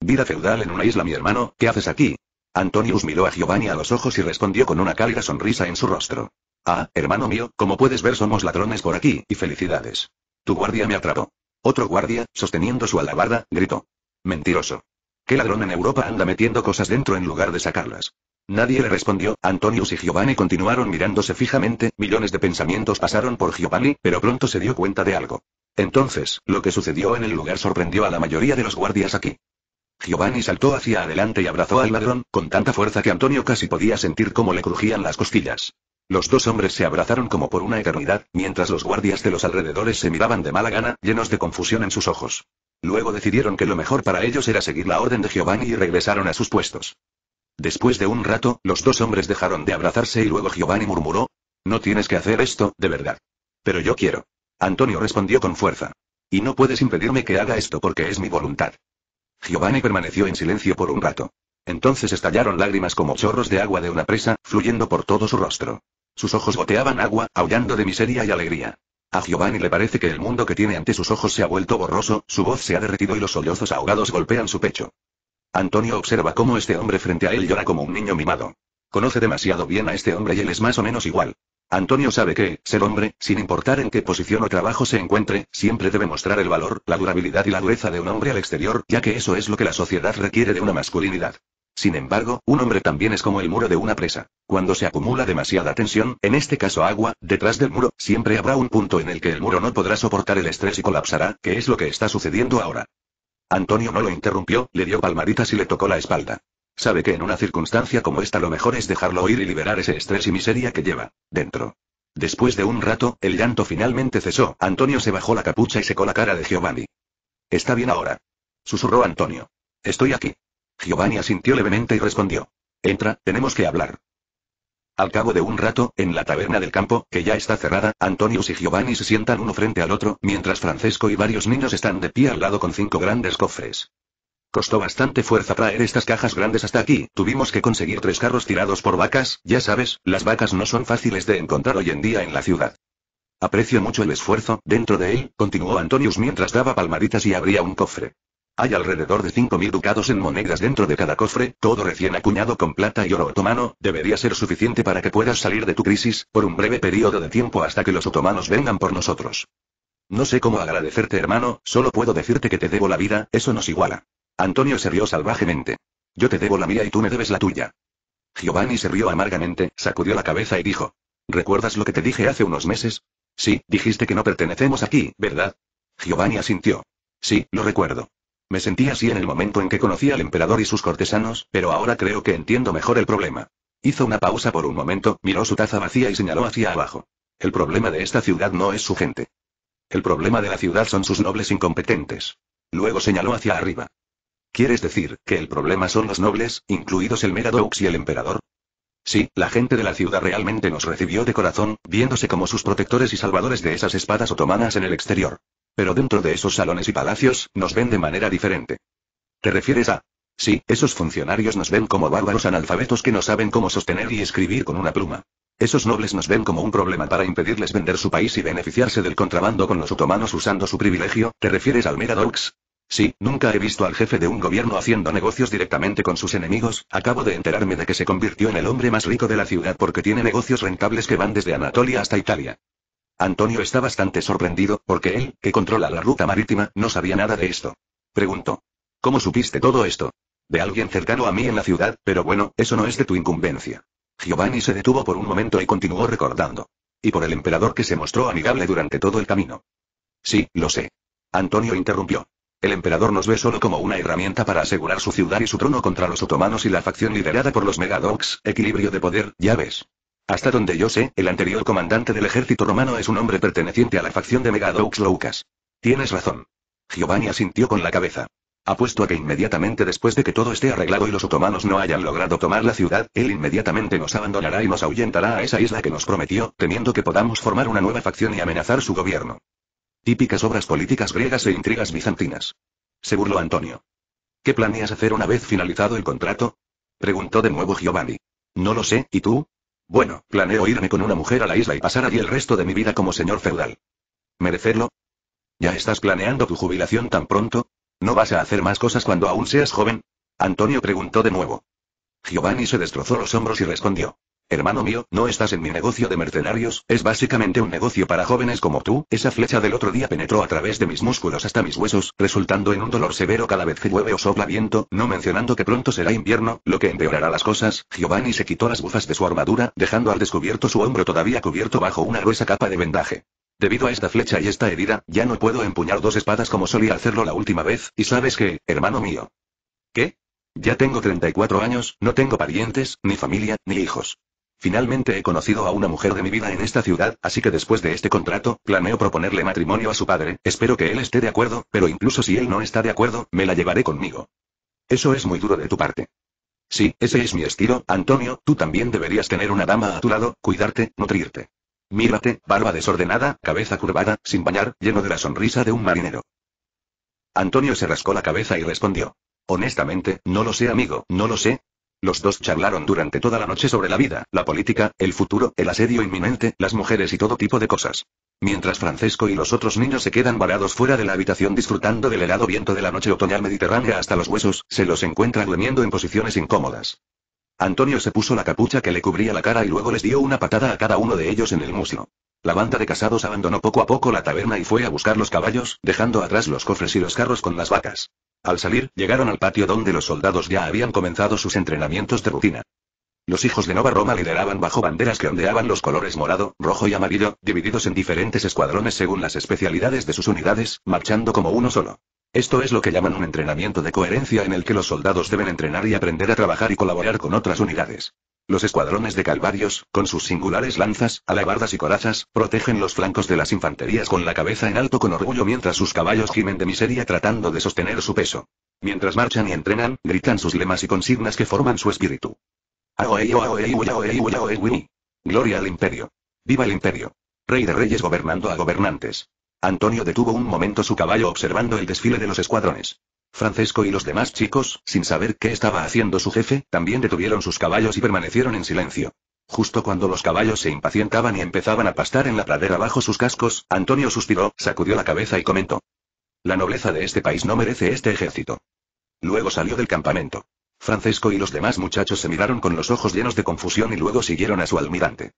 Vida feudal en una isla, mi hermano, ¿qué haces aquí? Antonius miró a Giovanni a los ojos y respondió con una cálida sonrisa en su rostro. Ah, hermano mío, como puedes ver somos ladrones por aquí, y felicidades. Tu guardia me atrapó. Otro guardia, sosteniendo su alabarda, gritó. Mentiroso. ¿Qué ladrón en Europa anda metiendo cosas dentro en lugar de sacarlas? Nadie le respondió, Antonius y Giovanni continuaron mirándose fijamente, millones de pensamientos pasaron por Giovanni, pero pronto se dio cuenta de algo. Entonces, lo que sucedió en el lugar sorprendió a la mayoría de los guardias aquí. Giovanni saltó hacia adelante y abrazó al ladrón, con tanta fuerza que Antonio casi podía sentir cómo le crujían las costillas. Los dos hombres se abrazaron como por una eternidad, mientras los guardias de los alrededores se miraban de mala gana, llenos de confusión en sus ojos. Luego decidieron que lo mejor para ellos era seguir la orden de Giovanni y regresaron a sus puestos. Después de un rato, los dos hombres dejaron de abrazarse y luego Giovanni murmuró, No tienes que hacer esto, de verdad. Pero yo quiero. Antonio respondió con fuerza. Y no puedes impedirme que haga esto porque es mi voluntad. Giovanni permaneció en silencio por un rato. Entonces estallaron lágrimas como chorros de agua de una presa, fluyendo por todo su rostro. Sus ojos goteaban agua, aullando de miseria y alegría. A Giovanni le parece que el mundo que tiene ante sus ojos se ha vuelto borroso, su voz se ha derretido y los sollozos ahogados golpean su pecho. Antonio observa cómo este hombre frente a él llora como un niño mimado. Conoce demasiado bien a este hombre y él es más o menos igual. Antonio sabe que, ser hombre, sin importar en qué posición o trabajo se encuentre, siempre debe mostrar el valor, la durabilidad y la dureza de un hombre al exterior, ya que eso es lo que la sociedad requiere de una masculinidad. Sin embargo, un hombre también es como el muro de una presa. Cuando se acumula demasiada tensión, en este caso agua, detrás del muro, siempre habrá un punto en el que el muro no podrá soportar el estrés y colapsará, que es lo que está sucediendo ahora. Antonio no lo interrumpió, le dio palmaditas y le tocó la espalda. Sabe que en una circunstancia como esta lo mejor es dejarlo oír y liberar ese estrés y miseria que lleva, dentro. Después de un rato, el llanto finalmente cesó. Antonio se bajó la capucha y secó la cara de Giovanni. Está bien ahora. Susurró Antonio. Estoy aquí. Giovanni asintió levemente y respondió. Entra, tenemos que hablar. Al cabo de un rato, en la taberna del campo, que ya está cerrada, Antonius y Giovanni se sientan uno frente al otro, mientras Francesco y varios niños están de pie al lado con cinco grandes cofres. Costó bastante fuerza traer estas cajas grandes hasta aquí, tuvimos que conseguir tres carros tirados por vacas, ya sabes, las vacas no son fáciles de encontrar hoy en día en la ciudad. Aprecio mucho el esfuerzo, dentro de él, continuó Antonius mientras daba palmaditas y abría un cofre. Hay alrededor de 5.000 ducados en monedas dentro de cada cofre, todo recién acuñado con plata y oro otomano, debería ser suficiente para que puedas salir de tu crisis, por un breve periodo de tiempo hasta que los otomanos vengan por nosotros. No sé cómo agradecerte hermano, solo puedo decirte que te debo la vida, eso nos iguala. Antonio se rió salvajemente. Yo te debo la mía y tú me debes la tuya. Giovanni se rió amargamente, sacudió la cabeza y dijo. ¿Recuerdas lo que te dije hace unos meses? Sí, dijiste que no pertenecemos aquí, ¿verdad? Giovanni asintió. Sí, lo recuerdo. Me sentí así en el momento en que conocí al emperador y sus cortesanos, pero ahora creo que entiendo mejor el problema. Hizo una pausa por un momento, miró su taza vacía y señaló hacia abajo. El problema de esta ciudad no es su gente. El problema de la ciudad son sus nobles incompetentes. Luego señaló hacia arriba. ¿Quieres decir que el problema son los nobles, incluidos el Megadox y el emperador? Sí, la gente de la ciudad realmente nos recibió de corazón, viéndose como sus protectores y salvadores de esas espadas otomanas en el exterior. Pero dentro de esos salones y palacios, nos ven de manera diferente. ¿Te refieres a? Sí, esos funcionarios nos ven como bárbaros analfabetos que no saben cómo sostener y escribir con una pluma. Esos nobles nos ven como un problema para impedirles vender su país y beneficiarse del contrabando con los otomanos usando su privilegio, ¿te refieres al Megadox? Sí, nunca he visto al jefe de un gobierno haciendo negocios directamente con sus enemigos, acabo de enterarme de que se convirtió en el hombre más rico de la ciudad porque tiene negocios rentables que van desde Anatolia hasta Italia. Antonio está bastante sorprendido, porque él, que controla la ruta marítima, no sabía nada de esto. Preguntó. ¿Cómo supiste todo esto? De alguien cercano a mí en la ciudad, pero bueno, eso no es de tu incumbencia. Giovanni se detuvo por un momento y continuó recordando. Y por el emperador que se mostró amigable durante todo el camino. Sí, lo sé. Antonio interrumpió. El emperador nos ve solo como una herramienta para asegurar su ciudad y su trono contra los otomanos y la facción liderada por los Megadogs, equilibrio de poder, ya ves. Hasta donde yo sé, el anterior comandante del ejército romano es un hombre perteneciente a la facción de Megadogs Loucas. Tienes razón. Giovanni asintió con la cabeza. Apuesto a que inmediatamente después de que todo esté arreglado y los otomanos no hayan logrado tomar la ciudad, él inmediatamente nos abandonará y nos ahuyentará a esa isla que nos prometió, temiendo que podamos formar una nueva facción y amenazar su gobierno. Típicas obras políticas griegas e intrigas bizantinas. Se burló Antonio. ¿Qué planeas hacer una vez finalizado el contrato? Preguntó de nuevo Giovanni. No lo sé, ¿y tú? Bueno, planeo irme con una mujer a la isla y pasar allí el resto de mi vida como señor feudal. ¿Merecerlo? ¿Ya estás planeando tu jubilación tan pronto? ¿No vas a hacer más cosas cuando aún seas joven? Antonio preguntó de nuevo. Giovanni se destrozó los hombros y respondió. Hermano mío, no estás en mi negocio de mercenarios, es básicamente un negocio para jóvenes como tú. Esa flecha del otro día penetró a través de mis músculos hasta mis huesos, resultando en un dolor severo cada vez que llueve o sopla viento, no mencionando que pronto será invierno, lo que empeorará las cosas. Giovanni se quitó las bufas de su armadura, dejando al descubierto su hombro todavía cubierto bajo una gruesa capa de vendaje. Debido a esta flecha y esta herida, ya no puedo empuñar dos espadas como solía hacerlo la última vez, y sabes que, hermano mío. ¿Qué? Ya tengo 34 años, no tengo parientes, ni familia, ni hijos. Finalmente he conocido a una mujer de mi vida en esta ciudad, así que después de este contrato, planeo proponerle matrimonio a su padre, espero que él esté de acuerdo, pero incluso si él no está de acuerdo, me la llevaré conmigo. Eso es muy duro de tu parte. Sí, ese es mi estilo, Antonio, tú también deberías tener una dama a tu lado, cuidarte, nutrirte. Mírate, barba desordenada, cabeza curvada, sin bañar, lleno de la sonrisa de un marinero. Antonio se rascó la cabeza y respondió. Honestamente, no lo sé amigo, no lo sé, los dos charlaron durante toda la noche sobre la vida, la política, el futuro, el asedio inminente, las mujeres y todo tipo de cosas. Mientras Francesco y los otros niños se quedan varados fuera de la habitación disfrutando del helado viento de la noche otoñal mediterránea hasta los huesos, se los encuentra durmiendo en posiciones incómodas. Antonio se puso la capucha que le cubría la cara y luego les dio una patada a cada uno de ellos en el muslo. La banda de casados abandonó poco a poco la taberna y fue a buscar los caballos, dejando atrás los cofres y los carros con las vacas. Al salir, llegaron al patio donde los soldados ya habían comenzado sus entrenamientos de rutina. Los hijos de Nova Roma lideraban bajo banderas que ondeaban los colores morado, rojo y amarillo, divididos en diferentes escuadrones según las especialidades de sus unidades, marchando como uno solo. Esto es lo que llaman un entrenamiento de coherencia en el que los soldados deben entrenar y aprender a trabajar y colaborar con otras unidades. Los escuadrones de calvarios, con sus singulares lanzas, alabardas y corazas, protegen los flancos de las infanterías con la cabeza en alto con orgullo mientras sus caballos gimen de miseria tratando de sostener su peso. Mientras marchan y entrenan, gritan sus lemas y consignas que forman su espíritu. Gloria al imperio. Viva el imperio. Rey de reyes gobernando a gobernantes. Antonio detuvo un momento su caballo observando el desfile de los escuadrones. Francesco y los demás chicos, sin saber qué estaba haciendo su jefe, también detuvieron sus caballos y permanecieron en silencio. Justo cuando los caballos se impacientaban y empezaban a pastar en la pradera bajo sus cascos, Antonio suspiró, sacudió la cabeza y comentó. La nobleza de este país no merece este ejército. Luego salió del campamento. Francesco y los demás muchachos se miraron con los ojos llenos de confusión y luego siguieron a su almirante.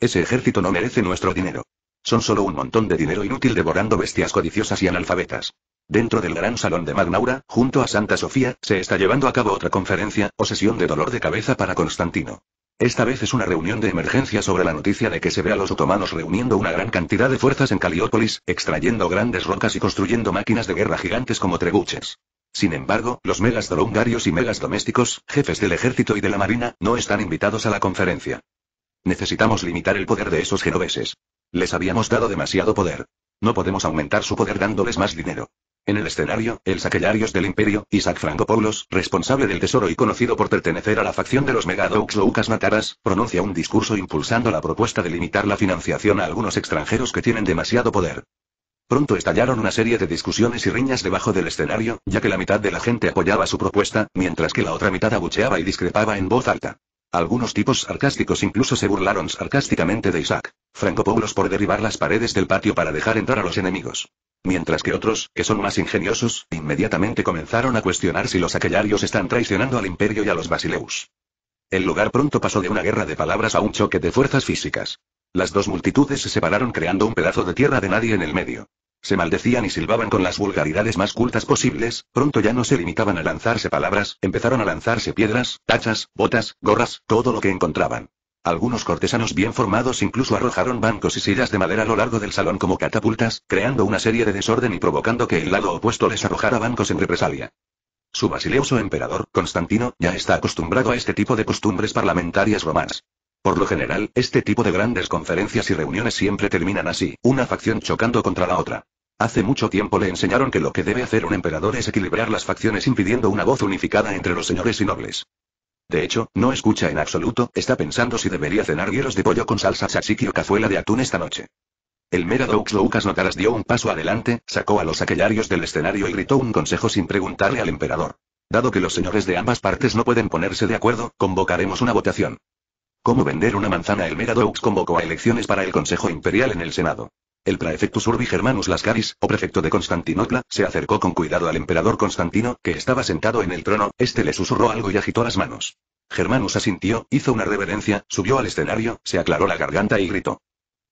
Ese ejército no merece nuestro dinero. Son solo un montón de dinero inútil devorando bestias codiciosas y analfabetas. Dentro del gran salón de Magnaura, junto a Santa Sofía, se está llevando a cabo otra conferencia, o sesión de dolor de cabeza para Constantino. Esta vez es una reunión de emergencia sobre la noticia de que se ve a los otomanos reuniendo una gran cantidad de fuerzas en Caliópolis, extrayendo grandes rocas y construyendo máquinas de guerra gigantes como trebuches. Sin embargo, los megas dolungarios y megas domésticos, jefes del ejército y de la marina, no están invitados a la conferencia. Necesitamos limitar el poder de esos genoveses. Les habíamos dado demasiado poder. No podemos aumentar su poder dándoles más dinero. En el escenario, el saquearios del imperio, Isaac Poulos, responsable del tesoro y conocido por pertenecer a la facción de los Megadouks Lucas Nataras, pronuncia un discurso impulsando la propuesta de limitar la financiación a algunos extranjeros que tienen demasiado poder. Pronto estallaron una serie de discusiones y riñas debajo del escenario, ya que la mitad de la gente apoyaba su propuesta, mientras que la otra mitad abucheaba y discrepaba en voz alta. Algunos tipos sarcásticos incluso se burlaron sarcásticamente de Isaac. Francopoulos por derribar las paredes del patio para dejar entrar a los enemigos. Mientras que otros, que son más ingeniosos, inmediatamente comenzaron a cuestionar si los aquellarios están traicionando al imperio y a los basileus. El lugar pronto pasó de una guerra de palabras a un choque de fuerzas físicas. Las dos multitudes se separaron creando un pedazo de tierra de nadie en el medio. Se maldecían y silbaban con las vulgaridades más cultas posibles, pronto ya no se limitaban a lanzarse palabras, empezaron a lanzarse piedras, tachas, botas, gorras, todo lo que encontraban. Algunos cortesanos bien formados incluso arrojaron bancos y sillas de madera a lo largo del salón como catapultas, creando una serie de desorden y provocando que el lado opuesto les arrojara bancos en represalia. Su basileoso emperador, Constantino, ya está acostumbrado a este tipo de costumbres parlamentarias romanas. Por lo general, este tipo de grandes conferencias y reuniones siempre terminan así, una facción chocando contra la otra. Hace mucho tiempo le enseñaron que lo que debe hacer un emperador es equilibrar las facciones impidiendo una voz unificada entre los señores y nobles. De hecho, no escucha en absoluto, está pensando si debería cenar guiros de pollo con salsa tzatziki o cazuela de atún esta noche. El mera Doux Lucas Notaras dio un paso adelante, sacó a los aquellarios del escenario y gritó un consejo sin preguntarle al emperador. Dado que los señores de ambas partes no pueden ponerse de acuerdo, convocaremos una votación. Cómo vender una manzana. El Megadox convocó a elecciones para el Consejo Imperial en el Senado. El prefecto surbi Germanus Lascaris, o prefecto de Constantinopla, se acercó con cuidado al emperador Constantino, que estaba sentado en el trono, este le susurró algo y agitó las manos. Germanus asintió, hizo una reverencia, subió al escenario, se aclaró la garganta y gritó.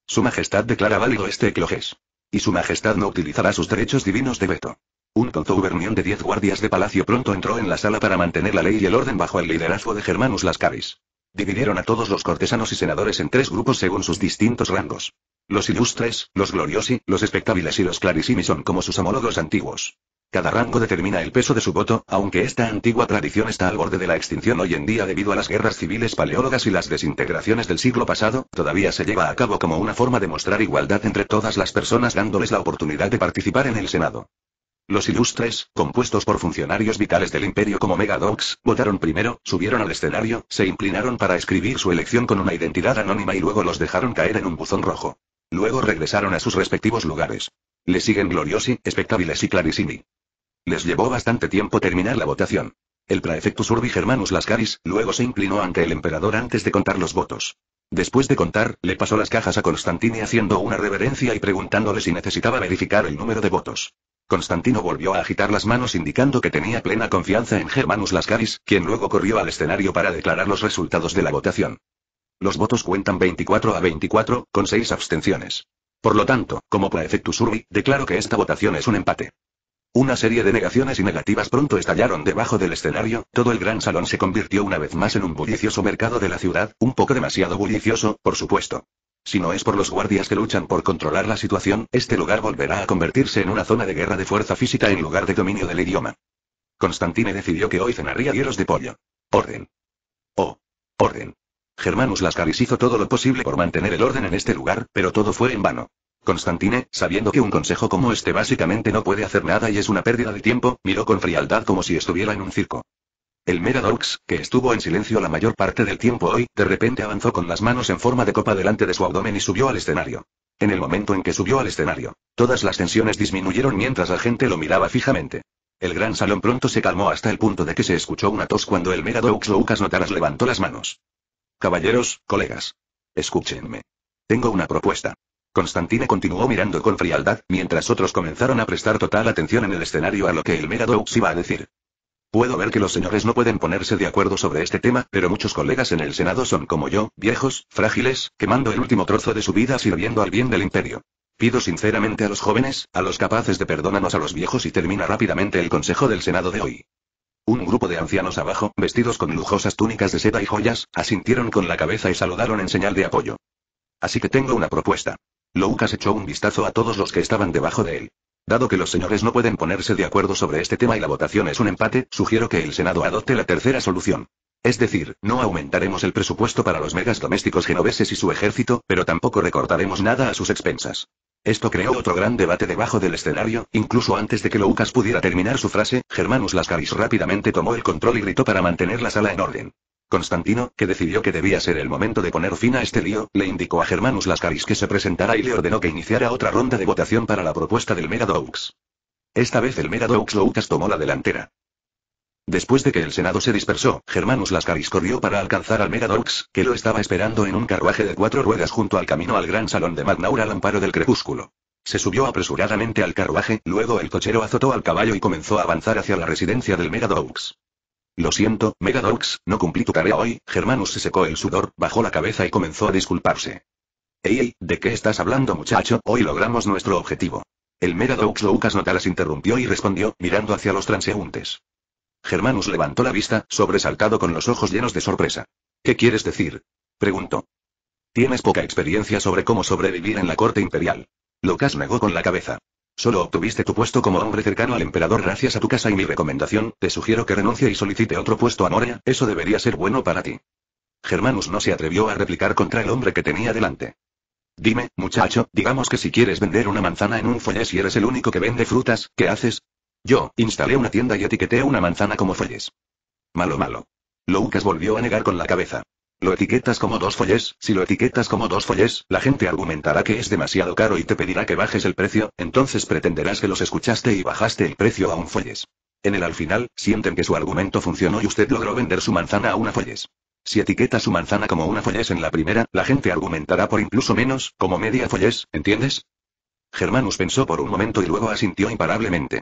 Su Majestad declara válido este eclogés. Y su Majestad no utilizará sus derechos divinos de veto. Un concubernión de diez guardias de palacio pronto entró en la sala para mantener la ley y el orden bajo el liderazgo de Germanus Lascaris. Dividieron a todos los cortesanos y senadores en tres grupos según sus distintos rangos. Los ilustres, los gloriosi, los espectábiles y los clarissimi son como sus homólogos antiguos. Cada rango determina el peso de su voto, aunque esta antigua tradición está al borde de la extinción hoy en día debido a las guerras civiles paleólogas y las desintegraciones del siglo pasado, todavía se lleva a cabo como una forma de mostrar igualdad entre todas las personas dándoles la oportunidad de participar en el Senado. Los ilustres, compuestos por funcionarios vitales del imperio como Megadox, votaron primero, subieron al escenario, se inclinaron para escribir su elección con una identidad anónima y luego los dejaron caer en un buzón rojo. Luego regresaron a sus respectivos lugares. Le siguen Gloriosi, Spectabiles y Clarissimi. Les llevó bastante tiempo terminar la votación. El praefectus Urbi Germanus Lascaris luego se inclinó ante el emperador antes de contar los votos. Después de contar, le pasó las cajas a Constantini haciendo una reverencia y preguntándole si necesitaba verificar el número de votos. Constantino volvió a agitar las manos indicando que tenía plena confianza en Germanus Lascaris, quien luego corrió al escenario para declarar los resultados de la votación. Los votos cuentan 24 a 24, con seis abstenciones. Por lo tanto, como para efectus urbi, declaro que esta votación es un empate. Una serie de negaciones y negativas pronto estallaron debajo del escenario, todo el gran salón se convirtió una vez más en un bullicioso mercado de la ciudad, un poco demasiado bullicioso, por supuesto. Si no es por los guardias que luchan por controlar la situación, este lugar volverá a convertirse en una zona de guerra de fuerza física en lugar de dominio del idioma. Constantine decidió que hoy cenaría hierros de pollo. Orden. Oh. Orden. Germanus Lascaris hizo todo lo posible por mantener el orden en este lugar, pero todo fue en vano. Constantine, sabiendo que un consejo como este básicamente no puede hacer nada y es una pérdida de tiempo, miró con frialdad como si estuviera en un circo. El Meradox, que estuvo en silencio la mayor parte del tiempo hoy, de repente avanzó con las manos en forma de copa delante de su abdomen y subió al escenario. En el momento en que subió al escenario, todas las tensiones disminuyeron mientras la gente lo miraba fijamente. El gran salón pronto se calmó hasta el punto de que se escuchó una tos cuando el Meradox Lucas Notaras levantó las manos. Caballeros, colegas. Escúchenme. Tengo una propuesta. Constantine continuó mirando con frialdad, mientras otros comenzaron a prestar total atención en el escenario a lo que el Megadox iba a decir. Puedo ver que los señores no pueden ponerse de acuerdo sobre este tema, pero muchos colegas en el Senado son como yo, viejos, frágiles, quemando el último trozo de su vida sirviendo al bien del imperio. Pido sinceramente a los jóvenes, a los capaces de perdónanos a los viejos y termina rápidamente el consejo del Senado de hoy. Un grupo de ancianos abajo, vestidos con lujosas túnicas de seda y joyas, asintieron con la cabeza y saludaron en señal de apoyo. Así que tengo una propuesta. Lucas echó un vistazo a todos los que estaban debajo de él. Dado que los señores no pueden ponerse de acuerdo sobre este tema y la votación es un empate, sugiero que el Senado adopte la tercera solución. Es decir, no aumentaremos el presupuesto para los megas domésticos genoveses y su ejército, pero tampoco recortaremos nada a sus expensas. Esto creó otro gran debate debajo del escenario, incluso antes de que Lucas pudiera terminar su frase, Germanus Lascaris rápidamente tomó el control y gritó para mantener la sala en orden. Constantino, que decidió que debía ser el momento de poner fin a este lío, le indicó a Germanus Lascaris que se presentara y le ordenó que iniciara otra ronda de votación para la propuesta del megadox Esta vez el megadox Lucas tomó la delantera. Después de que el Senado se dispersó, Germanus Lascaris corrió para alcanzar al megadox que lo estaba esperando en un carruaje de cuatro ruedas junto al camino al gran salón de Magnaura al amparo del crepúsculo. Se subió apresuradamente al carruaje, luego el cochero azotó al caballo y comenzó a avanzar hacia la residencia del megadox lo siento, Megadox, no cumplí tu tarea hoy. Germanus se secó el sudor, bajó la cabeza y comenzó a disculparse. Ey, ¿de qué estás hablando, muchacho? Hoy logramos nuestro objetivo. El megadox Lucas no interrumpió y respondió, mirando hacia los transeúntes. Germanus levantó la vista, sobresaltado con los ojos llenos de sorpresa. ¿Qué quieres decir? preguntó. Tienes poca experiencia sobre cómo sobrevivir en la corte imperial. Lucas negó con la cabeza. Solo obtuviste tu puesto como hombre cercano al emperador gracias a tu casa y mi recomendación, te sugiero que renuncie y solicite otro puesto a Morea. eso debería ser bueno para ti. Germanus no se atrevió a replicar contra el hombre que tenía delante. Dime, muchacho, digamos que si quieres vender una manzana en un follés y eres el único que vende frutas, ¿qué haces? Yo, instalé una tienda y etiqueté una manzana como follés. Malo malo. Lucas volvió a negar con la cabeza. Lo etiquetas como dos folles, si lo etiquetas como dos folles, la gente argumentará que es demasiado caro y te pedirá que bajes el precio, entonces pretenderás que los escuchaste y bajaste el precio a un folles. En el al final, sienten que su argumento funcionó y usted logró vender su manzana a una folles. Si etiqueta su manzana como una folles en la primera, la gente argumentará por incluso menos, como media folles, ¿entiendes? Germanus pensó por un momento y luego asintió imparablemente.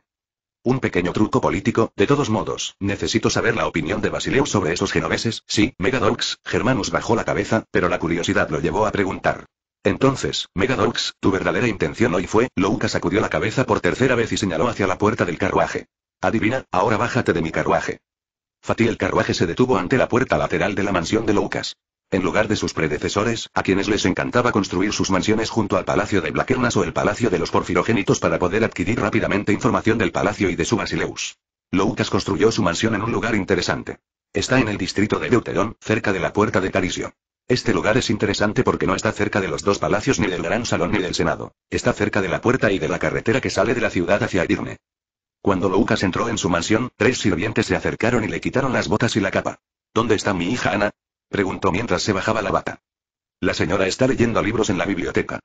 Un pequeño truco político, de todos modos, necesito saber la opinión de Basileus sobre esos genoveses, sí, Megadox, Germanus bajó la cabeza, pero la curiosidad lo llevó a preguntar. Entonces, Megadox, tu verdadera intención hoy fue, Lucas sacudió la cabeza por tercera vez y señaló hacia la puerta del carruaje. Adivina, ahora bájate de mi carruaje. Fatih el carruaje se detuvo ante la puerta lateral de la mansión de Lucas. En lugar de sus predecesores, a quienes les encantaba construir sus mansiones junto al Palacio de Blaquernas o el Palacio de los Porfirogénitos para poder adquirir rápidamente información del palacio y de su basileus. Lucas construyó su mansión en un lugar interesante. Está en el distrito de Deuterón, cerca de la puerta de Carisio. Este lugar es interesante porque no está cerca de los dos palacios ni del Gran Salón ni del Senado. Está cerca de la puerta y de la carretera que sale de la ciudad hacia Edirne. Cuando Lucas entró en su mansión, tres sirvientes se acercaron y le quitaron las botas y la capa. ¿Dónde está mi hija Ana? Preguntó mientras se bajaba la bata. La señora está leyendo libros en la biblioteca.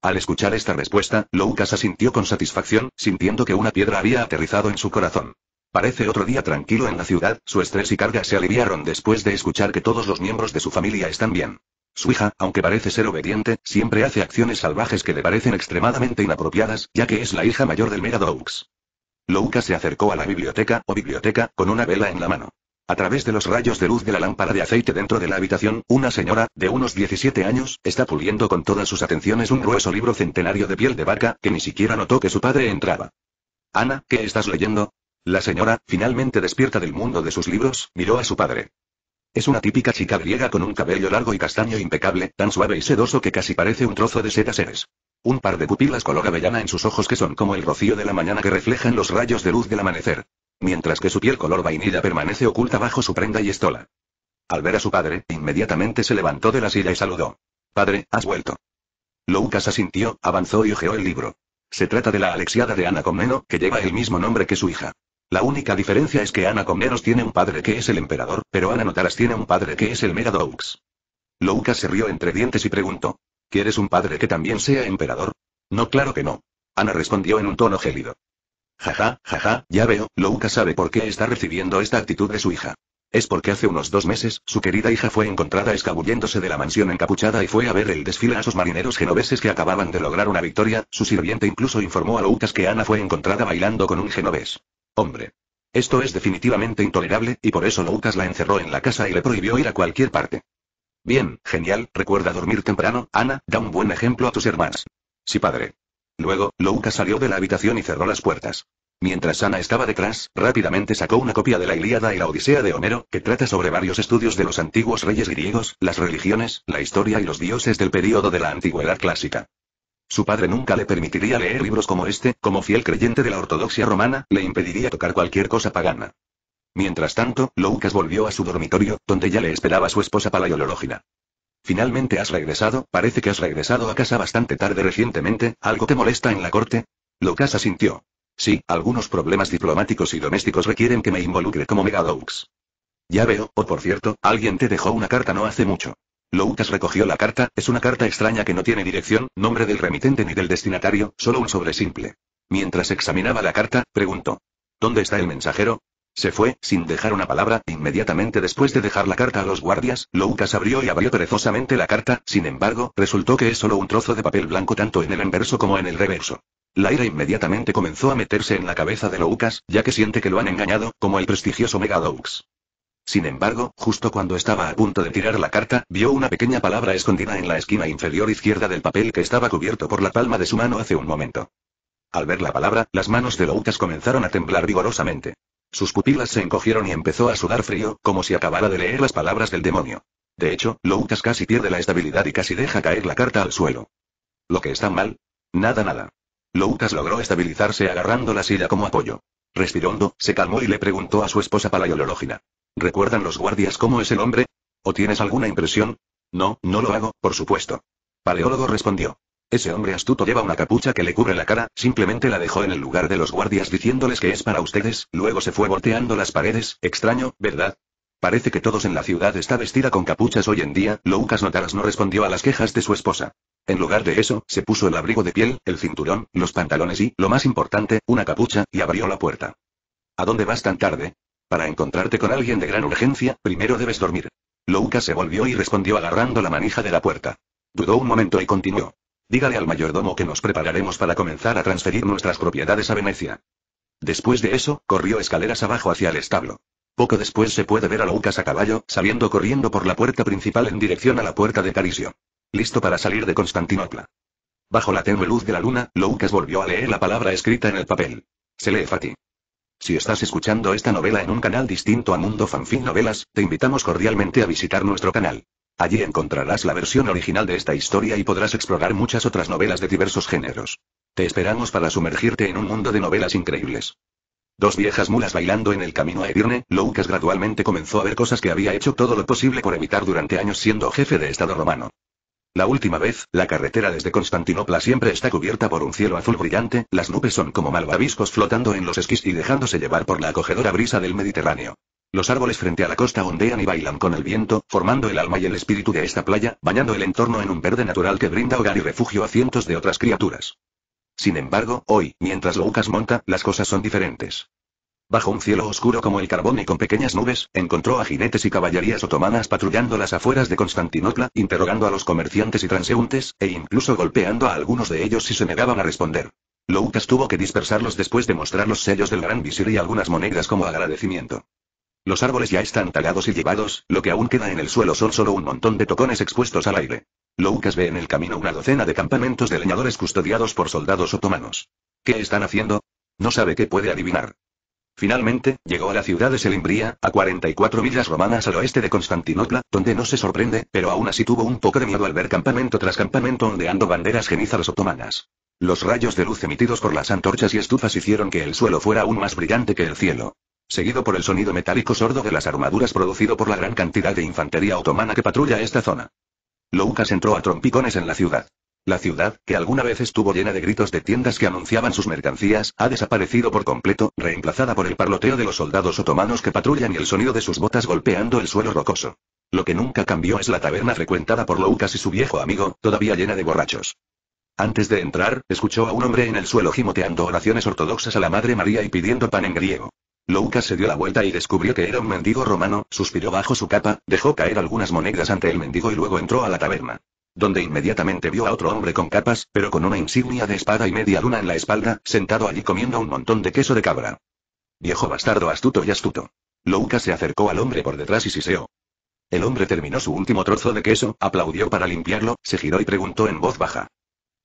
Al escuchar esta respuesta, Lucas asintió con satisfacción, sintiendo que una piedra había aterrizado en su corazón. Parece otro día tranquilo en la ciudad, su estrés y carga se aliviaron después de escuchar que todos los miembros de su familia están bien. Su hija, aunque parece ser obediente, siempre hace acciones salvajes que le parecen extremadamente inapropiadas, ya que es la hija mayor del Dawes. Lucas se acercó a la biblioteca, o biblioteca, con una vela en la mano. A través de los rayos de luz de la lámpara de aceite dentro de la habitación, una señora, de unos 17 años, está puliendo con todas sus atenciones un grueso libro centenario de piel de vaca, que ni siquiera notó que su padre entraba. Ana, ¿qué estás leyendo? La señora, finalmente despierta del mundo de sus libros, miró a su padre. Es una típica chica griega con un cabello largo y castaño impecable, tan suave y sedoso que casi parece un trozo de seda seres. Un par de pupilas color avellana en sus ojos que son como el rocío de la mañana que reflejan los rayos de luz del amanecer mientras que su piel color vainilla permanece oculta bajo su prenda y estola. Al ver a su padre, inmediatamente se levantó de la silla y saludó. Padre, has vuelto. Lucas asintió, avanzó y ojeó el libro. Se trata de la Alexiada de Ana Comneno, que lleva el mismo nombre que su hija. La única diferencia es que Ana Comnenos tiene un padre que es el emperador, pero Ana Notaras tiene un padre que es el Megadoux. Lucas se rió entre dientes y preguntó. ¿Quieres un padre que también sea emperador? No, claro que no. Ana respondió en un tono gélido. Jaja, jaja, ya veo, Lucas sabe por qué está recibiendo esta actitud de su hija. Es porque hace unos dos meses, su querida hija fue encontrada escabulléndose de la mansión encapuchada y fue a ver el desfile a sus marineros genoveses que acababan de lograr una victoria, su sirviente incluso informó a Lucas que Ana fue encontrada bailando con un genovés. Hombre. Esto es definitivamente intolerable, y por eso Lucas la encerró en la casa y le prohibió ir a cualquier parte. Bien, genial, recuerda dormir temprano, Ana, da un buen ejemplo a tus hermanas. Sí padre. Luego, Lucas salió de la habitación y cerró las puertas. Mientras Ana estaba detrás, rápidamente sacó una copia de la Ilíada y la Odisea de Homero, que trata sobre varios estudios de los antiguos reyes griegos, las religiones, la historia y los dioses del período de la antigüedad clásica. Su padre nunca le permitiría leer libros como este, como fiel creyente de la ortodoxia romana, le impediría tocar cualquier cosa pagana. Mientras tanto, Lucas volvió a su dormitorio, donde ya le esperaba su esposa Palaiologina. Finalmente has regresado, parece que has regresado a casa bastante tarde recientemente, ¿algo te molesta en la corte? Lucas asintió. Sí, algunos problemas diplomáticos y domésticos requieren que me involucre como Megadox. Ya veo, o oh, por cierto, alguien te dejó una carta no hace mucho. Lucas recogió la carta, es una carta extraña que no tiene dirección, nombre del remitente ni del destinatario, solo un sobre simple. Mientras examinaba la carta, preguntó. ¿Dónde está el mensajero? Se fue, sin dejar una palabra, inmediatamente después de dejar la carta a los guardias, Lucas abrió y abrió perezosamente la carta, sin embargo, resultó que es solo un trozo de papel blanco tanto en el enverso como en el reverso. La ira inmediatamente comenzó a meterse en la cabeza de Lucas, ya que siente que lo han engañado, como el prestigioso Megadaux. Sin embargo, justo cuando estaba a punto de tirar la carta, vio una pequeña palabra escondida en la esquina inferior izquierda del papel que estaba cubierto por la palma de su mano hace un momento. Al ver la palabra, las manos de Lucas comenzaron a temblar vigorosamente. Sus pupilas se encogieron y empezó a sudar frío, como si acabara de leer las palabras del demonio. De hecho, Loutas casi pierde la estabilidad y casi deja caer la carta al suelo. ¿Lo que está mal? Nada, nada. Loutas logró estabilizarse agarrando la silla como apoyo. Respirando, se calmó y le preguntó a su esposa Paleologina: ¿Recuerdan los guardias cómo es el hombre? ¿O tienes alguna impresión? No, no lo hago, por supuesto. Paleólogo respondió. Ese hombre astuto lleva una capucha que le cubre la cara, simplemente la dejó en el lugar de los guardias diciéndoles que es para ustedes, luego se fue volteando las paredes, extraño, ¿verdad? Parece que todos en la ciudad está vestida con capuchas hoy en día, Lucas Notaras no respondió a las quejas de su esposa. En lugar de eso, se puso el abrigo de piel, el cinturón, los pantalones y, lo más importante, una capucha, y abrió la puerta. ¿A dónde vas tan tarde? Para encontrarte con alguien de gran urgencia, primero debes dormir. Lucas se volvió y respondió agarrando la manija de la puerta. Dudó un momento y continuó. Dígale al mayordomo que nos prepararemos para comenzar a transferir nuestras propiedades a Venecia. Después de eso, corrió escaleras abajo hacia el establo. Poco después se puede ver a Lucas a caballo, saliendo corriendo por la puerta principal en dirección a la puerta de Carisio. Listo para salir de Constantinopla. Bajo la tenue luz de la luna, Lucas volvió a leer la palabra escrita en el papel. Se lee Fati. Si estás escuchando esta novela en un canal distinto a Mundo Fanfin Novelas, te invitamos cordialmente a visitar nuestro canal. Allí encontrarás la versión original de esta historia y podrás explorar muchas otras novelas de diversos géneros. Te esperamos para sumergirte en un mundo de novelas increíbles. Dos viejas mulas bailando en el camino a Edirne, Lucas gradualmente comenzó a ver cosas que había hecho todo lo posible por evitar durante años siendo jefe de Estado romano. La última vez, la carretera desde Constantinopla siempre está cubierta por un cielo azul brillante, las nubes son como malvaviscos flotando en los esquís y dejándose llevar por la acogedora brisa del Mediterráneo. Los árboles frente a la costa ondean y bailan con el viento, formando el alma y el espíritu de esta playa, bañando el entorno en un verde natural que brinda hogar y refugio a cientos de otras criaturas. Sin embargo, hoy, mientras Lucas monta, las cosas son diferentes. Bajo un cielo oscuro como el carbón y con pequeñas nubes, encontró a jinetes y caballerías otomanas patrullando las afueras de Constantinopla, interrogando a los comerciantes y transeúntes, e incluso golpeando a algunos de ellos si se negaban a responder. Loukas tuvo que dispersarlos después de mostrar los sellos del gran visir y algunas monedas como agradecimiento. Los árboles ya están talados y llevados, lo que aún queda en el suelo son solo un montón de tocones expuestos al aire. Lucas ve en el camino una docena de campamentos de leñadores custodiados por soldados otomanos. ¿Qué están haciendo? No sabe qué puede adivinar. Finalmente, llegó a la ciudad de Selimbría, a 44 millas romanas al oeste de Constantinopla, donde no se sorprende, pero aún así tuvo un poco de miedo al ver campamento tras campamento ondeando banderas las otomanas. Los rayos de luz emitidos por las antorchas y estufas hicieron que el suelo fuera aún más brillante que el cielo seguido por el sonido metálico sordo de las armaduras producido por la gran cantidad de infantería otomana que patrulla esta zona. Lucas entró a trompicones en la ciudad. La ciudad, que alguna vez estuvo llena de gritos de tiendas que anunciaban sus mercancías, ha desaparecido por completo, reemplazada por el parloteo de los soldados otomanos que patrullan y el sonido de sus botas golpeando el suelo rocoso. Lo que nunca cambió es la taberna frecuentada por Lucas y su viejo amigo, todavía llena de borrachos. Antes de entrar, escuchó a un hombre en el suelo gimoteando oraciones ortodoxas a la Madre María y pidiendo pan en griego. Lucas se dio la vuelta y descubrió que era un mendigo romano, suspiró bajo su capa, dejó caer algunas monedas ante el mendigo y luego entró a la taberna. Donde inmediatamente vio a otro hombre con capas, pero con una insignia de espada y media luna en la espalda, sentado allí comiendo un montón de queso de cabra. Viejo bastardo astuto y astuto. Lucas se acercó al hombre por detrás y siseó. El hombre terminó su último trozo de queso, aplaudió para limpiarlo, se giró y preguntó en voz baja.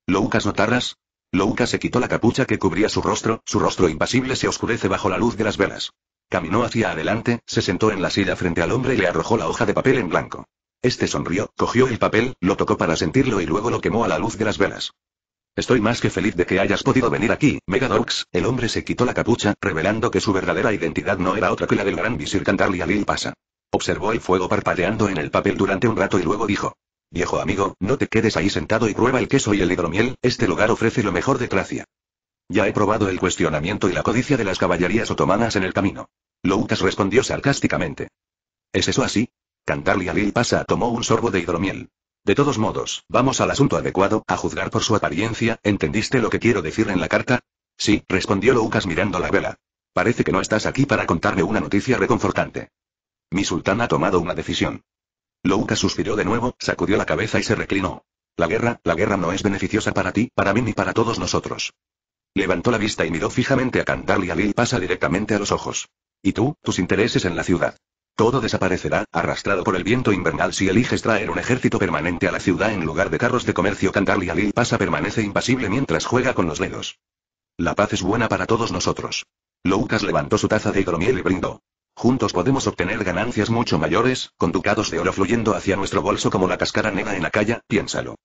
¿Loucas notarás. Louka se quitó la capucha que cubría su rostro, su rostro impasible se oscurece bajo la luz de las velas. Caminó hacia adelante, se sentó en la silla frente al hombre y le arrojó la hoja de papel en blanco. Este sonrió, cogió el papel, lo tocó para sentirlo y luego lo quemó a la luz de las velas. Estoy más que feliz de que hayas podido venir aquí, Megadorx. El hombre se quitó la capucha, revelando que su verdadera identidad no era otra que la del gran visir Cantarli Alil Pasa. Observó el fuego parpadeando en el papel durante un rato y luego dijo. Viejo amigo, no te quedes ahí sentado y prueba el queso y el hidromiel, este lugar ofrece lo mejor de Tracia. Ya he probado el cuestionamiento y la codicia de las caballerías otomanas en el camino. Lucas respondió sarcásticamente. ¿Es eso así? a Lil pasa tomó un sorbo de hidromiel. De todos modos, vamos al asunto adecuado, a juzgar por su apariencia, ¿entendiste lo que quiero decir en la carta? Sí, respondió Lucas mirando la vela. Parece que no estás aquí para contarme una noticia reconfortante. Mi sultán ha tomado una decisión. Louka suspiró de nuevo, sacudió la cabeza y se reclinó. La guerra, la guerra no es beneficiosa para ti, para mí ni para todos nosotros. Levantó la vista y miró fijamente a Kandali y a Lil pasa directamente a los ojos. ¿Y tú, tus intereses en la ciudad? Todo desaparecerá, arrastrado por el viento invernal si eliges traer un ejército permanente a la ciudad en lugar de carros de comercio. Kandali y Alil Pasa permanece impasible mientras juega con los dedos. La paz es buena para todos nosotros. Lucas levantó su taza de hidromiel y brindó. Juntos podemos obtener ganancias mucho mayores, con ducados de oro fluyendo hacia nuestro bolso como la cascara negra en la calle, piénsalo.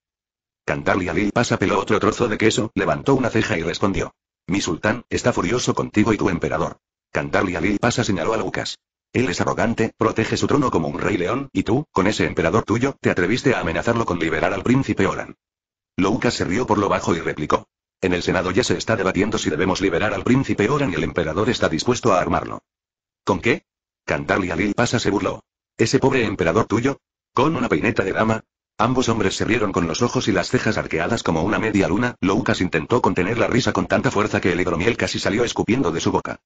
Candarlia Lil pasa peló otro trozo de queso, levantó una ceja y respondió. Mi sultán, está furioso contigo y tu emperador. Candarlia Lil pasa señaló a Lucas. Él es arrogante, protege su trono como un rey león, y tú, con ese emperador tuyo, te atreviste a amenazarlo con liberar al príncipe Oran. Lucas se rió por lo bajo y replicó. En el Senado ya se está debatiendo si debemos liberar al príncipe Oran y el emperador está dispuesto a armarlo. ¿Con qué? Cantarle a Lil Pasa se burló. ¿Ese pobre emperador tuyo? ¿Con una peineta de dama? Ambos hombres se rieron con los ojos y las cejas arqueadas como una media luna, Lucas intentó contener la risa con tanta fuerza que el hidromiel casi salió escupiendo de su boca.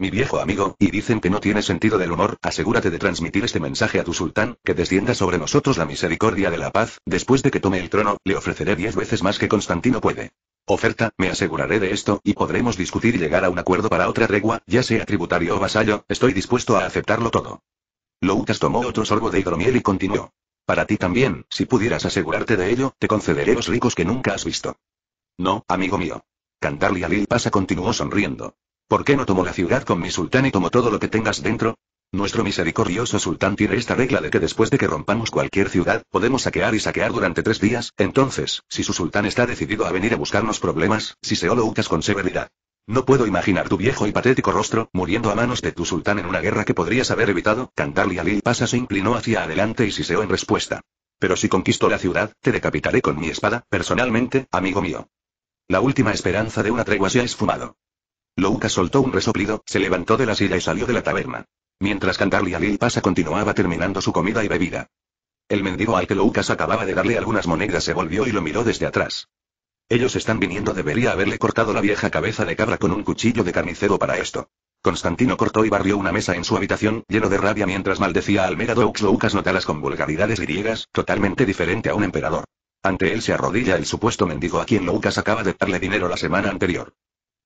Mi viejo amigo, y dicen que no tiene sentido del humor, asegúrate de transmitir este mensaje a tu sultán, que descienda sobre nosotros la misericordia de la paz, después de que tome el trono, le ofreceré diez veces más que Constantino puede. Oferta, me aseguraré de esto, y podremos discutir y llegar a un acuerdo para otra tregua, ya sea tributario o vasallo, estoy dispuesto a aceptarlo todo. Loutas tomó otro sorbo de hidromiel y continuó. Para ti también, si pudieras asegurarte de ello, te concederé los ricos que nunca has visto. No, amigo mío. Cantarle Alil pasa continuó sonriendo. ¿Por qué no tomo la ciudad con mi sultán y tomo todo lo que tengas dentro? Nuestro misericordioso sultán tiene esta regla de que después de que rompamos cualquier ciudad, podemos saquear y saquear durante tres días, entonces, si su sultán está decidido a venir a buscarnos problemas, si se con severidad. No puedo imaginar tu viejo y patético rostro, muriendo a manos de tu sultán en una guerra que podrías haber evitado, Cantarli Ali Pasa se inclinó hacia adelante y siseó en respuesta. Pero si conquisto la ciudad, te decapitaré con mi espada, personalmente, amigo mío. La última esperanza de una tregua se ha esfumado. Louca soltó un resoplido, se levantó de la silla y salió de la taberna. Mientras a Lil pasa continuaba terminando su comida y bebida. El mendigo al que Lucas acababa de darle algunas monedas se volvió y lo miró desde atrás. Ellos están viniendo, debería haberle cortado la vieja cabeza de cabra con un cuchillo de carnicero para esto. Constantino cortó y barrió una mesa en su habitación, lleno de rabia mientras maldecía al Megadox Lucas notadas con vulgaridades griegas, totalmente diferente a un emperador. Ante él se arrodilla el supuesto mendigo a quien Lucas acaba de darle dinero la semana anterior.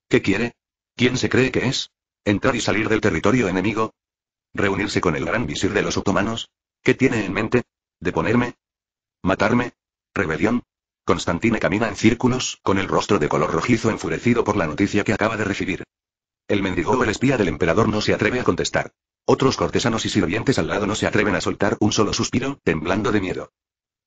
¿Qué quiere? ¿Quién se cree que es? ¿Entrar y salir del territorio enemigo? ¿Reunirse con el gran visir de los otomanos? ¿Qué tiene en mente? ¿Deponerme? ¿Matarme? ¿Rebelión? Constantine camina en círculos, con el rostro de color rojizo enfurecido por la noticia que acaba de recibir. El mendigo o el espía del emperador no se atreve a contestar. Otros cortesanos y sirvientes al lado no se atreven a soltar un solo suspiro, temblando de miedo.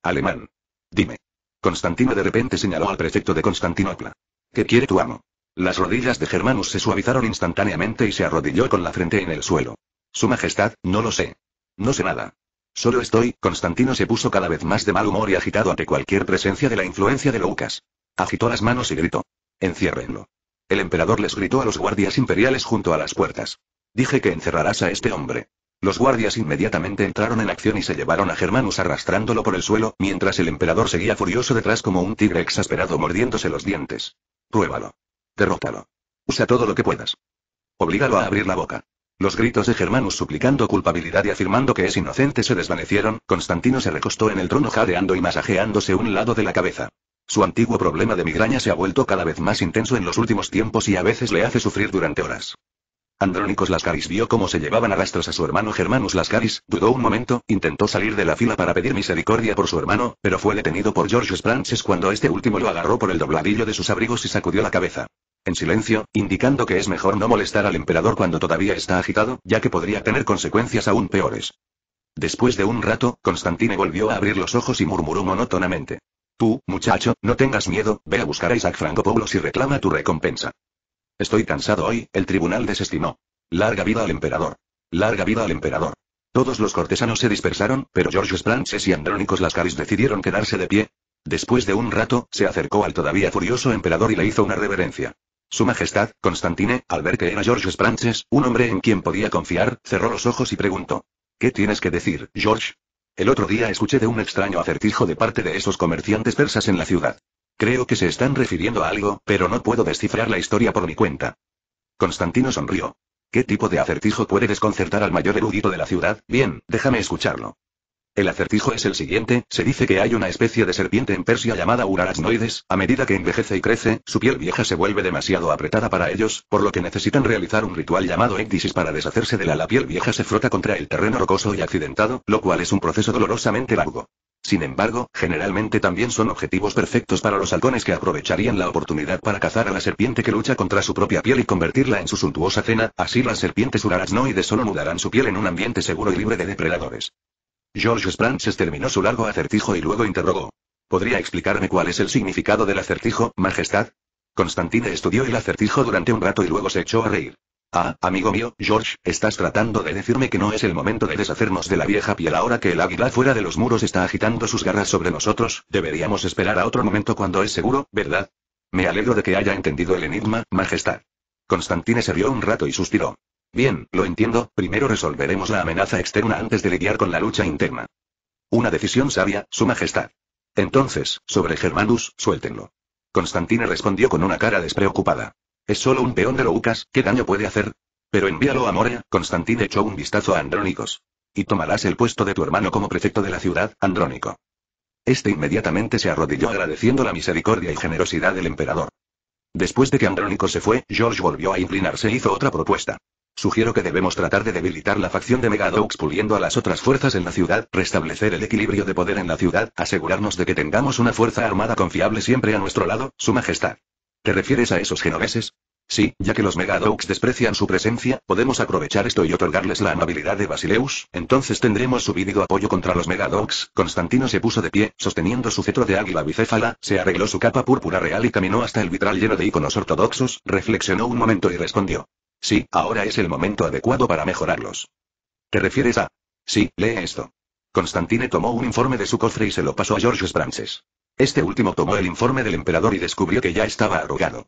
Alemán. Dime. Constantino de repente señaló al prefecto de Constantinopla. ¿Qué quiere tu amo? Las rodillas de Germanus se suavizaron instantáneamente y se arrodilló con la frente en el suelo. Su Majestad, no lo sé. No sé nada. Solo estoy, Constantino se puso cada vez más de mal humor y agitado ante cualquier presencia de la influencia de Lucas. Agitó las manos y gritó. Enciérrenlo. El emperador les gritó a los guardias imperiales junto a las puertas. Dije que encerrarás a este hombre. Los guardias inmediatamente entraron en acción y se llevaron a Germanus arrastrándolo por el suelo, mientras el emperador seguía furioso detrás como un tigre exasperado mordiéndose los dientes. Pruébalo. Derrótalo. Usa todo lo que puedas. Oblígalo a abrir la boca. Los gritos de Germanus suplicando culpabilidad y afirmando que es inocente se desvanecieron, Constantino se recostó en el trono jadeando y masajeándose un lado de la cabeza. Su antiguo problema de migraña se ha vuelto cada vez más intenso en los últimos tiempos y a veces le hace sufrir durante horas. Andrónicos Lascaris vio cómo se llevaban a rastros a su hermano Germanus Lascaris, dudó un momento, intentó salir de la fila para pedir misericordia por su hermano, pero fue detenido por George Sprances cuando este último lo agarró por el dobladillo de sus abrigos y sacudió la cabeza en silencio, indicando que es mejor no molestar al emperador cuando todavía está agitado, ya que podría tener consecuencias aún peores. Después de un rato, Constantine volvió a abrir los ojos y murmuró monótonamente. Tú, muchacho, no tengas miedo, ve a buscar a Isaac Francopoulos y reclama tu recompensa. Estoy cansado hoy, el tribunal desestimó. Larga vida al emperador. Larga vida al emperador. Todos los cortesanos se dispersaron, pero George Splanches y Andrónicos Lascaris decidieron quedarse de pie. Después de un rato, se acercó al todavía furioso emperador y le hizo una reverencia. Su Majestad, Constantine, al ver que era George Sprances, un hombre en quien podía confiar, cerró los ojos y preguntó. ¿Qué tienes que decir, George? El otro día escuché de un extraño acertijo de parte de esos comerciantes persas en la ciudad. Creo que se están refiriendo a algo, pero no puedo descifrar la historia por mi cuenta. Constantino sonrió. ¿Qué tipo de acertijo puede desconcertar al mayor erudito de la ciudad? Bien, déjame escucharlo. El acertijo es el siguiente, se dice que hay una especie de serpiente en Persia llamada Urarasnoides, a medida que envejece y crece, su piel vieja se vuelve demasiado apretada para ellos, por lo que necesitan realizar un ritual llamado ecdisis para deshacerse de la la piel vieja se frota contra el terreno rocoso y accidentado, lo cual es un proceso dolorosamente largo. Sin embargo, generalmente también son objetivos perfectos para los halcones que aprovecharían la oportunidad para cazar a la serpiente que lucha contra su propia piel y convertirla en su suntuosa cena, así las serpientes Urarasnoides solo mudarán su piel en un ambiente seguro y libre de depredadores. George Frances terminó su largo acertijo y luego interrogó. ¿Podría explicarme cuál es el significado del acertijo, Majestad? Constantine estudió el acertijo durante un rato y luego se echó a reír. Ah, amigo mío, George, estás tratando de decirme que no es el momento de deshacernos de la vieja piel ahora que el águila fuera de los muros está agitando sus garras sobre nosotros, deberíamos esperar a otro momento cuando es seguro, ¿verdad? Me alegro de que haya entendido el enigma, Majestad. Constantine se rió un rato y suspiró. Bien, lo entiendo, primero resolveremos la amenaza externa antes de lidiar con la lucha interna. Una decisión sabia, Su Majestad. Entonces, sobre Germanus, suéltenlo. Constantine respondió con una cara despreocupada. Es solo un peón de Lucas, ¿qué daño puede hacer? Pero envíalo a Morea, Constantine echó un vistazo a Andrónicos. Y tomarás el puesto de tu hermano como prefecto de la ciudad, Andrónico. Este inmediatamente se arrodilló agradeciendo la misericordia y generosidad del emperador. Después de que Andrónico se fue, George volvió a inclinarse e hizo otra propuesta. Sugiero que debemos tratar de debilitar la facción de Megadox puliendo a las otras fuerzas en la ciudad, restablecer el equilibrio de poder en la ciudad, asegurarnos de que tengamos una fuerza armada confiable siempre a nuestro lado, Su Majestad. ¿Te refieres a esos genoveses? Sí, ya que los Megadox desprecian su presencia, podemos aprovechar esto y otorgarles la amabilidad de Basileus, entonces tendremos su subido apoyo contra los Megadox. Constantino se puso de pie, sosteniendo su cetro de águila bicéfala, se arregló su capa púrpura real y caminó hasta el vitral lleno de iconos ortodoxos, reflexionó un momento y respondió. Sí, ahora es el momento adecuado para mejorarlos. ¿Te refieres a? Sí, lee esto. Constantine tomó un informe de su cofre y se lo pasó a George Branches. Este último tomó el informe del emperador y descubrió que ya estaba arrugado.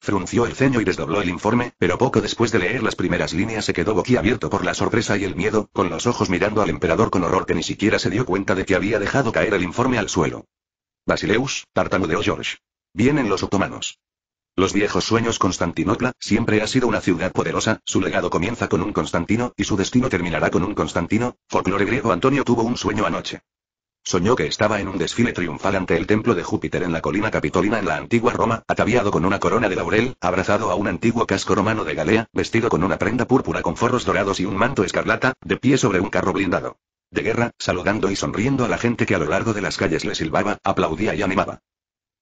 Frunció el ceño y desdobló el informe, pero poco después de leer las primeras líneas se quedó boquiabierto por la sorpresa y el miedo, con los ojos mirando al emperador con horror que ni siquiera se dio cuenta de que había dejado caer el informe al suelo. Basileus, tartamudeó George. Vienen los otomanos. Los viejos sueños Constantinopla, siempre ha sido una ciudad poderosa, su legado comienza con un Constantino, y su destino terminará con un Constantino, folclore griego Antonio tuvo un sueño anoche. Soñó que estaba en un desfile triunfal ante el templo de Júpiter en la colina capitolina en la antigua Roma, ataviado con una corona de laurel, abrazado a un antiguo casco romano de Galea, vestido con una prenda púrpura con forros dorados y un manto escarlata, de pie sobre un carro blindado. De guerra, saludando y sonriendo a la gente que a lo largo de las calles le silbaba, aplaudía y animaba.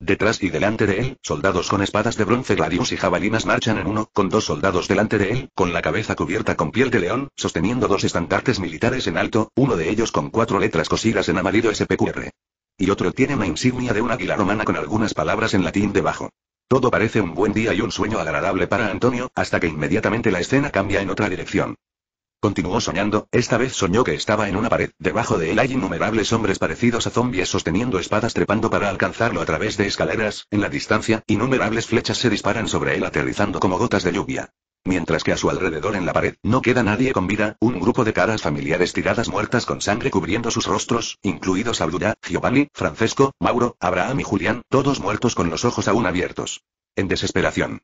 Detrás y delante de él, soldados con espadas de bronce gladius y jabalinas marchan en uno, con dos soldados delante de él, con la cabeza cubierta con piel de león, sosteniendo dos estandartes militares en alto, uno de ellos con cuatro letras cosidas en amarillo SPQR. Y otro tiene una insignia de un águila romana con algunas palabras en latín debajo. Todo parece un buen día y un sueño agradable para Antonio, hasta que inmediatamente la escena cambia en otra dirección. Continuó soñando, esta vez soñó que estaba en una pared, debajo de él hay innumerables hombres parecidos a zombies sosteniendo espadas trepando para alcanzarlo a través de escaleras, en la distancia, innumerables flechas se disparan sobre él aterrizando como gotas de lluvia. Mientras que a su alrededor en la pared no queda nadie con vida, un grupo de caras familiares tiradas muertas con sangre cubriendo sus rostros, incluidos Abdullah, Giovanni, Francesco, Mauro, Abraham y Julián, todos muertos con los ojos aún abiertos. En desesperación.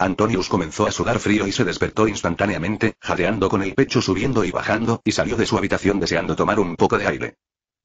Antonius comenzó a sudar frío y se despertó instantáneamente, jadeando con el pecho subiendo y bajando, y salió de su habitación deseando tomar un poco de aire.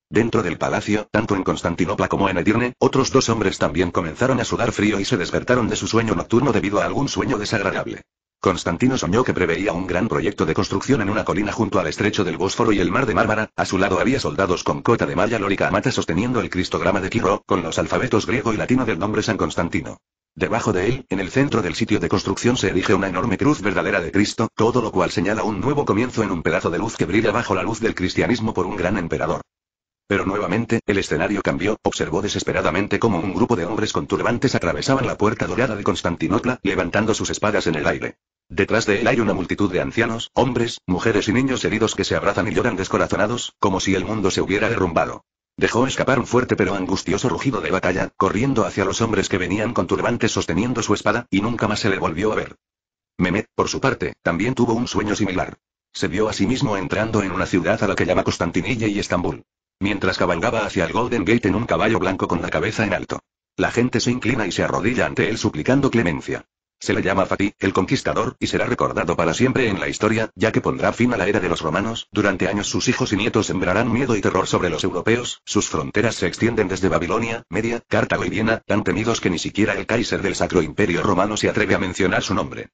Dentro del palacio, tanto en Constantinopla como en Edirne, otros dos hombres también comenzaron a sudar frío y se despertaron de su sueño nocturno debido a algún sueño desagradable. Constantino soñó que preveía un gran proyecto de construcción en una colina junto al estrecho del Bósforo y el mar de Mármara, a su lado había soldados con cota de malla lórica amata sosteniendo el cristograma de Quiró, con los alfabetos griego y latino del nombre San Constantino. Debajo de él, en el centro del sitio de construcción se erige una enorme cruz verdadera de Cristo, todo lo cual señala un nuevo comienzo en un pedazo de luz que brilla bajo la luz del cristianismo por un gran emperador. Pero nuevamente, el escenario cambió, observó desesperadamente cómo un grupo de hombres con turbantes atravesaban la puerta dorada de Constantinopla, levantando sus espadas en el aire. Detrás de él hay una multitud de ancianos, hombres, mujeres y niños heridos que se abrazan y lloran descorazonados, como si el mundo se hubiera derrumbado. Dejó escapar un fuerte pero angustioso rugido de batalla, corriendo hacia los hombres que venían con turbantes sosteniendo su espada, y nunca más se le volvió a ver. Mehmet, por su parte, también tuvo un sueño similar. Se vio a sí mismo entrando en una ciudad a la que llama Constantinilla y Estambul. Mientras cabalgaba hacia el Golden Gate en un caballo blanco con la cabeza en alto. La gente se inclina y se arrodilla ante él suplicando clemencia. Se le llama Fatih, el conquistador, y será recordado para siempre en la historia, ya que pondrá fin a la era de los romanos, durante años sus hijos y nietos sembrarán miedo y terror sobre los europeos, sus fronteras se extienden desde Babilonia, Media, Cartago y Viena, tan temidos que ni siquiera el Kaiser del Sacro Imperio Romano se atreve a mencionar su nombre.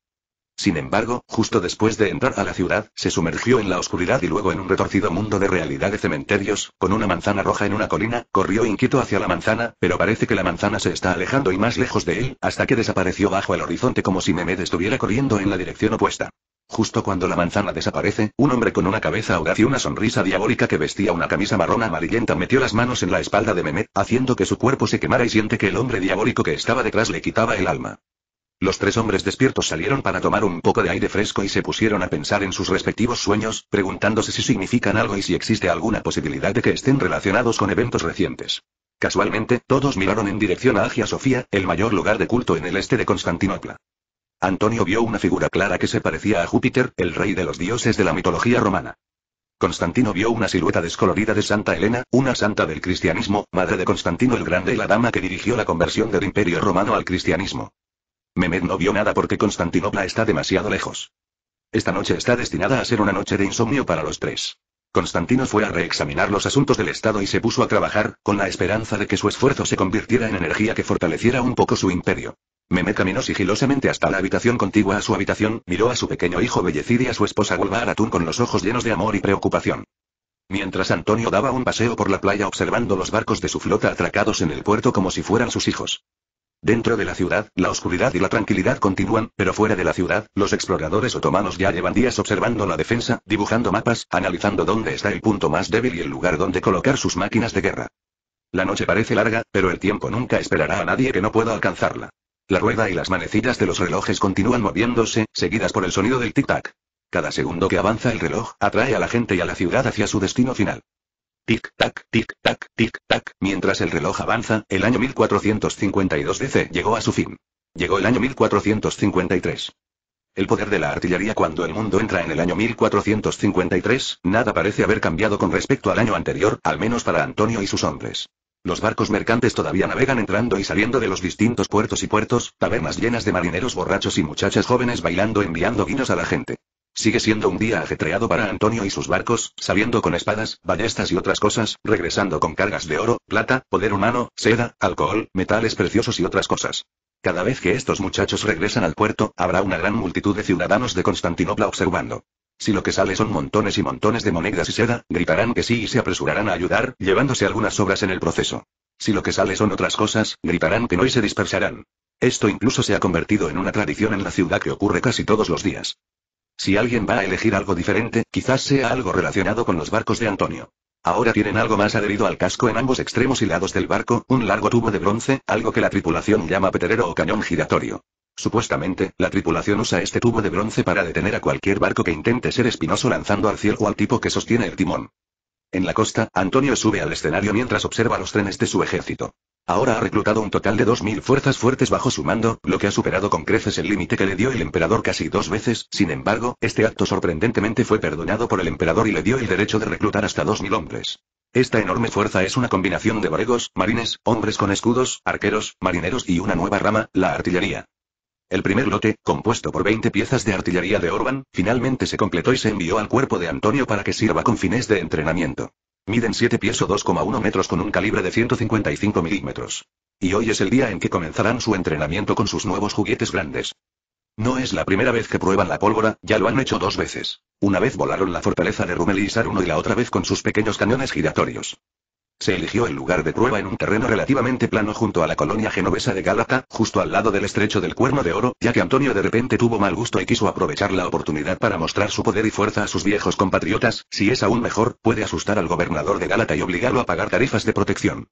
Sin embargo, justo después de entrar a la ciudad, se sumergió en la oscuridad y luego en un retorcido mundo de realidad de cementerios, con una manzana roja en una colina, corrió inquieto hacia la manzana, pero parece que la manzana se está alejando y más lejos de él, hasta que desapareció bajo el horizonte como si Mehmed estuviera corriendo en la dirección opuesta. Justo cuando la manzana desaparece, un hombre con una cabeza audaz y una sonrisa diabólica que vestía una camisa marrón amarillenta metió las manos en la espalda de Mehmet, haciendo que su cuerpo se quemara y siente que el hombre diabólico que estaba detrás le quitaba el alma. Los tres hombres despiertos salieron para tomar un poco de aire fresco y se pusieron a pensar en sus respectivos sueños, preguntándose si significan algo y si existe alguna posibilidad de que estén relacionados con eventos recientes. Casualmente, todos miraron en dirección a Agia Sofía, el mayor lugar de culto en el este de Constantinopla. Antonio vio una figura clara que se parecía a Júpiter, el rey de los dioses de la mitología romana. Constantino vio una silueta descolorida de Santa Elena, una santa del cristianismo, madre de Constantino el Grande y la dama que dirigió la conversión del Imperio Romano al cristianismo. Mehmed no vio nada porque Constantinopla está demasiado lejos. Esta noche está destinada a ser una noche de insomnio para los tres. Constantino fue a reexaminar los asuntos del Estado y se puso a trabajar, con la esperanza de que su esfuerzo se convirtiera en energía que fortaleciera un poco su imperio. Mehmed caminó sigilosamente hasta la habitación contigua a su habitación, miró a su pequeño hijo Bellecid y a su esposa Gulbar Aratún con los ojos llenos de amor y preocupación. Mientras Antonio daba un paseo por la playa observando los barcos de su flota atracados en el puerto como si fueran sus hijos. Dentro de la ciudad, la oscuridad y la tranquilidad continúan, pero fuera de la ciudad, los exploradores otomanos ya llevan días observando la defensa, dibujando mapas, analizando dónde está el punto más débil y el lugar donde colocar sus máquinas de guerra. La noche parece larga, pero el tiempo nunca esperará a nadie que no pueda alcanzarla. La rueda y las manecillas de los relojes continúan moviéndose, seguidas por el sonido del tic-tac. Cada segundo que avanza el reloj, atrae a la gente y a la ciudad hacia su destino final. Tic-tac, tic-tac, tic-tac. Mientras el reloj avanza, el año 1452 DC llegó a su fin. Llegó el año 1453. El poder de la artillería cuando el mundo entra en el año 1453, nada parece haber cambiado con respecto al año anterior, al menos para Antonio y sus hombres. Los barcos mercantes todavía navegan entrando y saliendo de los distintos puertos y puertos, tabernas llenas de marineros borrachos y muchachas jóvenes bailando enviando vinos a la gente. Sigue siendo un día ajetreado para Antonio y sus barcos, saliendo con espadas, ballestas y otras cosas, regresando con cargas de oro, plata, poder humano, seda, alcohol, metales preciosos y otras cosas. Cada vez que estos muchachos regresan al puerto, habrá una gran multitud de ciudadanos de Constantinopla observando. Si lo que sale son montones y montones de monedas y seda, gritarán que sí y se apresurarán a ayudar, llevándose algunas obras en el proceso. Si lo que sale son otras cosas, gritarán que no y se dispersarán. Esto incluso se ha convertido en una tradición en la ciudad que ocurre casi todos los días. Si alguien va a elegir algo diferente, quizás sea algo relacionado con los barcos de Antonio. Ahora tienen algo más adherido al casco en ambos extremos y lados del barco, un largo tubo de bronce, algo que la tripulación llama peterero o cañón giratorio. Supuestamente, la tripulación usa este tubo de bronce para detener a cualquier barco que intente ser espinoso lanzando al cielo o al tipo que sostiene el timón. En la costa, Antonio sube al escenario mientras observa los trenes de su ejército. Ahora ha reclutado un total de 2.000 fuerzas fuertes bajo su mando, lo que ha superado con creces el límite que le dio el emperador casi dos veces, sin embargo, este acto sorprendentemente fue perdonado por el emperador y le dio el derecho de reclutar hasta 2.000 hombres. Esta enorme fuerza es una combinación de varegos, marines, hombres con escudos, arqueros, marineros y una nueva rama, la artillería. El primer lote, compuesto por 20 piezas de artillería de Orban, finalmente se completó y se envió al cuerpo de Antonio para que sirva con fines de entrenamiento. Miden 7 pies o 2,1 metros con un calibre de 155 milímetros. Y hoy es el día en que comenzarán su entrenamiento con sus nuevos juguetes grandes. No es la primera vez que prueban la pólvora, ya lo han hecho dos veces. Una vez volaron la fortaleza de Rumelizar uno y la otra vez con sus pequeños cañones giratorios. Se eligió el lugar de prueba en un terreno relativamente plano junto a la colonia genovesa de Gálata, justo al lado del estrecho del Cuerno de Oro, ya que Antonio de repente tuvo mal gusto y quiso aprovechar la oportunidad para mostrar su poder y fuerza a sus viejos compatriotas, si es aún mejor, puede asustar al gobernador de Gálata y obligarlo a pagar tarifas de protección.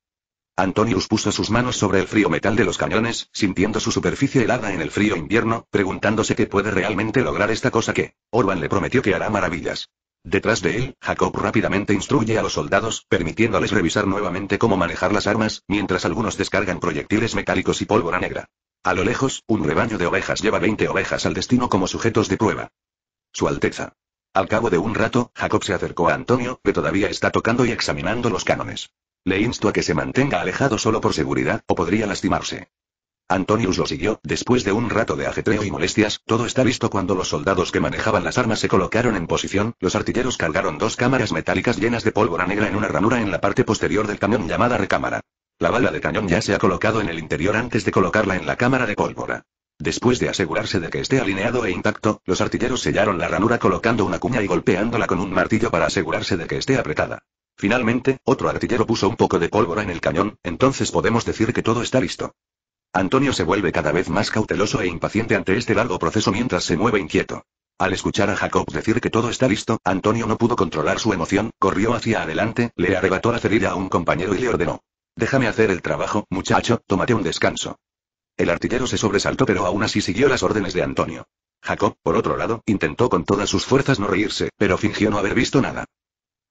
Antonius puso sus manos sobre el frío metal de los cañones, sintiendo su superficie helada en el frío invierno, preguntándose qué puede realmente lograr esta cosa que, Orban le prometió que hará maravillas. Detrás de él, Jacob rápidamente instruye a los soldados, permitiéndoles revisar nuevamente cómo manejar las armas, mientras algunos descargan proyectiles metálicos y pólvora negra. A lo lejos, un rebaño de ovejas lleva 20 ovejas al destino como sujetos de prueba. Su Alteza. Al cabo de un rato, Jacob se acercó a Antonio, que todavía está tocando y examinando los cánones. Le insto a que se mantenga alejado solo por seguridad, o podría lastimarse. Antonius lo siguió, después de un rato de ajetreo y molestias, todo está listo cuando los soldados que manejaban las armas se colocaron en posición, los artilleros cargaron dos cámaras metálicas llenas de pólvora negra en una ranura en la parte posterior del cañón llamada recámara. La bala de cañón ya se ha colocado en el interior antes de colocarla en la cámara de pólvora. Después de asegurarse de que esté alineado e intacto, los artilleros sellaron la ranura colocando una cuña y golpeándola con un martillo para asegurarse de que esté apretada. Finalmente, otro artillero puso un poco de pólvora en el cañón, entonces podemos decir que todo está listo. Antonio se vuelve cada vez más cauteloso e impaciente ante este largo proceso mientras se mueve inquieto. Al escuchar a Jacob decir que todo está listo, Antonio no pudo controlar su emoción, corrió hacia adelante, le arrebató la cerilla a un compañero y le ordenó. Déjame hacer el trabajo, muchacho, tómate un descanso. El artillero se sobresaltó pero aún así siguió las órdenes de Antonio. Jacob, por otro lado, intentó con todas sus fuerzas no reírse, pero fingió no haber visto nada.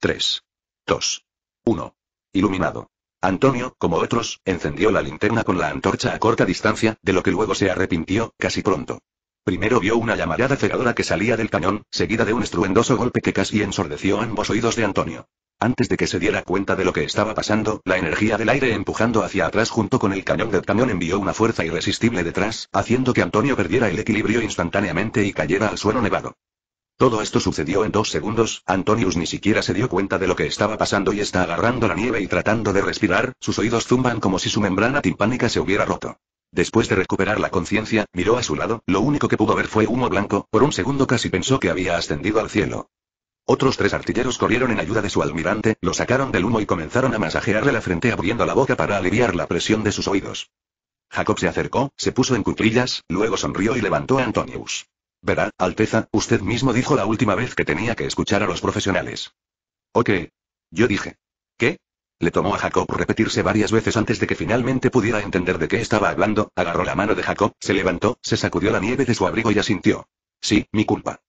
3. 2. 1. Iluminado. Antonio, como otros, encendió la linterna con la antorcha a corta distancia, de lo que luego se arrepintió, casi pronto. Primero vio una llamarada cegadora que salía del cañón, seguida de un estruendoso golpe que casi ensordeció ambos oídos de Antonio. Antes de que se diera cuenta de lo que estaba pasando, la energía del aire empujando hacia atrás junto con el cañón del cañón envió una fuerza irresistible detrás, haciendo que Antonio perdiera el equilibrio instantáneamente y cayera al suelo nevado. Todo esto sucedió en dos segundos, Antonius ni siquiera se dio cuenta de lo que estaba pasando y está agarrando la nieve y tratando de respirar, sus oídos zumban como si su membrana timpánica se hubiera roto. Después de recuperar la conciencia, miró a su lado, lo único que pudo ver fue humo blanco, por un segundo casi pensó que había ascendido al cielo. Otros tres artilleros corrieron en ayuda de su almirante, lo sacaron del humo y comenzaron a masajearle la frente abriendo la boca para aliviar la presión de sus oídos. Jacob se acercó, se puso en cuclillas, luego sonrió y levantó a Antonius. Verá, Alteza, usted mismo dijo la última vez que tenía que escuchar a los profesionales. ¿O qué? Yo dije. ¿Qué? Le tomó a Jacob repetirse varias veces antes de que finalmente pudiera entender de qué estaba hablando, agarró la mano de Jacob, se levantó, se sacudió la nieve de su abrigo y asintió. Sí, mi culpa.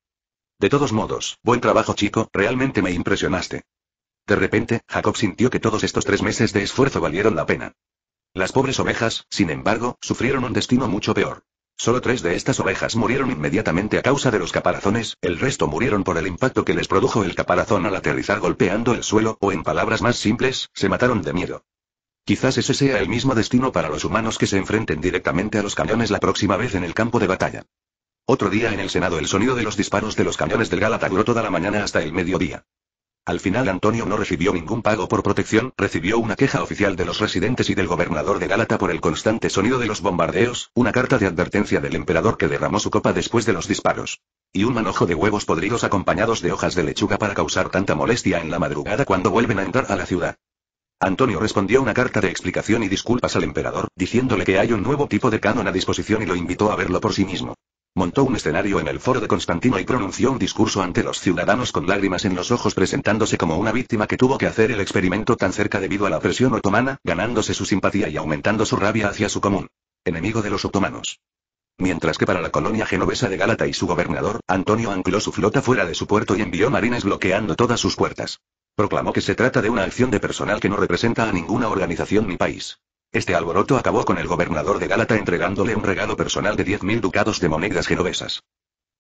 De todos modos, buen trabajo chico, realmente me impresionaste. De repente, Jacob sintió que todos estos tres meses de esfuerzo valieron la pena. Las pobres ovejas, sin embargo, sufrieron un destino mucho peor. Solo tres de estas ovejas murieron inmediatamente a causa de los caparazones, el resto murieron por el impacto que les produjo el caparazón al aterrizar golpeando el suelo, o en palabras más simples, se mataron de miedo. Quizás ese sea el mismo destino para los humanos que se enfrenten directamente a los cañones la próxima vez en el campo de batalla. Otro día en el Senado el sonido de los disparos de los cañones del Galata duró toda la mañana hasta el mediodía. Al final Antonio no recibió ningún pago por protección, recibió una queja oficial de los residentes y del gobernador de Gálata por el constante sonido de los bombardeos, una carta de advertencia del emperador que derramó su copa después de los disparos. Y un manojo de huevos podridos acompañados de hojas de lechuga para causar tanta molestia en la madrugada cuando vuelven a entrar a la ciudad. Antonio respondió una carta de explicación y disculpas al emperador, diciéndole que hay un nuevo tipo de canon a disposición y lo invitó a verlo por sí mismo. Montó un escenario en el foro de Constantino y pronunció un discurso ante los ciudadanos con lágrimas en los ojos presentándose como una víctima que tuvo que hacer el experimento tan cerca debido a la presión otomana, ganándose su simpatía y aumentando su rabia hacia su común enemigo de los otomanos. Mientras que para la colonia genovesa de Gálata y su gobernador, Antonio ancló su flota fuera de su puerto y envió marines bloqueando todas sus puertas. Proclamó que se trata de una acción de personal que no representa a ninguna organización ni país. Este alboroto acabó con el gobernador de Gálata entregándole un regalo personal de 10.000 ducados de monedas genovesas.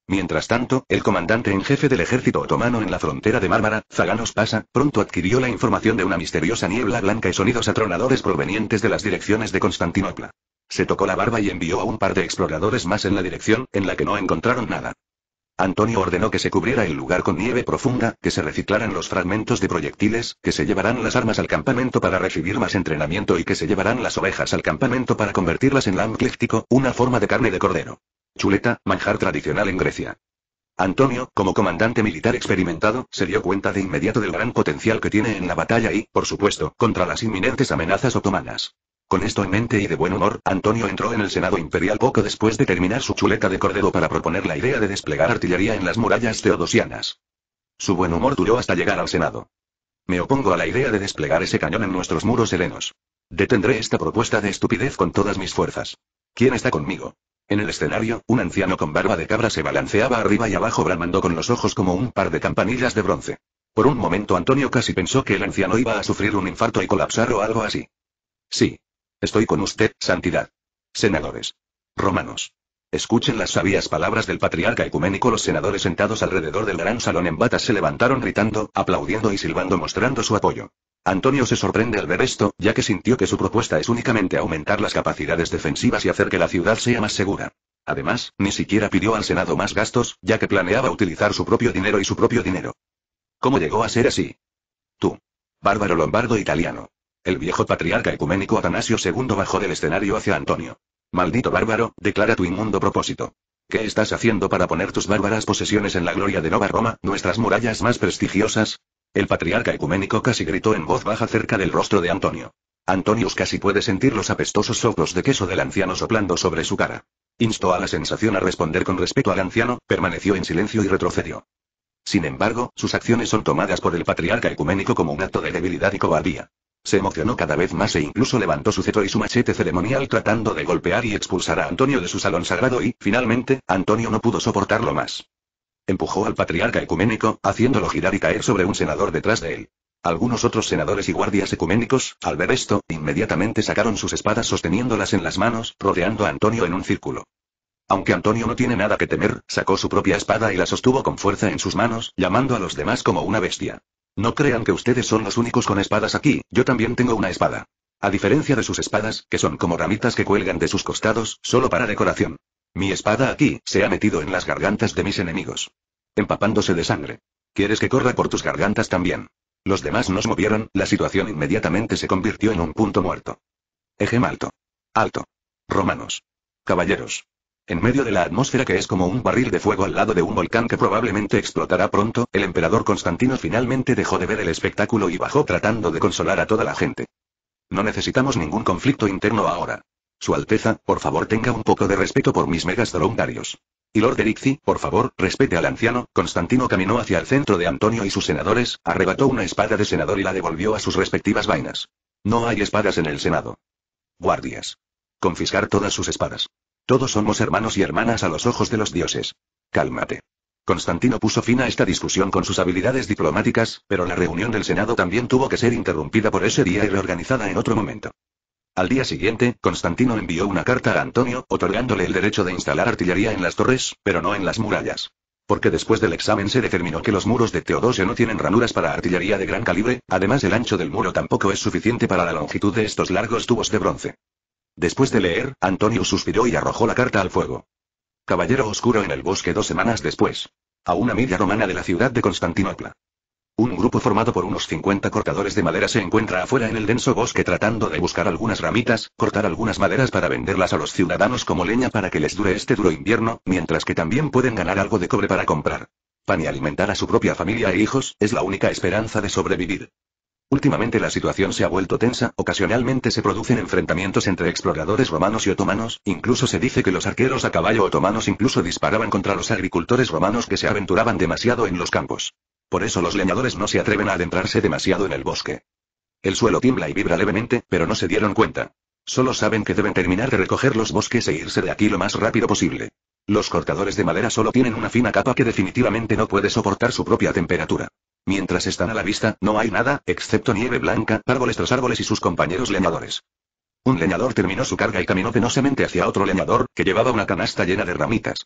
Mientras tanto, el comandante en jefe del ejército otomano en la frontera de Mármara, Zaganos Pasa, pronto adquirió la información de una misteriosa niebla blanca y sonidos atronadores provenientes de las direcciones de Constantinopla. Se tocó la barba y envió a un par de exploradores más en la dirección, en la que no encontraron nada. Antonio ordenó que se cubriera el lugar con nieve profunda, que se reciclaran los fragmentos de proyectiles, que se llevaran las armas al campamento para recibir más entrenamiento y que se llevaran las ovejas al campamento para convertirlas en lamb una forma de carne de cordero. Chuleta, manjar tradicional en Grecia. Antonio, como comandante militar experimentado, se dio cuenta de inmediato del gran potencial que tiene en la batalla y, por supuesto, contra las inminentes amenazas otomanas. Con esto en mente y de buen humor, Antonio entró en el Senado Imperial poco después de terminar su chuleta de cordero para proponer la idea de desplegar artillería en las murallas teodosianas. Su buen humor duró hasta llegar al Senado. Me opongo a la idea de desplegar ese cañón en nuestros muros helenos. Detendré esta propuesta de estupidez con todas mis fuerzas. ¿Quién está conmigo? En el escenario, un anciano con barba de cabra se balanceaba arriba y abajo bramando con los ojos como un par de campanillas de bronce. Por un momento Antonio casi pensó que el anciano iba a sufrir un infarto y colapsar o algo así. Sí. Estoy con usted, Santidad. Senadores. Romanos. Escuchen las sabias palabras del patriarca ecuménico. Los senadores sentados alrededor del gran salón en batas se levantaron gritando, aplaudiendo y silbando mostrando su apoyo. Antonio se sorprende al ver esto, ya que sintió que su propuesta es únicamente aumentar las capacidades defensivas y hacer que la ciudad sea más segura. Además, ni siquiera pidió al Senado más gastos, ya que planeaba utilizar su propio dinero y su propio dinero. ¿Cómo llegó a ser así? Tú. Bárbaro lombardo italiano. El viejo patriarca ecuménico Atanasio II bajó del escenario hacia Antonio. Maldito bárbaro, declara tu inmundo propósito. ¿Qué estás haciendo para poner tus bárbaras posesiones en la gloria de Nova Roma, nuestras murallas más prestigiosas? El patriarca ecuménico casi gritó en voz baja cerca del rostro de Antonio. Antonius casi puede sentir los apestosos soplos de queso del anciano soplando sobre su cara. Instó a la sensación a responder con respeto al anciano, permaneció en silencio y retrocedió. Sin embargo, sus acciones son tomadas por el patriarca ecuménico como un acto de debilidad y cobardía. Se emocionó cada vez más e incluso levantó su cetro y su machete ceremonial tratando de golpear y expulsar a Antonio de su salón sagrado y, finalmente, Antonio no pudo soportarlo más. Empujó al patriarca ecuménico, haciéndolo girar y caer sobre un senador detrás de él. Algunos otros senadores y guardias ecuménicos, al ver esto, inmediatamente sacaron sus espadas sosteniéndolas en las manos, rodeando a Antonio en un círculo. Aunque Antonio no tiene nada que temer, sacó su propia espada y la sostuvo con fuerza en sus manos, llamando a los demás como una bestia. No crean que ustedes son los únicos con espadas aquí, yo también tengo una espada. A diferencia de sus espadas, que son como ramitas que cuelgan de sus costados, solo para decoración. Mi espada aquí, se ha metido en las gargantas de mis enemigos. Empapándose de sangre. ¿Quieres que corra por tus gargantas también? Los demás nos movieron, la situación inmediatamente se convirtió en un punto muerto. Eje alto. Alto. Romanos. Caballeros. En medio de la atmósfera que es como un barril de fuego al lado de un volcán que probablemente explotará pronto, el emperador Constantino finalmente dejó de ver el espectáculo y bajó tratando de consolar a toda la gente. No necesitamos ningún conflicto interno ahora. Su Alteza, por favor tenga un poco de respeto por mis megastrongarios. Y Lord Erixi, por favor, respete al anciano. Constantino caminó hacia el centro de Antonio y sus senadores, arrebató una espada de senador y la devolvió a sus respectivas vainas. No hay espadas en el Senado. Guardias. Confiscar todas sus espadas. Todos somos hermanos y hermanas a los ojos de los dioses. Cálmate. Constantino puso fin a esta discusión con sus habilidades diplomáticas, pero la reunión del Senado también tuvo que ser interrumpida por ese día y reorganizada en otro momento. Al día siguiente, Constantino envió una carta a Antonio, otorgándole el derecho de instalar artillería en las torres, pero no en las murallas. Porque después del examen se determinó que los muros de Teodosio no tienen ranuras para artillería de gran calibre, además el ancho del muro tampoco es suficiente para la longitud de estos largos tubos de bronce. Después de leer, Antonio suspiró y arrojó la carta al fuego. Caballero Oscuro en el bosque dos semanas después. A una media romana de la ciudad de Constantinopla. Un grupo formado por unos 50 cortadores de madera se encuentra afuera en el denso bosque tratando de buscar algunas ramitas, cortar algunas maderas para venderlas a los ciudadanos como leña para que les dure este duro invierno, mientras que también pueden ganar algo de cobre para comprar. Pan y alimentar a su propia familia e hijos, es la única esperanza de sobrevivir. Últimamente la situación se ha vuelto tensa, ocasionalmente se producen enfrentamientos entre exploradores romanos y otomanos, incluso se dice que los arqueros a caballo otomanos incluso disparaban contra los agricultores romanos que se aventuraban demasiado en los campos. Por eso los leñadores no se atreven a adentrarse demasiado en el bosque. El suelo tiembla y vibra levemente, pero no se dieron cuenta. Solo saben que deben terminar de recoger los bosques e irse de aquí lo más rápido posible. Los cortadores de madera solo tienen una fina capa que definitivamente no puede soportar su propia temperatura. Mientras están a la vista, no hay nada, excepto nieve blanca, árboles tras árboles y sus compañeros leñadores. Un leñador terminó su carga y caminó penosamente hacia otro leñador, que llevaba una canasta llena de ramitas.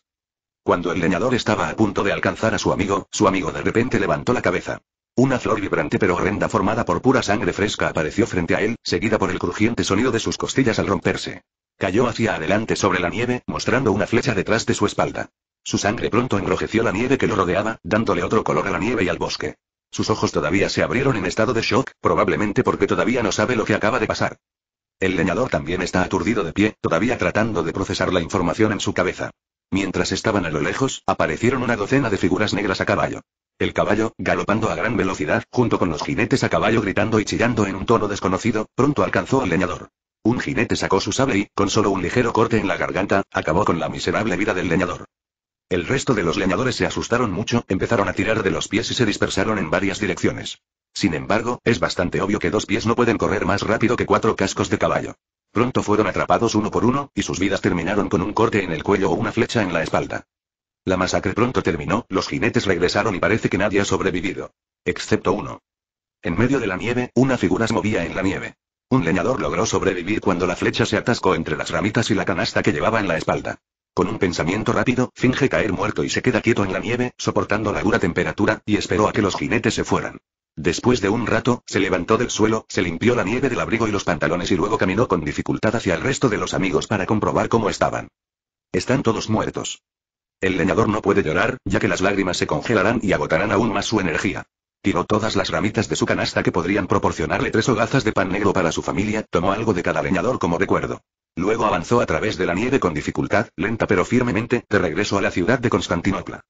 Cuando el leñador estaba a punto de alcanzar a su amigo, su amigo de repente levantó la cabeza. Una flor vibrante pero horrenda formada por pura sangre fresca apareció frente a él, seguida por el crujiente sonido de sus costillas al romperse. Cayó hacia adelante sobre la nieve, mostrando una flecha detrás de su espalda. Su sangre pronto enrojeció la nieve que lo rodeaba, dándole otro color a la nieve y al bosque. Sus ojos todavía se abrieron en estado de shock, probablemente porque todavía no sabe lo que acaba de pasar. El leñador también está aturdido de pie, todavía tratando de procesar la información en su cabeza. Mientras estaban a lo lejos, aparecieron una docena de figuras negras a caballo. El caballo, galopando a gran velocidad, junto con los jinetes a caballo gritando y chillando en un tono desconocido, pronto alcanzó al leñador. Un jinete sacó su sable y, con solo un ligero corte en la garganta, acabó con la miserable vida del leñador. El resto de los leñadores se asustaron mucho, empezaron a tirar de los pies y se dispersaron en varias direcciones. Sin embargo, es bastante obvio que dos pies no pueden correr más rápido que cuatro cascos de caballo. Pronto fueron atrapados uno por uno, y sus vidas terminaron con un corte en el cuello o una flecha en la espalda. La masacre pronto terminó, los jinetes regresaron y parece que nadie ha sobrevivido. Excepto uno. En medio de la nieve, una figura se movía en la nieve. Un leñador logró sobrevivir cuando la flecha se atascó entre las ramitas y la canasta que llevaba en la espalda. Con un pensamiento rápido, finge caer muerto y se queda quieto en la nieve, soportando la dura temperatura, y esperó a que los jinetes se fueran. Después de un rato, se levantó del suelo, se limpió la nieve del abrigo y los pantalones y luego caminó con dificultad hacia el resto de los amigos para comprobar cómo estaban. Están todos muertos. El leñador no puede llorar, ya que las lágrimas se congelarán y agotarán aún más su energía. Tiró todas las ramitas de su canasta que podrían proporcionarle tres hogazas de pan negro para su familia, tomó algo de cada leñador como recuerdo. Luego avanzó a través de la nieve con dificultad, lenta pero firmemente, de regreso a la ciudad de Constantinopla.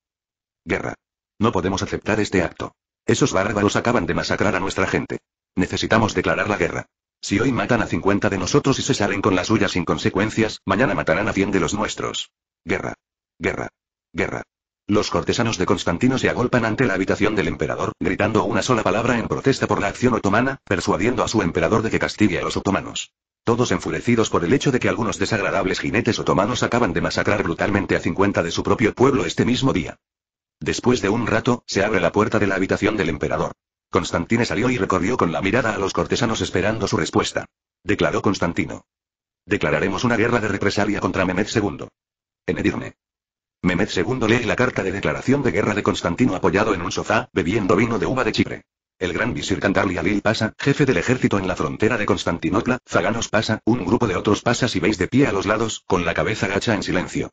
Guerra. No podemos aceptar este acto. Esos bárbaros acaban de masacrar a nuestra gente. Necesitamos declarar la guerra. Si hoy matan a 50 de nosotros y se salen con las suyas sin consecuencias, mañana matarán a 100 de los nuestros. Guerra. Guerra. Guerra. Los cortesanos de Constantino se agolpan ante la habitación del emperador, gritando una sola palabra en protesta por la acción otomana, persuadiendo a su emperador de que castigue a los otomanos. Todos enfurecidos por el hecho de que algunos desagradables jinetes otomanos acaban de masacrar brutalmente a 50 de su propio pueblo este mismo día. Después de un rato, se abre la puerta de la habitación del emperador. Constantine salió y recorrió con la mirada a los cortesanos esperando su respuesta. Declaró Constantino. Declararemos una guerra de represalia contra Mehmed II. En Edirne. Mehmed II lee la carta de declaración de guerra de Constantino apoyado en un sofá, bebiendo vino de uva de Chipre. El gran visir Candarli Alil pasa, jefe del ejército en la frontera de Constantinopla, Zaganos pasa, un grupo de otros pasa y veis de pie a los lados, con la cabeza gacha en silencio.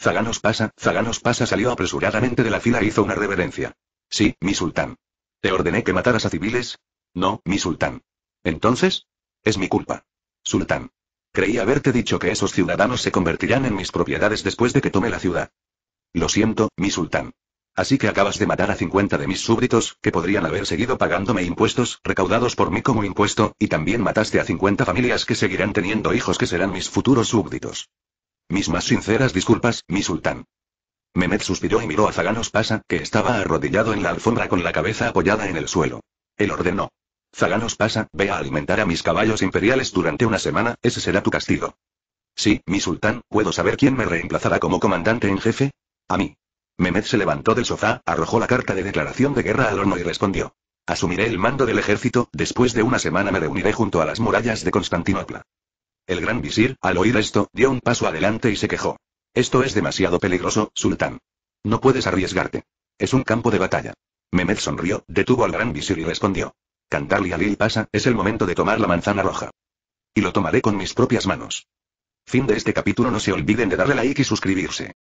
Zaganos pasa, Zaganos pasa salió apresuradamente de la fila e hizo una reverencia. Sí, mi sultán. ¿Te ordené que mataras a civiles? No, mi sultán. Entonces? Es mi culpa. Sultán. Creí haberte dicho que esos ciudadanos se convertirán en mis propiedades después de que tome la ciudad. Lo siento, mi sultán. Así que acabas de matar a 50 de mis súbditos, que podrían haber seguido pagándome impuestos, recaudados por mí como impuesto, y también mataste a 50 familias que seguirán teniendo hijos que serán mis futuros súbditos. Mis más sinceras disculpas, mi sultán. Mehmet suspiró y miró a Zaganos Pasa, que estaba arrodillado en la alfombra con la cabeza apoyada en el suelo. Él ordenó. Zaganos Pasa, ve a alimentar a mis caballos imperiales durante una semana, ese será tu castigo. Sí, mi sultán, ¿puedo saber quién me reemplazará como comandante en jefe? A mí. Mehmed se levantó del sofá, arrojó la carta de declaración de guerra al horno y respondió. Asumiré el mando del ejército, después de una semana me reuniré junto a las murallas de Constantinopla. El gran visir, al oír esto, dio un paso adelante y se quejó. Esto es demasiado peligroso, sultán. No puedes arriesgarte. Es un campo de batalla. Mehmed sonrió, detuvo al gran visir y respondió. Cantarle a Lil pasa, es el momento de tomar la manzana roja. Y lo tomaré con mis propias manos. Fin de este capítulo no se olviden de darle like y suscribirse.